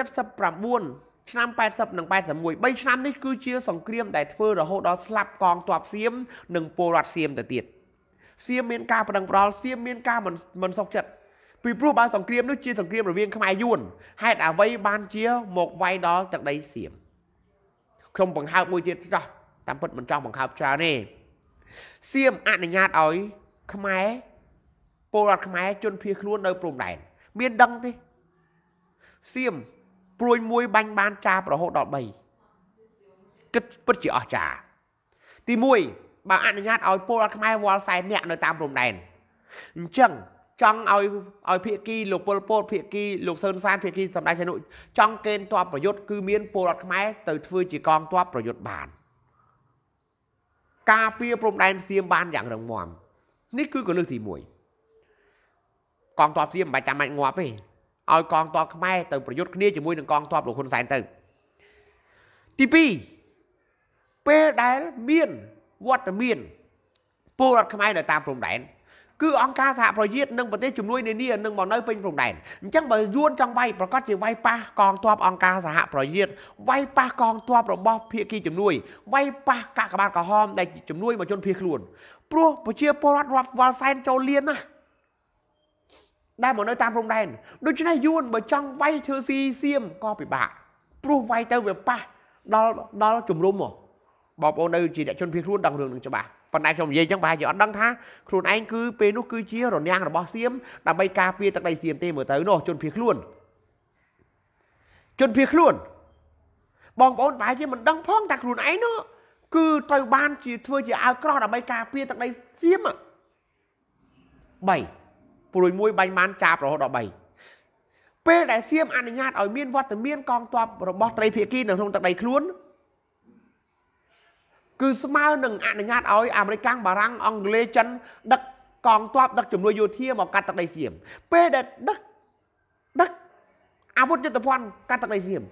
ឆ្នាំ80និង81 3ឆ្នាំនេះគឺជា សង្គ្រាម ដែលធ្វើរហូតដល់ស្លាប់កងទ័ពសៀមនិងពលរដ្ឋសៀមទៅទៀតសៀមមានការប្រឹងប្រល់សៀមមានការមិនសុខចិត្តពីព្រោះបានសង្គ្រាមនោះជាសង្គ្រាមរវាងខ្មែរយួនហេតុអ្វីបានជាមកវាយដល់ទឹកដីសៀមខ្ញុំបង្ហើបមួយទៀតចោះតាមពិតមិនចង់បង្ហើបច្រើនទេសៀមអនុញ្ញាតឲ្យខ្មែរពលរដ្ឋខ្មែរជនភៀសខ្លួននៅព្រំដែនមានដឹងទេសៀមព្រួយមួយបាញ់បានចាប្រហូតដល់3គិតពិតជាអស្ចារ្យទី1បើអនុញ្ញាតឲ្យពលរដ្ឋខ្មែរវល់40នាក់នៅតាមព្រំដែនអញ្ចឹងចង់ឲ្យឲ្យភៀកគីលោកពលពតភៀកគីលោកសឿនសានភៀកគីសម្ដេចសីនុចង់កេណ្ឌទ័ពប្រយុទ្ធគឺមានពលរដ្ឋខ្មែរទៅធ្វើជាកងទ័ពប្រយុទ្ធបានការពារព្រំដែនសៀមបានយ៉ាងរឹងមាំនេះគឺកលឹះទី1កងទ័ពសៀមមិនបាច់ចាំបាច់ងាប់ទេឲ្យកងទ័ពខ្មែរទៅប្រយុទ្ធគ្នាជាមួយនឹងកងទ័ពលោកហ៊ុនសែនទៅទី2ពេលដែលមានវត្តមានពលរដ្ឋខ្មែរនៅតាមព្រំដែនគឺអង្គការសហប្រជាជាតិនិងប្រទេសជំនួយនានានឹងមកនៅពេញព្រំដែនអញ្ចឹងបើយួនចង់វាយប្រកាសជាវាយប៉ះកងទ័ពអង្គការសហប្រជាជាតិវាយប៉ះកងទ័ពរបស់ភៀកគីជំនួយវាយប៉ះកាកបាទក្រហមដែលជំនួយមកជនភៀសខ្លួន ព្រោះប្រជាពលរដ្ឋរាប់វ៉ាល់សែនចូលលៀនណាដែលមកនៅតាមព្រំដែនដូច្នេះយួនបើចង់វាយធ្វើស៊ីសៀមក៏ពិបាកព្រោះវាយទៅវាប៉ះដល់ដល់ជំរំមកបងប្អូននៅជាអ្នកជនភៀសខ្លួនដឹងរឿងនឹងច្បាស់ប៉ុន្តែខ្ញុំនិយាយអញ្ចឹងប្រហែលជាអត់ដឹងថាខ្លួនឯងគឺពេលនោះគឺជារនាំងរបស់សៀមដើម្បីការពារទឹកដីសៀមទេមើលទៅនោះជនភៀសខ្លួនជនភៀសខ្លួនបងប្អូនប្រហែលជាមិនដឹងផងតែខ្លួនឯងនោះគឺត្រូវបានជាធ្វើជាអាវក្រោះដើម្បីការពារទឹកដីសៀម3ព្រួយមួយបាញ់បានចាប់រហូតដល់3ពេលដែលសៀមអនុញ្ញាតឲ្យមានវត្តមានកងទ័ពរបស់ត្រីភាគីនៅក្នុងទឹកដីខ្លួនគឺស្មើនឹងអនុញ្ញាតឲ្យអាមេរិកបារាំងអង់គ្លេសចិនដឹកកងទ័ពដឹកជំនួយយោធាមកកាត់ទឹកដីសៀមពេលដែលដឹកដឹកអាវុធយុទ្ធភ័ណ្ឌកាត់ទឹកដីសៀម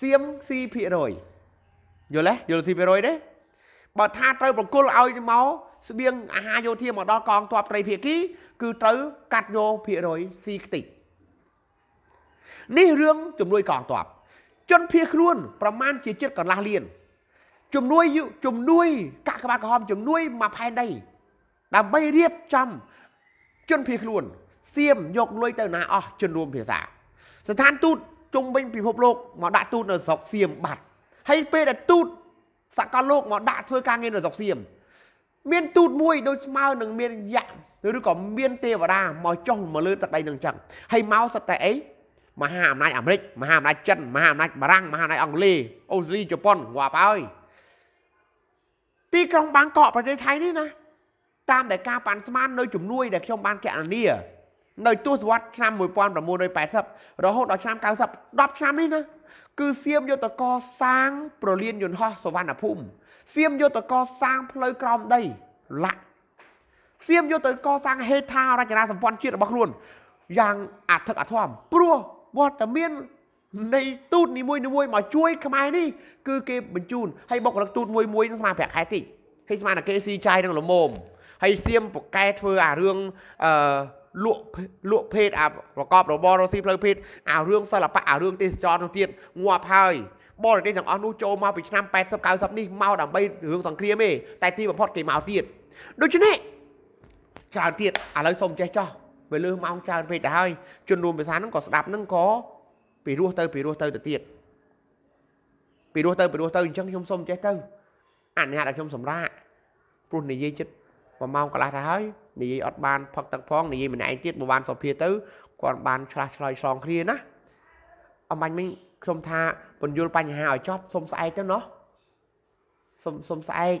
សៀម4%យល់ទេយល់4%ទេបើថាត្រូវប្រគល់ឲ្យមកស្បៀងអាហារយោធាមកដល់កងទ័ពត្រីភាគីគឺត្រូវកាត់យកភាគរយស៊ីខ្ទេចនេះរឿងជំនួយកងទ័ពជនភៀសខ្លួន ប្រមាណជាចិត្តកន្លះលានជំនួយជំនួយកាកបាទក្រហមជំនួយមកផែនដីដើម្បីរៀបចំជនភៀសខ្លួនសៀមយកលុយទៅណាអស់ជនរួមភាសាស្ថានទូតជុំវិញពិភពលោកមកដាក់ទូតនៅស្រុកសៀមបាត់ហើយពេលដែលទូតសកលលោកមកដាក់ធ្វើការងារនៅស្រុកសៀមមានទូតមួយដូចស្មើនឹងមានយៈឬក៏មានទេវតាមកចុះមកលើទឹកដីនឹងចឹងហើយមកសត្វតែអីមហាអំណាចអាមេរិកមហាអំណាចចិនមហាអំណាចបារាំងមហាអំណាចអង់គ្លេសអូស្ត្រាលីជប៉ុនងាប់ហើយទីក្រុងបាងកកប្រទេសថៃនេះណាតាមដែលការប៉ាន់ស្មាននៅជំនួយដែលខ្ញុំបានគណនា នៅទសវត្សឆ្នាំ1980រហូតដល់ឆ្នាំ90 10ឆ្នាំនេះណាគឺសៀមយុទ្ធកោសាងប្រលានយន្តហោះសវណ្ណភូមិសៀមយុទ្ធកោសាងផ្លូវក្រោមដីលាក់សៀមយុទ្ធកោសាងហេដ្ឋារចនាសម្ព័ន្ធជាតិរបស់ខ្លួនយ៉ាងអធិកអធមព្រោះវត្តមាននៃទូតនីមួយៗមកជួយខ្មែរនេះគឺគេបញ្ជូនហើយបុគ្គលិកទូតមួយមួយនឹងស្មើប្រាក់ខែតិចហើយស្មើតែគេស៊ីចាយនឹងលមមហើយសៀមប្រកែធ្វើអារឿងអឺលក់លក់ភេទអាប្រកបរបររស៊ីផ្លូវភេទអារឿងសិល្បៈអារឿងទេសចរនោះទៀតងាប់ហើយបរទេសទាំងអស់នោះចូលមកពីឆ្នាំ80 90នេះមកដើម្បីរឿងសង្គ្រាមទេតែទីបំផុតគេមកទៀតដូច្នេះច្រើនទៀតឥឡូូវសូមចេះចោះវាលើម៉ោងច្រើនពេកទៅហើយជនរួមភាសាហ្នឹងក៏ស្ដាប់ហ្នឹងក៏ពីរស់ទៅពីរស់ទៅទៅទៀតពីរស់ទៅពីរស់ទៅអញ្ចឹងខ្ញុំសុំចេះទៅអនុញ្ញាតឲ្យខ្ញុំសម្រាកព្រោះនិយាយចិត្តមួយម៉ោងកន្លះទៅហើយនិយាយអត់បានផឹកទឹកផងនិយាយម្នាក់ឯងទៀតបើបានសុភាទៅគាត់បានឆ្លាស់ឆ្លើយឆ្លងគ្នាណាអំបញ្ញមិញខ្ញុំថាបញ្យល់បញ្ហាឲ្យចប់សុំស្អែកទៅណោះសុំសុំស្អែក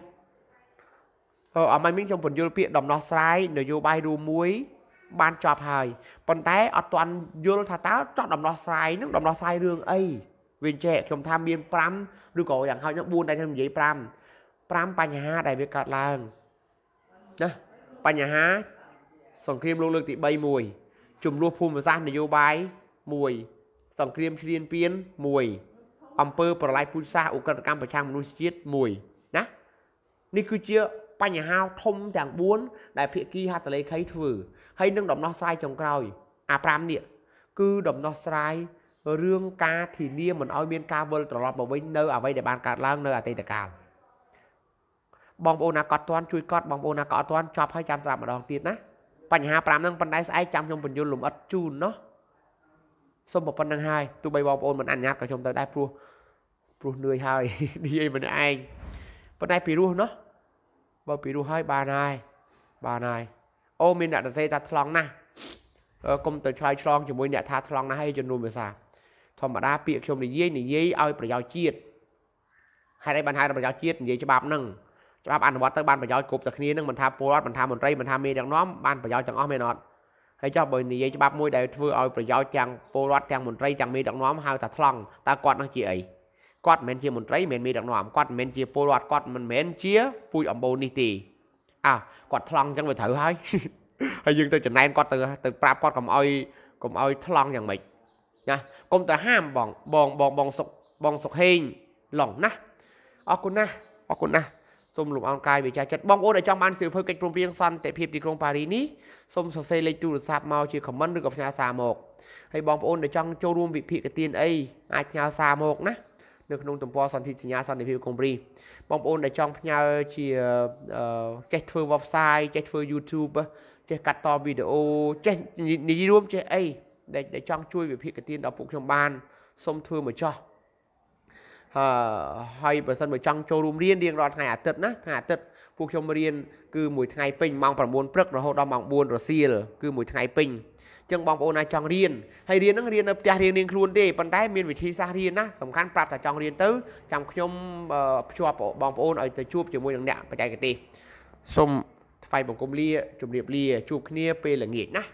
អឺអំបញ្ញមិញខ្ញុំបញ្យល់ពាក្យដំណោះស្រាយនយោបាយរួមមួយបានចប់ហើយប៉ុន្តែអត់ទាន់យល់ថាតើចង់ដំណោះស្រាយនឹងដំណោះស្រាយរឿងអីវាចេះខ្ញុំថាមាន5ឬក៏យ៉ាងហោចណាស់4តែខ្ញុំនិយាយ5 5បញ្ហាដែលវាកើតឡើងណាបញ្ហា សង្គ្រាមលោកលើកទី3មួយចំនួនភូមិសាស្ត្រនយោបាយ1សង្គ្រាមឈ្លានពាន1អំពើប្រឡាយពូជសាសន៍អ ுக ្រិតកម្មប្រឆាំងមនុស្សជាតិ1ណានេះគឺជាបញ្ហាធំទាំង4ដែលភាគីហត្ថលេខីធ្វើហើយនឹងដំណោះស្រាយចុងក្រោយអា5នេះគឺដំណោះស្រាយរឿងការធានាមិនឲ្យមានការវិលត្រឡប់មកវិញនៅ អ្វីដែលបានកើតឡើងនៅអតីតកាលបងប្អូនណាកត់ទាន់ជួយកត់បងប្អូនណាកត់ទាន់ចប់ហើយចាំស្រាប់ម្ដងទៀតណាបញ្ហា5ហ្នឹងប៉ុន្តែស្អែកចាំខ្ញុំបញ្យលលំអិតជូនណោះសូមប៉ុណ្្នឹងហើយទោះបីបងប្អូនមិនអនុញ្ញាតក៏ខ្ញុំទៅដែរព្រោះព្រោះនឿយហើយនិយាយម្នាក់ឯងប៉ុន្តែពីរោះណោះបើពីនោះហើយបានហើយបានហើយអូមានអ្នកទៅថាថ្លង់ណាស់កុំទៅឆ្លើយឆ្លងជាមួយ អ្នកថាថ្លង់ណាស់ហើយជំនួសភាសា ធម្មតាពាក្យខ្ញុំនិយាយនិយាយឲ្យប្រយោជន៍ជាតិហេតុអីបានហៅប្រយោជន៍ជាតិនិយាយច្បាប់ហ្នឹងច្បាប់អនុវត្តទៅបានប្រយោជន៍គ្រប់តែគ្នានឹងមិនថាពលរដ្ឋមិនថាមន្ត្រីមិនថាមេដឹកនាំបានប្រយោជន៍ទាំងអស់មែនអត់ហើយចុះបើនិយាយច្បាប់មួយដែលធ្វើឲ្យប្រយោជន៍ទាំងពលរដ្ឋទាំងមន្ត្រីទាំងមេដឹកនាំហៅថាថ្លង់តើគាត់នឹងជាអីគាត់មិនមែនជាមន្ត្រីមិនមែនមានដឹកនាំគាត់មិនមែនជាពលរដ្ឋគាត់មិនមែនជាពូជអម្បូរនេះទេអើគាត់ថ្លង់អញ្ចឹងវាត្រូវហើយហើយយើងទៅចំណែនគាត់ទៅទៅប្រាប់គាត់កុំឲ្យកុំឲ្យថ្លង់យ៉ាងម៉េចណាកុំទៅហាមបងបងបងបងសុកបងសុកហេងឡងណាអរគុណណាអរគុណណាសូមលំអរកាយវិជាចិត្តបងប្អូនដែលចង់បានសៀវភៅកិច្ចព្រមព្រៀងសន្តិភាពទីក្រុងប៉ារីនេះសូមសរសេរលេខទូរស័ព្ទមកជា comment ឬក៏ផ្ញើសារមកហើយបងប្អូនដែលចង់ចូលរួមវិភាគទានអីអាចផ្ញើសារមកណានៅក្នុងទំព័រសន្ធិសញ្ញាសន្តិភាពកុំព្រីបងប្អូនដែលចង់ផ្ញើជាចេះធ្វើ website ចេះធ្វើ YouTube ចេះកាត់តវីដេអូចេះនិយាយរួមចេះអីដែលចង់ជួយវិភាគទានដល់ពួកខ្ញុំបានសូមធ្វើមកចោះហើយបើសិនបើចង់ចូលរួមរៀនរៀងរាល់ថ្ងៃអាទិត្យណាថ្ងៃអាទិត្យពួកខ្ញុំរៀនគឺមួយថ្ងៃពេញម៉ោង9ព្រឹករហូតដល់ម៉ោង4រសៀលគឺមួយថ្ងៃពេញចឹងបងប្អូនអាចចង់រៀនហើយរៀនហ្នឹងរៀននៅផ្ទះរៀនរៀងខ្លួនទេប៉ុន្តែមានវិធីសាស្ត្ររៀនណាសំខាន់ប្រាប់តែចង់រៀនទៅចាំខ្ញុំភ្ជាប់បងប្អូនឲ្យទៅជួបជាមួយនឹងអ្នកបច្ចេកទេសសូមថ្វាយបង្គំលាជម្រាបលា ជួបគ្នាពេលល្ងាចណា